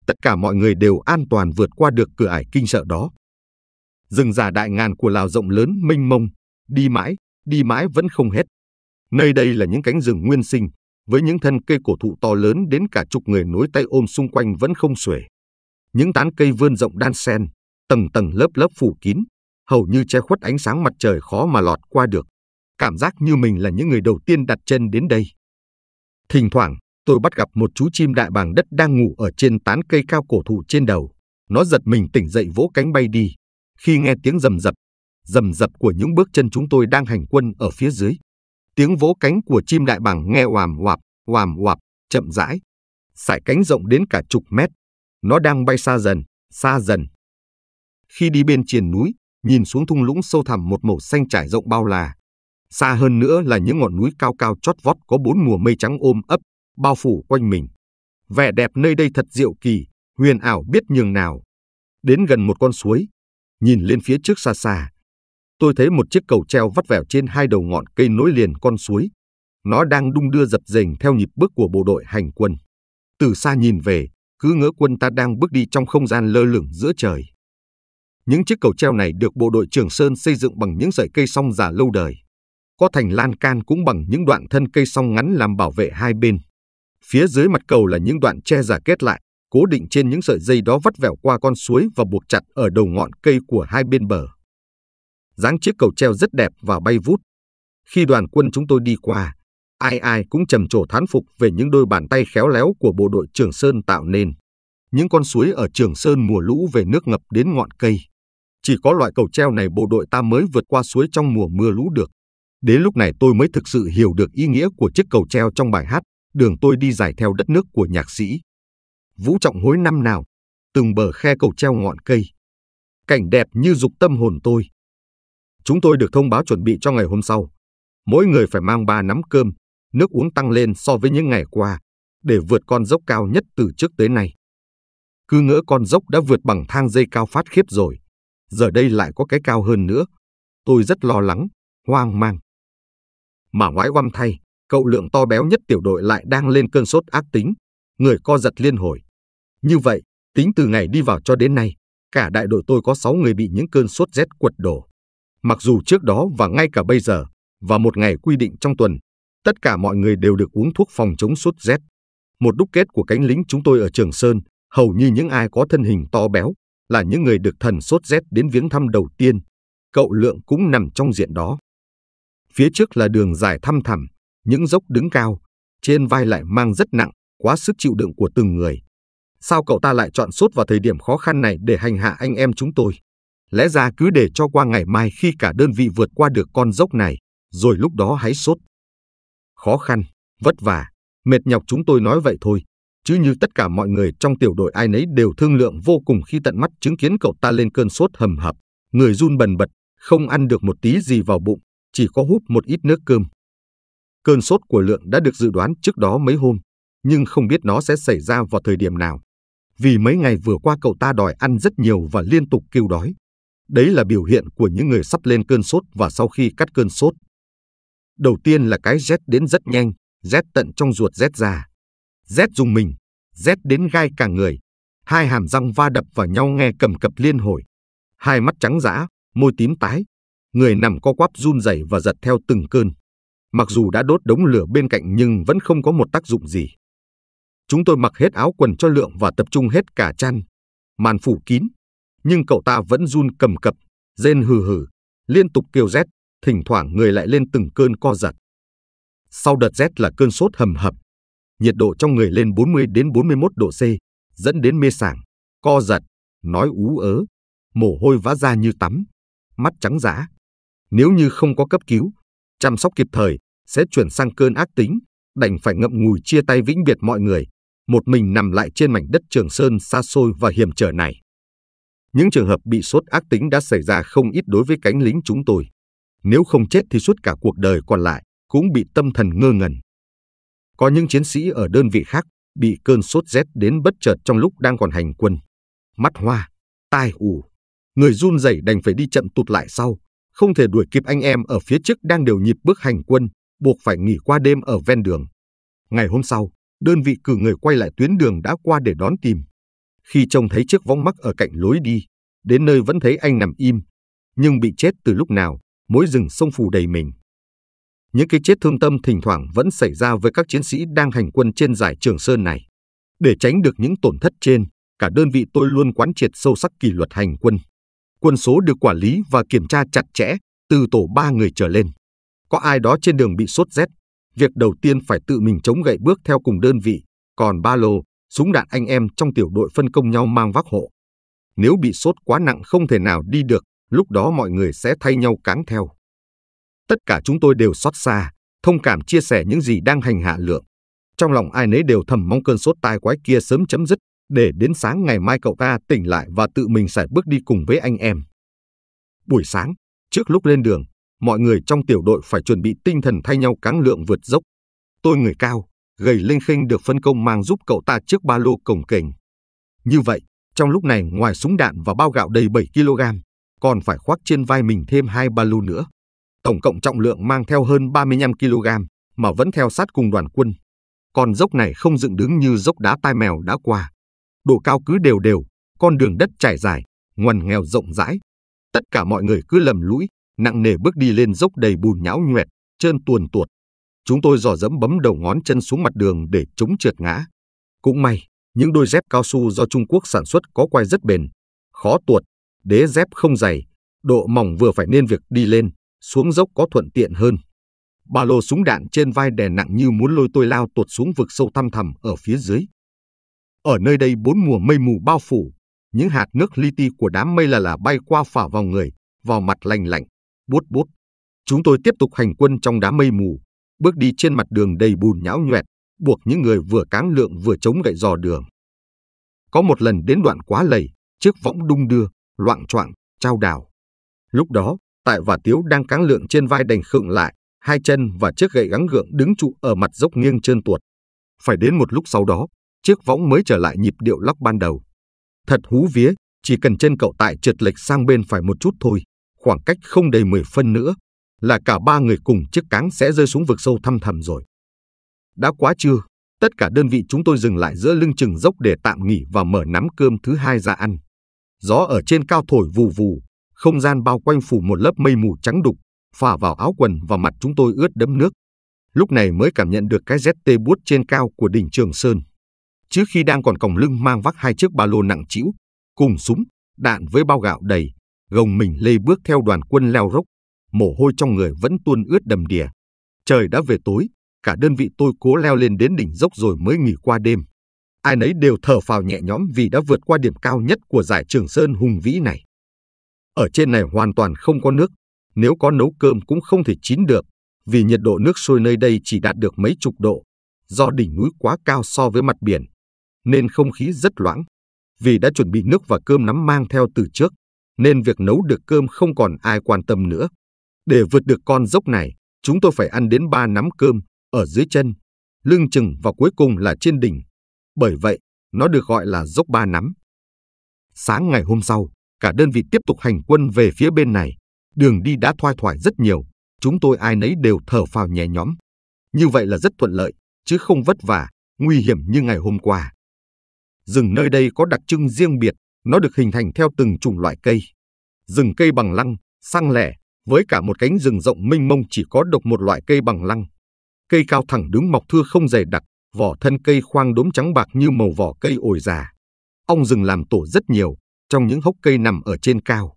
tất cả mọi người đều an toàn vượt qua được cửa ải kinh sợ đó. Rừng già đại ngàn của Lào rộng lớn mênh mông, đi mãi, đi mãi vẫn không hết. Nơi đây là những cánh rừng nguyên sinh, với những thân cây cổ thụ to lớn đến cả chục người nối tay ôm xung quanh vẫn không xuể. Những tán cây vươn rộng đan sen, tầng tầng lớp lớp phủ kín, hầu như che khuất ánh sáng mặt trời khó mà lọt qua được. Cảm giác như mình là những người đầu tiên đặt chân đến đây. Thỉnh thoảng, tôi bắt gặp một chú chim đại bàng đất đang ngủ ở trên tán cây cao cổ thụ trên đầu. Nó giật mình tỉnh dậy vỗ cánh bay đi. Khi nghe tiếng rầm rập, dầm dập của những bước chân chúng tôi đang hành quân ở phía dưới. Tiếng vỗ cánh của chim đại bàng nghe oàm oạp, oàm oạp, chậm rãi. Sải cánh rộng đến cả chục mét. Nó đang bay xa dần, xa dần. Khi đi bên triền núi, nhìn xuống thung lũng sâu thẳm một màu xanh trải rộng bao la. Xa hơn nữa là những ngọn núi cao cao chót vót có bốn mùa mây trắng ôm ấp, bao phủ quanh mình. Vẻ đẹp nơi đây thật diệu kỳ, huyền ảo biết nhường nào. Đến gần một con suối, nhìn lên phía trước xa xa, tôi thấy một chiếc cầu treo vắt vẻo trên hai đầu ngọn cây nối liền con suối. Nó đang đung đưa dập dềnh theo nhịp bước của bộ đội hành quân. Từ xa nhìn về, cứ ngỡ quân ta đang bước đi trong không gian lơ lửng giữa trời. Những chiếc cầu treo này được bộ đội Trường Sơn xây dựng bằng những sợi cây song già lâu đời. Có thành lan can cũng bằng những đoạn thân cây song ngắn làm bảo vệ hai bên. Phía dưới mặt cầu là những đoạn tre giả kết lại, cố định trên những sợi dây đó vắt vẻo qua con suối và buộc chặt ở đầu ngọn cây của hai bên bờ dáng chiếc cầu treo rất đẹp và bay vút. Khi đoàn quân chúng tôi đi qua, ai ai cũng trầm trồ thán phục về những đôi bàn tay khéo léo của bộ đội Trường Sơn tạo nên. Những con suối ở Trường Sơn mùa lũ về nước ngập đến ngọn cây. Chỉ có loại cầu treo này bộ đội ta mới vượt qua suối trong mùa mưa lũ được. Đến lúc này tôi mới thực sự hiểu được ý nghĩa của chiếc cầu treo trong bài hát Đường tôi đi dài theo đất nước của nhạc sĩ. Vũ trọng hối năm nào, từng bờ khe cầu treo ngọn cây. Cảnh đẹp như dục tâm hồn tôi chúng tôi được thông báo chuẩn bị cho ngày hôm sau. Mỗi người phải mang ba nắm cơm, nước uống tăng lên so với những ngày qua, để vượt con dốc cao nhất từ trước tới nay. Cứ ngỡ con dốc đã vượt bằng thang dây cao phát khiếp rồi, giờ đây lại có cái cao hơn nữa. Tôi rất lo lắng, hoang mang. Mà ngoái oăm thay, cậu lượng to béo nhất tiểu đội lại đang lên cơn sốt ác tính, người co giật liên hồi. Như vậy, tính từ ngày đi vào cho đến nay, cả đại đội tôi có 6 người bị những cơn sốt rét quật đổ. Mặc dù trước đó và ngay cả bây giờ, và một ngày quy định trong tuần, tất cả mọi người đều được uống thuốc phòng chống sốt rét. Một đúc kết của cánh lính chúng tôi ở Trường Sơn, hầu như những ai có thân hình to béo là những người được thần sốt rét đến viếng thăm đầu tiên. Cậu Lượng cũng nằm trong diện đó. Phía trước là đường dài thăm thẳm, những dốc đứng cao, trên vai lại mang rất nặng, quá sức chịu đựng của từng người. Sao cậu ta lại chọn sốt vào thời điểm khó khăn này để hành hạ anh em chúng tôi? Lẽ ra cứ để cho qua ngày mai khi cả đơn vị vượt qua được con dốc này, rồi lúc đó hãy sốt. Khó khăn, vất vả, mệt nhọc chúng tôi nói vậy thôi, chứ như tất cả mọi người trong tiểu đội ai nấy đều thương lượng vô cùng khi tận mắt chứng kiến cậu ta lên cơn sốt hầm hập, người run bần bật, không ăn được một tí gì vào bụng, chỉ có hút một ít nước cơm. Cơn sốt của Lượng đã được dự đoán trước đó mấy hôm, nhưng không biết nó sẽ xảy ra vào thời điểm nào. Vì mấy ngày vừa qua cậu ta đòi ăn rất nhiều và liên tục kêu đói. Đấy là biểu hiện của những người sắp lên cơn sốt và sau khi cắt cơn sốt. Đầu tiên là cái rét đến rất nhanh, rét tận trong ruột rét ra. Rét dùng mình, rét đến gai cả người. Hai hàm răng va đập vào nhau nghe cầm cập liên hồi. Hai mắt trắng dã, môi tím tái. Người nằm co quắp run rẩy và giật theo từng cơn. Mặc dù đã đốt đống lửa bên cạnh nhưng vẫn không có một tác dụng gì. Chúng tôi mặc hết áo quần cho lượng và tập trung hết cả chăn. Màn phủ kín, nhưng cậu ta vẫn run cầm cập, rên hừ hừ, liên tục kêu rét, thỉnh thoảng người lại lên từng cơn co giật. Sau đợt rét là cơn sốt hầm hập, nhiệt độ trong người lên 40 đến 41 độ C, dẫn đến mê sảng, co giật, nói ú ớ, mồ hôi vã ra như tắm, mắt trắng dã. Nếu như không có cấp cứu, chăm sóc kịp thời, sẽ chuyển sang cơn ác tính, đành phải ngậm ngùi chia tay vĩnh biệt mọi người, một mình nằm lại trên mảnh đất Trường Sơn xa xôi và hiểm trở này. Những trường hợp bị sốt ác tính đã xảy ra không ít đối với cánh lính chúng tôi. Nếu không chết thì suốt cả cuộc đời còn lại cũng bị tâm thần ngơ ngẩn. Có những chiến sĩ ở đơn vị khác bị cơn sốt rét đến bất chợt trong lúc đang còn hành quân. Mắt hoa, tai ù, người run rẩy đành phải đi chậm tụt lại sau, không thể đuổi kịp anh em ở phía trước đang đều nhịp bước hành quân, buộc phải nghỉ qua đêm ở ven đường. Ngày hôm sau, đơn vị cử người quay lại tuyến đường đã qua để đón tìm. Khi trông thấy chiếc võng mắc ở cạnh lối đi, đến nơi vẫn thấy anh nằm im, nhưng bị chết từ lúc nào, mối rừng sông phù đầy mình. Những cái chết thương tâm thỉnh thoảng vẫn xảy ra với các chiến sĩ đang hành quân trên giải Trường Sơn này. Để tránh được những tổn thất trên, cả đơn vị tôi luôn quán triệt sâu sắc kỷ luật hành quân. Quân số được quản lý và kiểm tra chặt chẽ, từ tổ ba người trở lên. Có ai đó trên đường bị sốt rét, việc đầu tiên phải tự mình chống gậy bước theo cùng đơn vị, còn ba lô, súng đạn anh em trong tiểu đội phân công nhau mang vác hộ. Nếu bị sốt quá nặng không thể nào đi được, lúc đó mọi người sẽ thay nhau cáng theo. Tất cả chúng tôi đều xót xa, thông cảm chia sẻ những gì đang hành hạ lượng. Trong lòng ai nấy đều thầm mong cơn sốt tai quái kia sớm chấm dứt, để đến sáng ngày mai cậu ta tỉnh lại và tự mình sải bước đi cùng với anh em. Buổi sáng, trước lúc lên đường, mọi người trong tiểu đội phải chuẩn bị tinh thần thay nhau cáng lượng vượt dốc. Tôi người cao, gầy linh khinh được phân công mang giúp cậu ta chiếc ba lô cồng kềnh. Như vậy, trong lúc này ngoài súng đạn và bao gạo đầy 7 kg, còn phải khoác trên vai mình thêm hai ba lô nữa. Tổng cộng trọng lượng mang theo hơn 35 kg mà vẫn theo sát cùng đoàn quân. còn dốc này không dựng đứng như dốc đá tai mèo đã qua. Độ cao cứ đều đều, con đường đất trải dài, ngoằn nghèo rộng rãi. Tất cả mọi người cứ lầm lũi, nặng nề bước đi lên dốc đầy bùn nhão nhuẹt, trơn tuồn tuột. Chúng tôi dò dẫm bấm đầu ngón chân xuống mặt đường để chống trượt ngã. Cũng may, những đôi dép cao su do Trung Quốc sản xuất có quai rất bền, khó tuột, đế dép không dày, độ mỏng vừa phải nên việc đi lên, xuống dốc có thuận tiện hơn. Ba lô súng đạn trên vai đè nặng như muốn lôi tôi lao tuột xuống vực sâu thăm thẳm ở phía dưới. Ở nơi đây bốn mùa mây mù bao phủ, những hạt nước li ti của đám mây là là bay qua phả vào người, vào mặt lành lạnh, buốt buốt. Chúng tôi tiếp tục hành quân trong đám mây mù, bước đi trên mặt đường đầy bùn nhão nhoẹt, buộc những người vừa cáng lượng vừa chống gậy dò đường. Có một lần đến đoạn quá lầy, chiếc võng đung đưa, loạn choạng, trao đảo. Lúc đó, Tại và Tiếu đang cáng lượng trên vai đành khựng lại, hai chân và chiếc gậy gắng gượng đứng trụ ở mặt dốc nghiêng trơn tuột. Phải đến một lúc sau đó, chiếc võng mới trở lại nhịp điệu lóc ban đầu. Thật hú vía, chỉ cần chân cậu tại trượt lệch sang bên phải một chút thôi, khoảng cách không đầy 10 phân nữa là cả ba người cùng chiếc cáng sẽ rơi xuống vực sâu thăm thầm rồi. Đã quá trưa, tất cả đơn vị chúng tôi dừng lại giữa lưng chừng dốc để tạm nghỉ và mở nắm cơm thứ hai ra ăn. Gió ở trên cao thổi vù vù, không gian bao quanh phủ một lớp mây mù trắng đục, phả vào áo quần và mặt chúng tôi ướt đẫm nước. Lúc này mới cảm nhận được cái rét tê buốt trên cao của đỉnh Trường Sơn. Trước khi đang còn còng lưng mang vác hai chiếc ba lô nặng trĩu, cùng súng, đạn với bao gạo đầy, gồng mình lê bước theo đoàn quân leo rốc mồ hôi trong người vẫn tuôn ướt đầm đìa. Trời đã về tối, cả đơn vị tôi cố leo lên đến đỉnh dốc rồi mới nghỉ qua đêm. Ai nấy đều thở phào nhẹ nhõm vì đã vượt qua điểm cao nhất của giải Trường Sơn hùng vĩ này. Ở trên này hoàn toàn không có nước, nếu có nấu cơm cũng không thể chín được, vì nhiệt độ nước sôi nơi đây chỉ đạt được mấy chục độ, do đỉnh núi quá cao so với mặt biển, nên không khí rất loãng. Vì đã chuẩn bị nước và cơm nắm mang theo từ trước, nên việc nấu được cơm không còn ai quan tâm nữa. Để vượt được con dốc này, chúng tôi phải ăn đến ba nắm cơm ở dưới chân, lưng chừng và cuối cùng là trên đỉnh. Bởi vậy, nó được gọi là dốc ba nắm. Sáng ngày hôm sau, cả đơn vị tiếp tục hành quân về phía bên này. Đường đi đã thoai thoải rất nhiều, chúng tôi ai nấy đều thở phào nhẹ nhõm. Như vậy là rất thuận lợi, chứ không vất vả, nguy hiểm như ngày hôm qua. Rừng nơi đây có đặc trưng riêng biệt, nó được hình thành theo từng chủng loại cây. Rừng cây bằng lăng, xăng lẻ, với cả một cánh rừng rộng mênh mông chỉ có độc một loại cây bằng lăng. Cây cao thẳng đứng mọc thưa không dày đặc, vỏ thân cây khoang đốm trắng bạc như màu vỏ cây ổi già. Ong rừng làm tổ rất nhiều, trong những hốc cây nằm ở trên cao.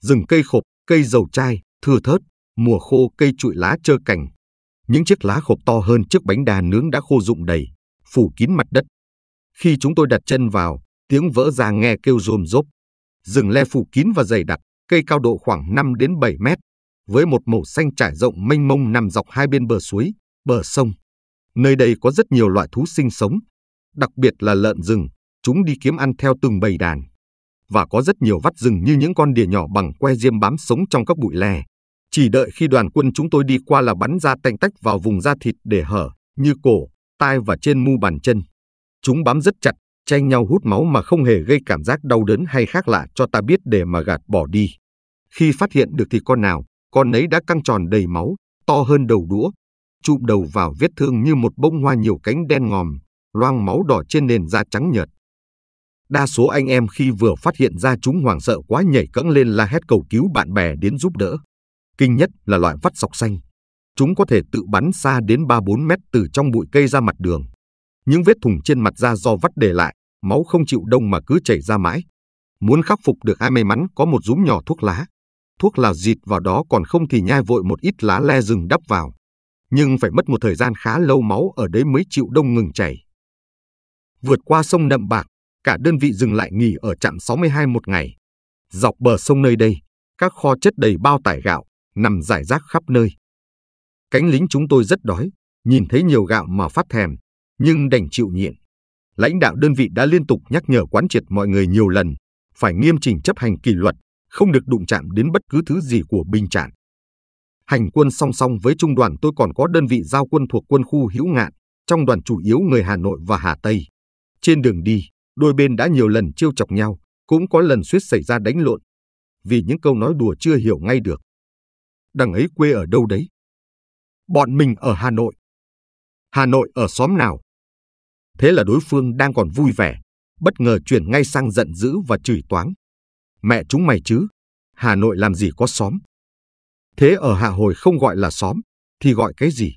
Rừng cây khộp, cây dầu chai, thưa thớt, mùa khô cây trụi lá trơ cành. Những chiếc lá khộp to hơn chiếc bánh đà nướng đã khô rụng đầy, phủ kín mặt đất. Khi chúng tôi đặt chân vào, tiếng vỡ ra nghe kêu rồm rốp. Rừng le phủ kín và dày đặc, cây cao độ khoảng 5 đến 7 mét, với một màu xanh trải rộng mênh mông nằm dọc hai bên bờ suối, bờ sông. Nơi đây có rất nhiều loại thú sinh sống, đặc biệt là lợn rừng, chúng đi kiếm ăn theo từng bầy đàn. Và có rất nhiều vắt rừng như những con đỉa nhỏ bằng que diêm bám sống trong các bụi lè. Chỉ đợi khi đoàn quân chúng tôi đi qua là bắn ra tanh tách vào vùng da thịt để hở, như cổ, tai và trên mu bàn chân. Chúng bám rất chặt, tranh nhau hút máu mà không hề gây cảm giác đau đớn hay khác lạ cho ta biết để mà gạt bỏ đi. Khi phát hiện được thì con nào, con nấy đã căng tròn đầy máu, to hơn đầu đũa, chụm đầu vào vết thương như một bông hoa nhiều cánh đen ngòm, loang máu đỏ trên nền da trắng nhợt. Đa số anh em khi vừa phát hiện ra chúng hoảng sợ quá nhảy cẫng lên la hét cầu cứu bạn bè đến giúp đỡ. Kinh nhất là loại vắt sọc xanh. Chúng có thể tự bắn xa đến 3-4 mét từ trong bụi cây ra mặt đường. Những vết thủng trên mặt da do vắt để lại, máu không chịu đông mà cứ chảy ra mãi. Muốn khắc phục được ai may mắn có một dúm nhỏ thuốc lá, thuốc là dịt vào đó còn không thì nhai vội một ít lá le rừng đắp vào. Nhưng phải mất một thời gian khá lâu máu ở đấy mới chịu đông ngừng chảy. Vượt qua sông Nậm Bạc, cả đơn vị dừng lại nghỉ ở trạm 62 một ngày. Dọc bờ sông nơi đây, các kho chất đầy bao tải gạo, nằm rải rác khắp nơi. Cánh lính chúng tôi rất đói, nhìn thấy nhiều gạo mà phát thèm, nhưng đành chịu nhịn. Lãnh đạo đơn vị đã liên tục nhắc nhở quán triệt mọi người nhiều lần, phải nghiêm chỉnh chấp hành kỷ luật không được đụng chạm đến bất cứ thứ gì của binh trản. Hành quân song song với trung đoàn tôi còn có đơn vị giao quân thuộc quân khu hữu ngạn, trong đoàn chủ yếu người Hà Nội và Hà Tây. Trên đường đi, đôi bên đã nhiều lần chiêu chọc nhau, cũng có lần suýt xảy ra đánh lộn, vì những câu nói đùa chưa hiểu ngay được. Đằng ấy quê ở đâu đấy? Bọn mình ở Hà Nội. Hà Nội ở xóm nào? Thế là đối phương đang còn vui vẻ, bất ngờ chuyển ngay sang giận dữ và chửi toáng mẹ chúng mày chứ, Hà Nội làm gì có xóm. Thế ở Hà Hội không gọi là xóm, thì gọi cái gì?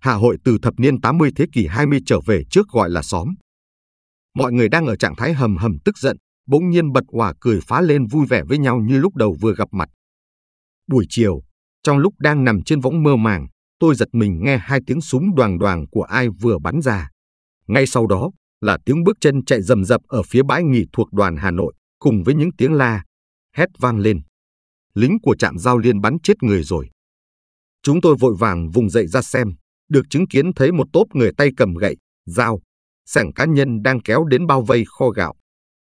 Hà Hội từ thập niên 80 thế kỷ 20 trở về trước gọi là xóm. Mọi người đang ở trạng thái hầm hầm tức giận, bỗng nhiên bật hòa cười phá lên vui vẻ với nhau như lúc đầu vừa gặp mặt. Buổi chiều, trong lúc đang nằm trên võng mơ màng, tôi giật mình nghe hai tiếng súng đoàng đoàng của ai vừa bắn ra. Ngay sau đó là tiếng bước chân chạy rầm rập ở phía bãi nghỉ thuộc đoàn Hà Nội cùng với những tiếng la, hét vang lên. Lính của trạm giao liên bắn chết người rồi. Chúng tôi vội vàng vùng dậy ra xem, được chứng kiến thấy một tốp người tay cầm gậy, dao, sẻng cá nhân đang kéo đến bao vây kho gạo.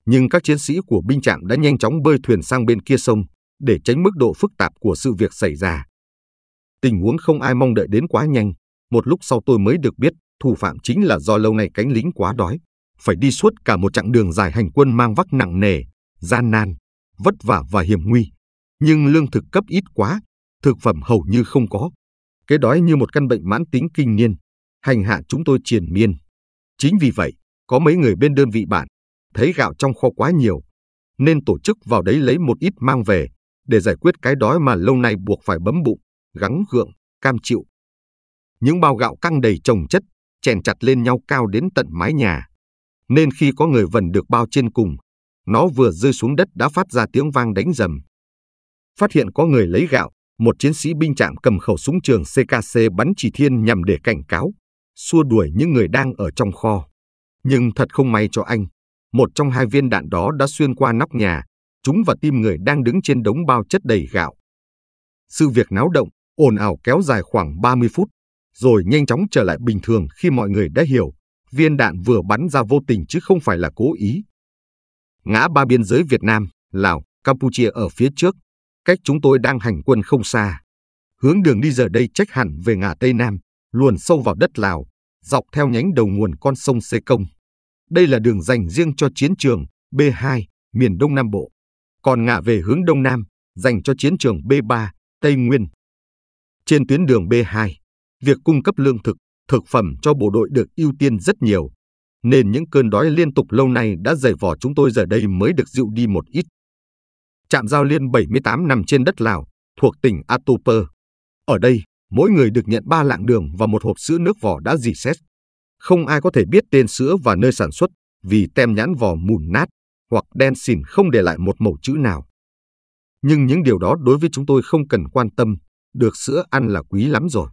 Nhưng các chiến sĩ của binh trạm đã nhanh chóng bơi thuyền sang bên kia sông để tránh mức độ phức tạp của sự việc xảy ra. Tình huống không ai mong đợi đến quá nhanh, một lúc sau tôi mới được biết thủ phạm chính là do lâu nay cánh lính quá đói, phải đi suốt cả một chặng đường dài hành quân mang vác nặng nề gian nan, vất vả và hiểm nguy, nhưng lương thực cấp ít quá, thực phẩm hầu như không có. Cái đói như một căn bệnh mãn tính kinh niên, hành hạ chúng tôi triền miên. Chính vì vậy, có mấy người bên đơn vị bạn thấy gạo trong kho quá nhiều, nên tổ chức vào đấy lấy một ít mang về để giải quyết cái đói mà lâu nay buộc phải bấm bụng, gắng gượng, cam chịu. Những bao gạo căng đầy trồng chất, chèn chặt lên nhau cao đến tận mái nhà. Nên khi có người vần được bao trên cùng, nó vừa rơi xuống đất đã phát ra tiếng vang đánh rầm. Phát hiện có người lấy gạo, một chiến sĩ binh trạm cầm khẩu súng trường CKC bắn chỉ thiên nhằm để cảnh cáo, xua đuổi những người đang ở trong kho. Nhưng thật không may cho anh, một trong hai viên đạn đó đã xuyên qua nóc nhà, trúng vào tim người đang đứng trên đống bao chất đầy gạo. Sự việc náo động, ồn ào kéo dài khoảng 30 phút, rồi nhanh chóng trở lại bình thường khi mọi người đã hiểu viên đạn vừa bắn ra vô tình chứ không phải là cố ý. Ngã ba biên giới Việt Nam, Lào, Campuchia ở phía trước, cách chúng tôi đang hành quân không xa. Hướng đường đi giờ đây trách hẳn về ngã Tây Nam, luồn sâu vào đất Lào, dọc theo nhánh đầu nguồn con sông Sê Công. Đây là đường dành riêng cho chiến trường B2, miền Đông Nam Bộ. Còn ngã về hướng Đông Nam, dành cho chiến trường B3, Tây Nguyên. Trên tuyến đường B2, việc cung cấp lương thực, thực phẩm cho bộ đội được ưu tiên rất nhiều, nên những cơn đói liên tục lâu nay đã dày vò chúng tôi giờ đây mới được dịu đi một ít. Trạm giao liên 78 nằm trên đất Lào, thuộc tỉnh Atuper. Ở đây, mỗi người được nhận ba lạng đường và một hộp sữa nước vỏ đã dì xét. Không ai có thể biết tên sữa và nơi sản xuất vì tem nhãn vỏ mùn nát hoặc đen xỉn không để lại một mẩu chữ nào. Nhưng những điều đó đối với chúng tôi không cần quan tâm, được sữa ăn là quý lắm rồi.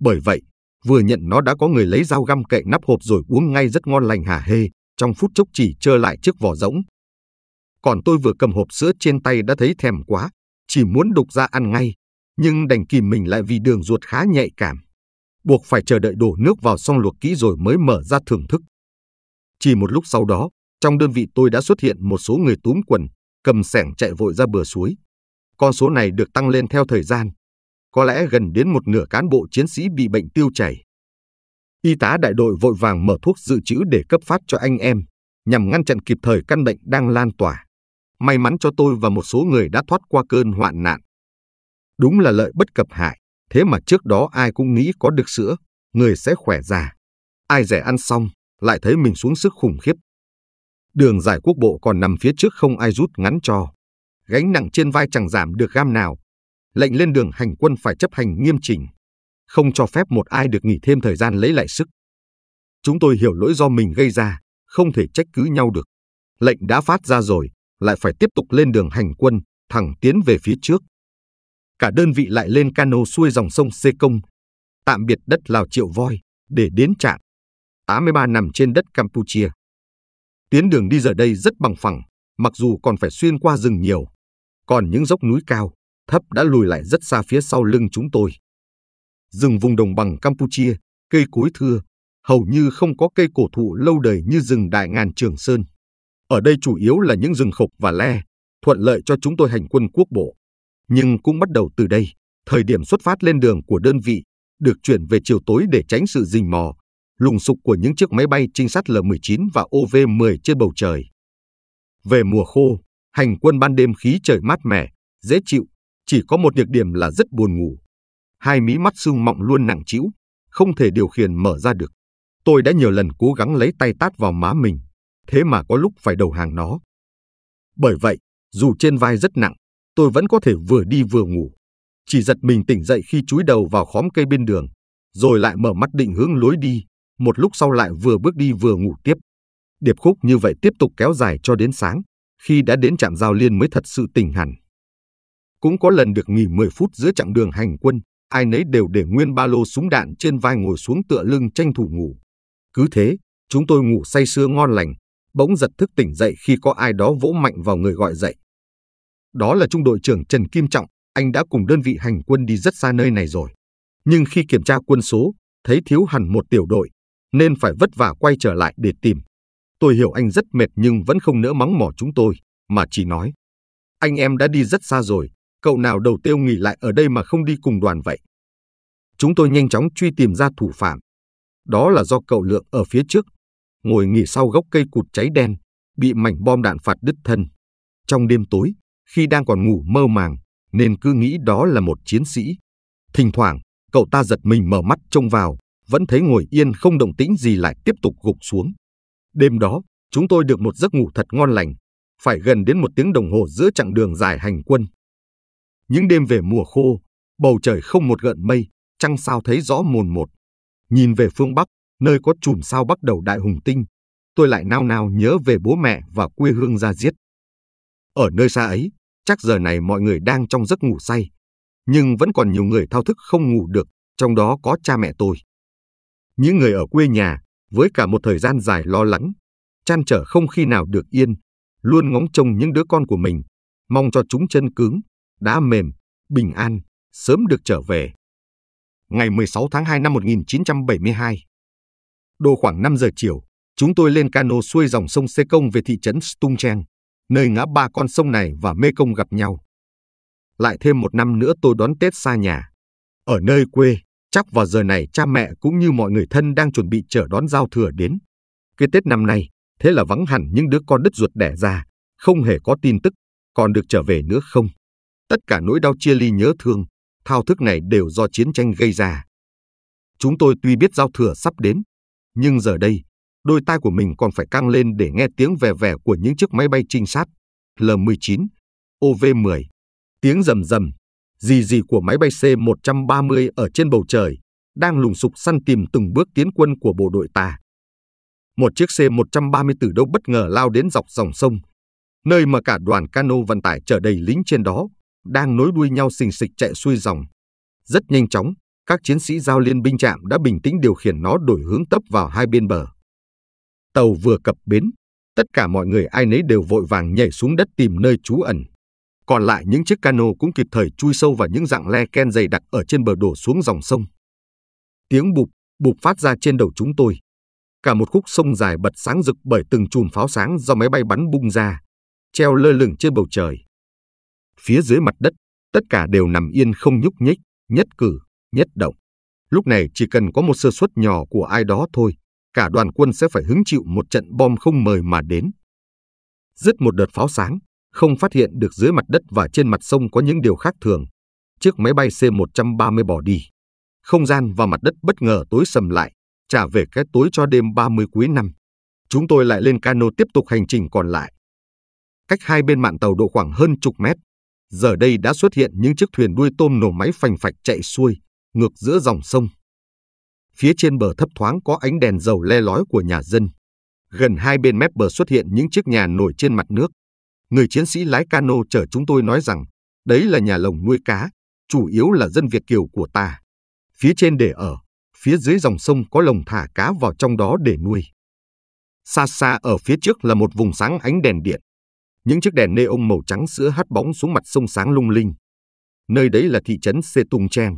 Bởi vậy, vừa nhận nó đã có người lấy dao găm cậy nắp hộp rồi uống ngay rất ngon lành hả hê, trong phút chốc chỉ trơ lại chiếc vỏ rỗng. Còn tôi vừa cầm hộp sữa trên tay đã thấy thèm quá, chỉ muốn đục ra ăn ngay, nhưng đành kìm mình lại vì đường ruột khá nhạy cảm. Buộc phải chờ đợi đổ nước vào xong luộc kỹ rồi mới mở ra thưởng thức. Chỉ một lúc sau đó, trong đơn vị tôi đã xuất hiện một số người túm quần, cầm sẻng chạy vội ra bờ suối. Con số này được tăng lên theo thời gian, có lẽ gần đến một nửa cán bộ chiến sĩ bị bệnh tiêu chảy. Y tá đại đội vội vàng mở thuốc dự trữ để cấp phát cho anh em, nhằm ngăn chặn kịp thời căn bệnh đang lan tỏa. May mắn cho tôi và một số người đã thoát qua cơn hoạn nạn. Đúng là lợi bất cập hại, thế mà trước đó ai cũng nghĩ có được sữa, người sẽ khỏe già. Ai rẻ ăn xong, lại thấy mình xuống sức khủng khiếp. Đường giải quốc bộ còn nằm phía trước không ai rút ngắn cho. Gánh nặng trên vai chẳng giảm được gam nào, lệnh lên đường hành quân phải chấp hành nghiêm chỉnh, không cho phép một ai được nghỉ thêm thời gian lấy lại sức. Chúng tôi hiểu lỗi do mình gây ra, không thể trách cứ nhau được. Lệnh đã phát ra rồi, lại phải tiếp tục lên đường hành quân, thẳng tiến về phía trước. Cả đơn vị lại lên cano xuôi dòng sông Sê Công, tạm biệt đất Lào Triệu Voi để đến trạm 83 nằm trên đất Campuchia. Tuyến đường đi giờ đây rất bằng phẳng, mặc dù còn phải xuyên qua rừng nhiều, còn những dốc núi cao, thấp đã lùi lại rất xa phía sau lưng chúng tôi. Rừng vùng đồng bằng Campuchia, cây cối thưa, hầu như không có cây cổ thụ lâu đời như rừng Đại Ngàn Trường Sơn. Ở đây chủ yếu là những rừng khộc và le, thuận lợi cho chúng tôi hành quân quốc bộ. Nhưng cũng bắt đầu từ đây, thời điểm xuất phát lên đường của đơn vị được chuyển về chiều tối để tránh sự rình mò, lùng sục của những chiếc máy bay trinh sát L-19 và OV-10 trên bầu trời. Về mùa khô, hành quân ban đêm khí trời mát mẻ, dễ chịu chỉ có một nhược điểm là rất buồn ngủ. Hai mí mắt sưng mọng luôn nặng trĩu, không thể điều khiển mở ra được. Tôi đã nhiều lần cố gắng lấy tay tát vào má mình, thế mà có lúc phải đầu hàng nó. Bởi vậy, dù trên vai rất nặng, tôi vẫn có thể vừa đi vừa ngủ. Chỉ giật mình tỉnh dậy khi chúi đầu vào khóm cây bên đường, rồi lại mở mắt định hướng lối đi, một lúc sau lại vừa bước đi vừa ngủ tiếp. Điệp khúc như vậy tiếp tục kéo dài cho đến sáng, khi đã đến trạm giao liên mới thật sự tỉnh hẳn. Cũng có lần được nghỉ 10 phút giữa chặng đường hành quân, ai nấy đều để nguyên ba lô súng đạn trên vai ngồi xuống tựa lưng tranh thủ ngủ. Cứ thế, chúng tôi ngủ say sưa ngon lành, bỗng giật thức tỉnh dậy khi có ai đó vỗ mạnh vào người gọi dậy. Đó là trung đội trưởng Trần Kim Trọng, anh đã cùng đơn vị hành quân đi rất xa nơi này rồi. Nhưng khi kiểm tra quân số, thấy thiếu hẳn một tiểu đội, nên phải vất vả quay trở lại để tìm. Tôi hiểu anh rất mệt nhưng vẫn không nỡ mắng mỏ chúng tôi, mà chỉ nói. Anh em đã đi rất xa rồi, cậu nào đầu tiêu nghỉ lại ở đây mà không đi cùng đoàn vậy? Chúng tôi nhanh chóng truy tìm ra thủ phạm. Đó là do cậu lượng ở phía trước, ngồi nghỉ sau gốc cây cụt cháy đen, bị mảnh bom đạn phạt đứt thân. Trong đêm tối, khi đang còn ngủ mơ màng, nên cứ nghĩ đó là một chiến sĩ. Thỉnh thoảng, cậu ta giật mình mở mắt trông vào, vẫn thấy ngồi yên không động tĩnh gì lại tiếp tục gục xuống. Đêm đó, chúng tôi được một giấc ngủ thật ngon lành, phải gần đến một tiếng đồng hồ giữa chặng đường dài hành quân. Những đêm về mùa khô, bầu trời không một gợn mây, trăng sao thấy rõ mồn một. Nhìn về phương Bắc, nơi có chùm sao bắt đầu đại hùng tinh, tôi lại nao nao nhớ về bố mẹ và quê hương ra diết. Ở nơi xa ấy, chắc giờ này mọi người đang trong giấc ngủ say, nhưng vẫn còn nhiều người thao thức không ngủ được, trong đó có cha mẹ tôi. Những người ở quê nhà, với cả một thời gian dài lo lắng, chăn trở không khi nào được yên, luôn ngóng trông những đứa con của mình, mong cho chúng chân cứng, đã mềm, bình an, sớm được trở về. Ngày 16 tháng 2 năm 1972, Đô khoảng 5 giờ chiều, chúng tôi lên cano xuôi dòng sông Sê Công về thị trấn Stung Stungcheng, nơi ngã ba con sông này và Mê Công gặp nhau. Lại thêm một năm nữa tôi đón Tết xa nhà. Ở nơi quê, chắc vào giờ này cha mẹ cũng như mọi người thân đang chuẩn bị chờ đón giao thừa đến. Cái Tết năm nay, thế là vắng hẳn những đứa con đứt ruột đẻ ra, không hề có tin tức, còn được trở về nữa không. Tất cả nỗi đau chia ly nhớ thương, thao thức này đều do chiến tranh gây ra. Chúng tôi tuy biết giao thừa sắp đến, nhưng giờ đây, đôi tai của mình còn phải căng lên để nghe tiếng vè vè của những chiếc máy bay trinh sát L-19, OV-10, tiếng rầm rầm, gì gì của máy bay C-130 ở trên bầu trời, đang lùng sục săn tìm từng bước tiến quân của bộ đội ta. Một chiếc C-130 từ đâu bất ngờ lao đến dọc dòng sông, nơi mà cả đoàn cano vận tải chở đầy lính trên đó đang nối đuôi nhau xình xịch chạy xuôi dòng. Rất nhanh chóng, các chiến sĩ giao liên binh trạm đã bình tĩnh điều khiển nó đổi hướng tấp vào hai bên bờ. Tàu vừa cập bến, tất cả mọi người ai nấy đều vội vàng nhảy xuống đất tìm nơi trú ẩn. Còn lại những chiếc cano cũng kịp thời chui sâu vào những dạng le ken dày đặc ở trên bờ đổ xuống dòng sông. Tiếng bụp, bụp phát ra trên đầu chúng tôi. Cả một khúc sông dài bật sáng rực bởi từng chùm pháo sáng do máy bay bắn bung ra, treo lơ lửng trên bầu trời. Phía dưới mặt đất, tất cả đều nằm yên không nhúc nhích, nhất cử, nhất động. Lúc này chỉ cần có một sơ suất nhỏ của ai đó thôi, cả đoàn quân sẽ phải hứng chịu một trận bom không mời mà đến. Dứt một đợt pháo sáng, không phát hiện được dưới mặt đất và trên mặt sông có những điều khác thường. Chiếc máy bay C-130 bỏ đi. Không gian và mặt đất bất ngờ tối sầm lại, trả về cái tối cho đêm 30 cuối năm. Chúng tôi lại lên cano tiếp tục hành trình còn lại. Cách hai bên mạn tàu độ khoảng hơn chục mét, giờ đây đã xuất hiện những chiếc thuyền đuôi tôm nổ máy phành phạch chạy xuôi, ngược giữa dòng sông. Phía trên bờ thấp thoáng có ánh đèn dầu le lói của nhà dân. Gần hai bên mép bờ xuất hiện những chiếc nhà nổi trên mặt nước. Người chiến sĩ lái cano chở chúng tôi nói rằng, đấy là nhà lồng nuôi cá, chủ yếu là dân Việt Kiều của ta. Phía trên để ở, phía dưới dòng sông có lồng thả cá vào trong đó để nuôi. Xa xa ở phía trước là một vùng sáng ánh đèn điện, những chiếc đèn neon màu trắng sữa hắt bóng xuống mặt sông sáng lung linh. Nơi đấy là thị trấn Setung Cheng.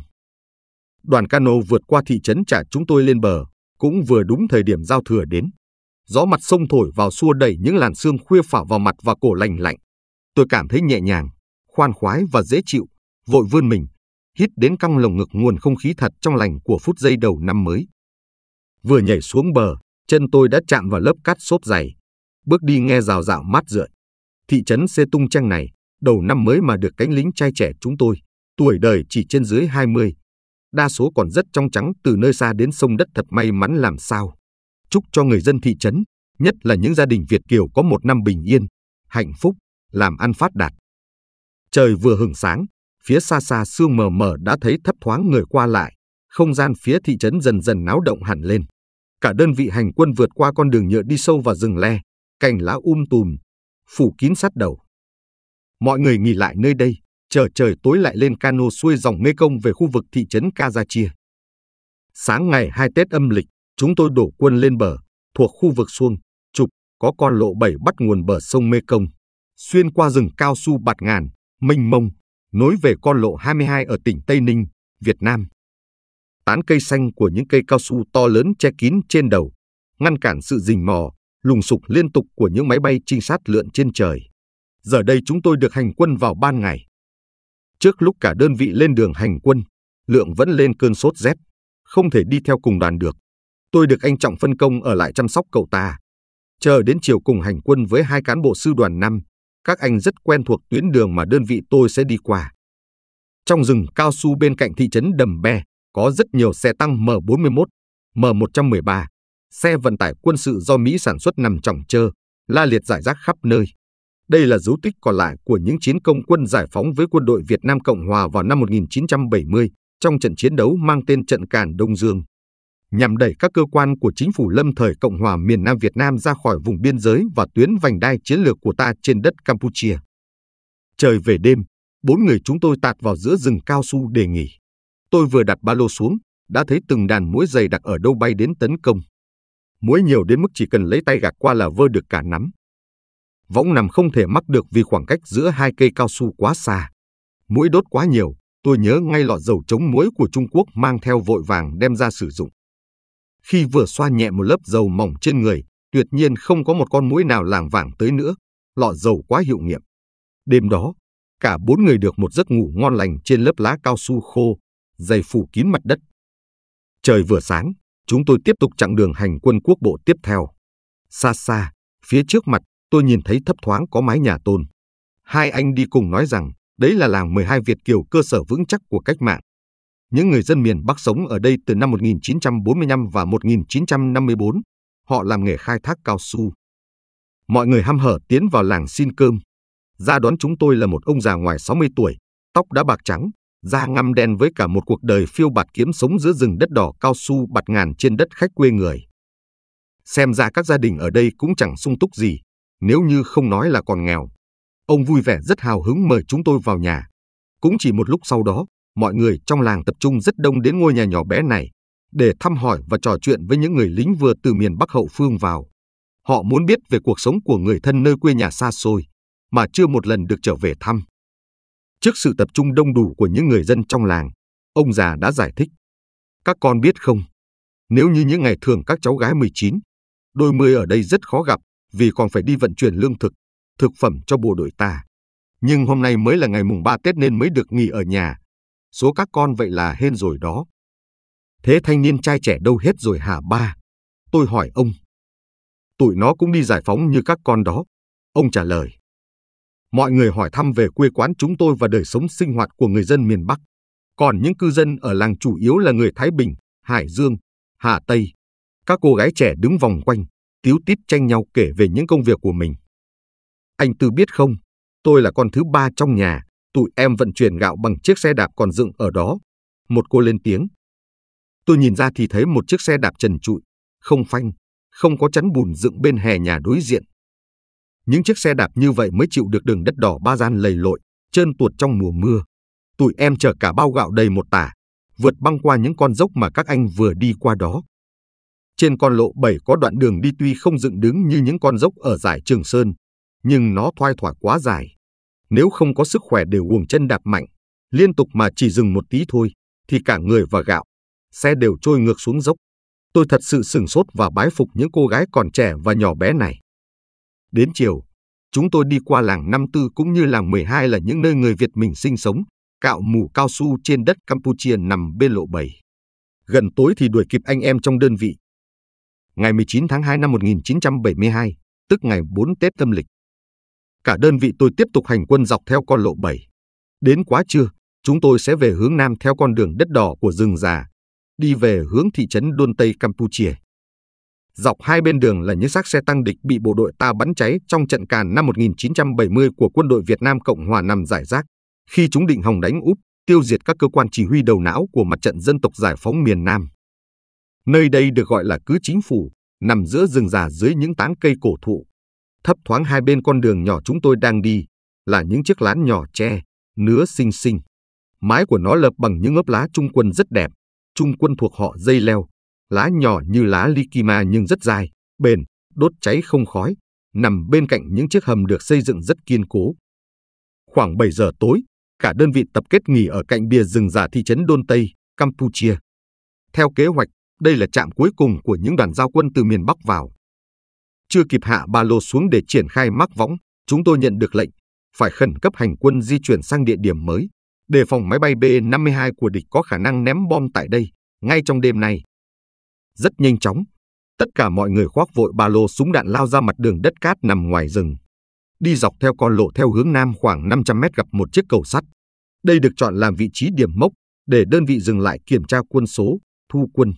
Đoàn cano vượt qua thị trấn trả chúng tôi lên bờ, cũng vừa đúng thời điểm giao thừa đến. Gió mặt sông thổi vào xua đẩy những làn sương khuya phả vào mặt và cổ lành lạnh. Tôi cảm thấy nhẹ nhàng, khoan khoái và dễ chịu, vội vươn mình, hít đến căng lồng ngực nguồn không khí thật trong lành của phút giây đầu năm mới. Vừa nhảy xuống bờ, chân tôi đã chạm vào lớp cát xốp dày, bước đi nghe rào rào mát rượi thị trấn Xê Tung Trang này, đầu năm mới mà được cánh lính trai trẻ chúng tôi, tuổi đời chỉ trên dưới 20, đa số còn rất trong trắng từ nơi xa đến sông đất thật may mắn làm sao. Chúc cho người dân thị trấn, nhất là những gia đình Việt Kiều có một năm bình yên, hạnh phúc, làm ăn phát đạt. Trời vừa hừng sáng, phía xa xa sương mờ mờ đã thấy thấp thoáng người qua lại, không gian phía thị trấn dần dần náo động hẳn lên. Cả đơn vị hành quân vượt qua con đường nhựa đi sâu vào rừng le, cành lá um tùm, phủ kín sát đầu. Mọi người nghỉ lại nơi đây, chờ trời tối lại lên cano xuôi dòng Mekong về khu vực thị trấn Kazachia. Sáng ngày 2 Tết âm lịch, chúng tôi đổ quân lên bờ, thuộc khu vực xuông, trục, có con lộ bảy bắt nguồn bờ sông Mekong, xuyên qua rừng cao su bạt ngàn, mênh mông, nối về con lộ 22 ở tỉnh Tây Ninh, Việt Nam. Tán cây xanh của những cây cao su to lớn che kín trên đầu, ngăn cản sự rình mò, lùng sục liên tục của những máy bay trinh sát lượn trên trời. Giờ đây chúng tôi được hành quân vào ban ngày. Trước lúc cả đơn vị lên đường hành quân, Lượng vẫn lên cơn sốt rét, không thể đi theo cùng đoàn được. Tôi được anh Trọng phân công ở lại chăm sóc cậu ta. Chờ đến chiều cùng hành quân với hai cán bộ sư đoàn 5, các anh rất quen thuộc tuyến đường mà đơn vị tôi sẽ đi qua. Trong rừng cao su bên cạnh thị trấn Đầm Be, có rất nhiều xe tăng M41, M113, xe vận tải quân sự do Mỹ sản xuất nằm trọng trơ, la liệt giải rác khắp nơi. Đây là dấu tích còn lại của những chiến công quân giải phóng với quân đội Việt Nam Cộng Hòa vào năm 1970 trong trận chiến đấu mang tên trận Càn Đông Dương. Nhằm đẩy các cơ quan của chính phủ lâm thời Cộng Hòa miền Nam Việt Nam ra khỏi vùng biên giới và tuyến vành đai chiến lược của ta trên đất Campuchia. Trời về đêm, bốn người chúng tôi tạt vào giữa rừng cao su để nghỉ. Tôi vừa đặt ba lô xuống, đã thấy từng đàn muỗi dày đặc ở đâu bay đến tấn công muối nhiều đến mức chỉ cần lấy tay gạt qua là vơ được cả nắm. Võng nằm không thể mắc được vì khoảng cách giữa hai cây cao su quá xa. Muối đốt quá nhiều, tôi nhớ ngay lọ dầu chống muối của Trung Quốc mang theo vội vàng đem ra sử dụng. Khi vừa xoa nhẹ một lớp dầu mỏng trên người, tuyệt nhiên không có một con muỗi nào làng vàng tới nữa, lọ dầu quá hiệu nghiệm. Đêm đó, cả bốn người được một giấc ngủ ngon lành trên lớp lá cao su khô, dày phủ kín mặt đất. Trời vừa sáng, chúng tôi tiếp tục chặng đường hành quân quốc bộ tiếp theo. Xa xa, phía trước mặt, tôi nhìn thấy thấp thoáng có mái nhà tôn. Hai anh đi cùng nói rằng, đấy là làng 12 Việt Kiều cơ sở vững chắc của cách mạng. Những người dân miền Bắc sống ở đây từ năm 1945 và 1954, họ làm nghề khai thác cao su. Mọi người ham hở tiến vào làng xin cơm. Ra đón chúng tôi là một ông già ngoài 60 tuổi, tóc đã bạc trắng, da ngăm đen với cả một cuộc đời phiêu bạt kiếm sống giữa rừng đất đỏ cao su bạt ngàn trên đất khách quê người. Xem ra các gia đình ở đây cũng chẳng sung túc gì, nếu như không nói là còn nghèo. Ông vui vẻ rất hào hứng mời chúng tôi vào nhà. Cũng chỉ một lúc sau đó, mọi người trong làng tập trung rất đông đến ngôi nhà nhỏ bé này để thăm hỏi và trò chuyện với những người lính vừa từ miền Bắc hậu phương vào. Họ muốn biết về cuộc sống của người thân nơi quê nhà xa xôi mà chưa một lần được trở về thăm. Trước sự tập trung đông đủ của những người dân trong làng, ông già đã giải thích. Các con biết không, nếu như những ngày thường các cháu gái 19, đôi mươi ở đây rất khó gặp vì còn phải đi vận chuyển lương thực, thực phẩm cho bộ đội ta. Nhưng hôm nay mới là ngày mùng 3 Tết nên mới được nghỉ ở nhà. Số các con vậy là hên rồi đó. Thế thanh niên trai trẻ đâu hết rồi hả ba? Tôi hỏi ông. Tụi nó cũng đi giải phóng như các con đó. Ông trả lời mọi người hỏi thăm về quê quán chúng tôi và đời sống sinh hoạt của người dân miền Bắc. Còn những cư dân ở làng chủ yếu là người Thái Bình, Hải Dương, Hà Tây. Các cô gái trẻ đứng vòng quanh, tiếu tít tranh nhau kể về những công việc của mình. Anh Tư biết không, tôi là con thứ ba trong nhà, tụi em vận chuyển gạo bằng chiếc xe đạp còn dựng ở đó. Một cô lên tiếng. Tôi nhìn ra thì thấy một chiếc xe đạp trần trụi, không phanh, không có chắn bùn dựng bên hè nhà đối diện. Những chiếc xe đạp như vậy mới chịu được đường đất đỏ ba gian lầy lội, trơn tuột trong mùa mưa. Tụi em chở cả bao gạo đầy một tả, vượt băng qua những con dốc mà các anh vừa đi qua đó. Trên con lộ 7 có đoạn đường đi tuy không dựng đứng như những con dốc ở giải Trường Sơn, nhưng nó thoai thoải quá dài. Nếu không có sức khỏe để uổng chân đạp mạnh, liên tục mà chỉ dừng một tí thôi, thì cả người và gạo, xe đều trôi ngược xuống dốc. Tôi thật sự sửng sốt và bái phục những cô gái còn trẻ và nhỏ bé này. Đến chiều, chúng tôi đi qua làng Năm Tư cũng như làng 12 là những nơi người Việt mình sinh sống, cạo mù cao su trên đất Campuchia nằm bên lộ 7. Gần tối thì đuổi kịp anh em trong đơn vị. Ngày 19 tháng 2 năm 1972, tức ngày 4 Tết âm lịch. Cả đơn vị tôi tiếp tục hành quân dọc theo con lộ 7. Đến quá trưa, chúng tôi sẽ về hướng nam theo con đường đất đỏ của rừng già, đi về hướng thị trấn Đôn Tây Campuchia. Dọc hai bên đường là những xác xe tăng địch bị bộ đội ta bắn cháy trong trận càn năm 1970 của quân đội Việt Nam Cộng Hòa nằm giải rác, khi chúng định hòng đánh úp, tiêu diệt các cơ quan chỉ huy đầu não của mặt trận dân tộc giải phóng miền Nam. Nơi đây được gọi là cứ chính phủ, nằm giữa rừng già dưới những tán cây cổ thụ. Thấp thoáng hai bên con đường nhỏ chúng tôi đang đi là những chiếc lán nhỏ tre, nứa xinh xinh. Mái của nó lợp bằng những ốp lá trung quân rất đẹp, trung quân thuộc họ dây leo, lá nhỏ như lá Likima nhưng rất dài, bền, đốt cháy không khói, nằm bên cạnh những chiếc hầm được xây dựng rất kiên cố. Khoảng 7 giờ tối, cả đơn vị tập kết nghỉ ở cạnh bìa rừng giả thị trấn Đôn Tây, Campuchia. Theo kế hoạch, đây là trạm cuối cùng của những đoàn giao quân từ miền Bắc vào. Chưa kịp hạ ba lô xuống để triển khai mắc võng, chúng tôi nhận được lệnh phải khẩn cấp hành quân di chuyển sang địa điểm mới, đề phòng máy bay B-52 của địch có khả năng ném bom tại đây ngay trong đêm nay rất nhanh chóng. Tất cả mọi người khoác vội ba lô súng đạn lao ra mặt đường đất cát nằm ngoài rừng. Đi dọc theo con lộ theo hướng nam khoảng 500 mét gặp một chiếc cầu sắt. Đây được chọn làm vị trí điểm mốc để đơn vị dừng lại kiểm tra quân số, thu quân.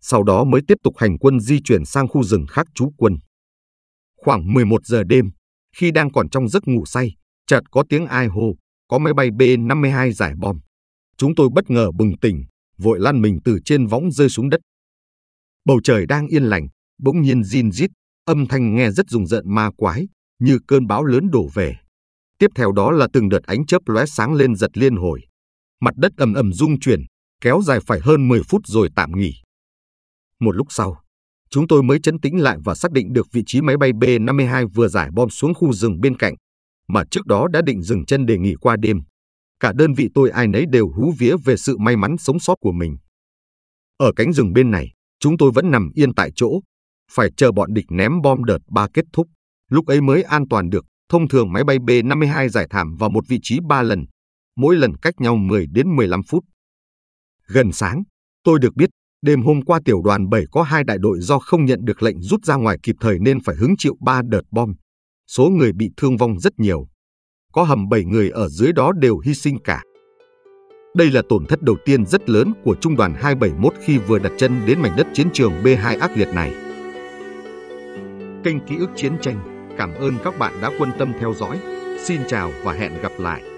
Sau đó mới tiếp tục hành quân di chuyển sang khu rừng khác trú quân. Khoảng 11 giờ đêm, khi đang còn trong giấc ngủ say, chợt có tiếng ai hô, có máy bay B-52 giải bom. Chúng tôi bất ngờ bừng tỉnh, vội lăn mình từ trên võng rơi xuống đất. Bầu trời đang yên lành, bỗng nhiên zin rít, âm thanh nghe rất rùng rợn ma quái, như cơn bão lớn đổ về. Tiếp theo đó là từng đợt ánh chớp lóe sáng lên giật liên hồi. Mặt đất ầm ầm rung chuyển, kéo dài phải hơn 10 phút rồi tạm nghỉ. Một lúc sau, chúng tôi mới chấn tĩnh lại và xác định được vị trí máy bay B-52 vừa giải bom xuống khu rừng bên cạnh, mà trước đó đã định dừng chân để nghỉ qua đêm. Cả đơn vị tôi ai nấy đều hú vía về sự may mắn sống sót của mình. Ở cánh rừng bên này, Chúng tôi vẫn nằm yên tại chỗ, phải chờ bọn địch ném bom đợt 3 kết thúc, lúc ấy mới an toàn được. Thông thường máy bay B-52 giải thảm vào một vị trí 3 lần, mỗi lần cách nhau 10 đến 15 phút. Gần sáng, tôi được biết đêm hôm qua tiểu đoàn 7 có hai đại đội do không nhận được lệnh rút ra ngoài kịp thời nên phải hứng chịu 3 đợt bom. Số người bị thương vong rất nhiều. Có hầm 7 người ở dưới đó đều hy sinh cả. Đây là tổn thất đầu tiên rất lớn của Trung đoàn 271 khi vừa đặt chân đến mảnh đất chiến trường B2 ác liệt này. Kênh Ký ức Chiến tranh cảm ơn các bạn đã quan tâm theo dõi. Xin chào và hẹn gặp lại!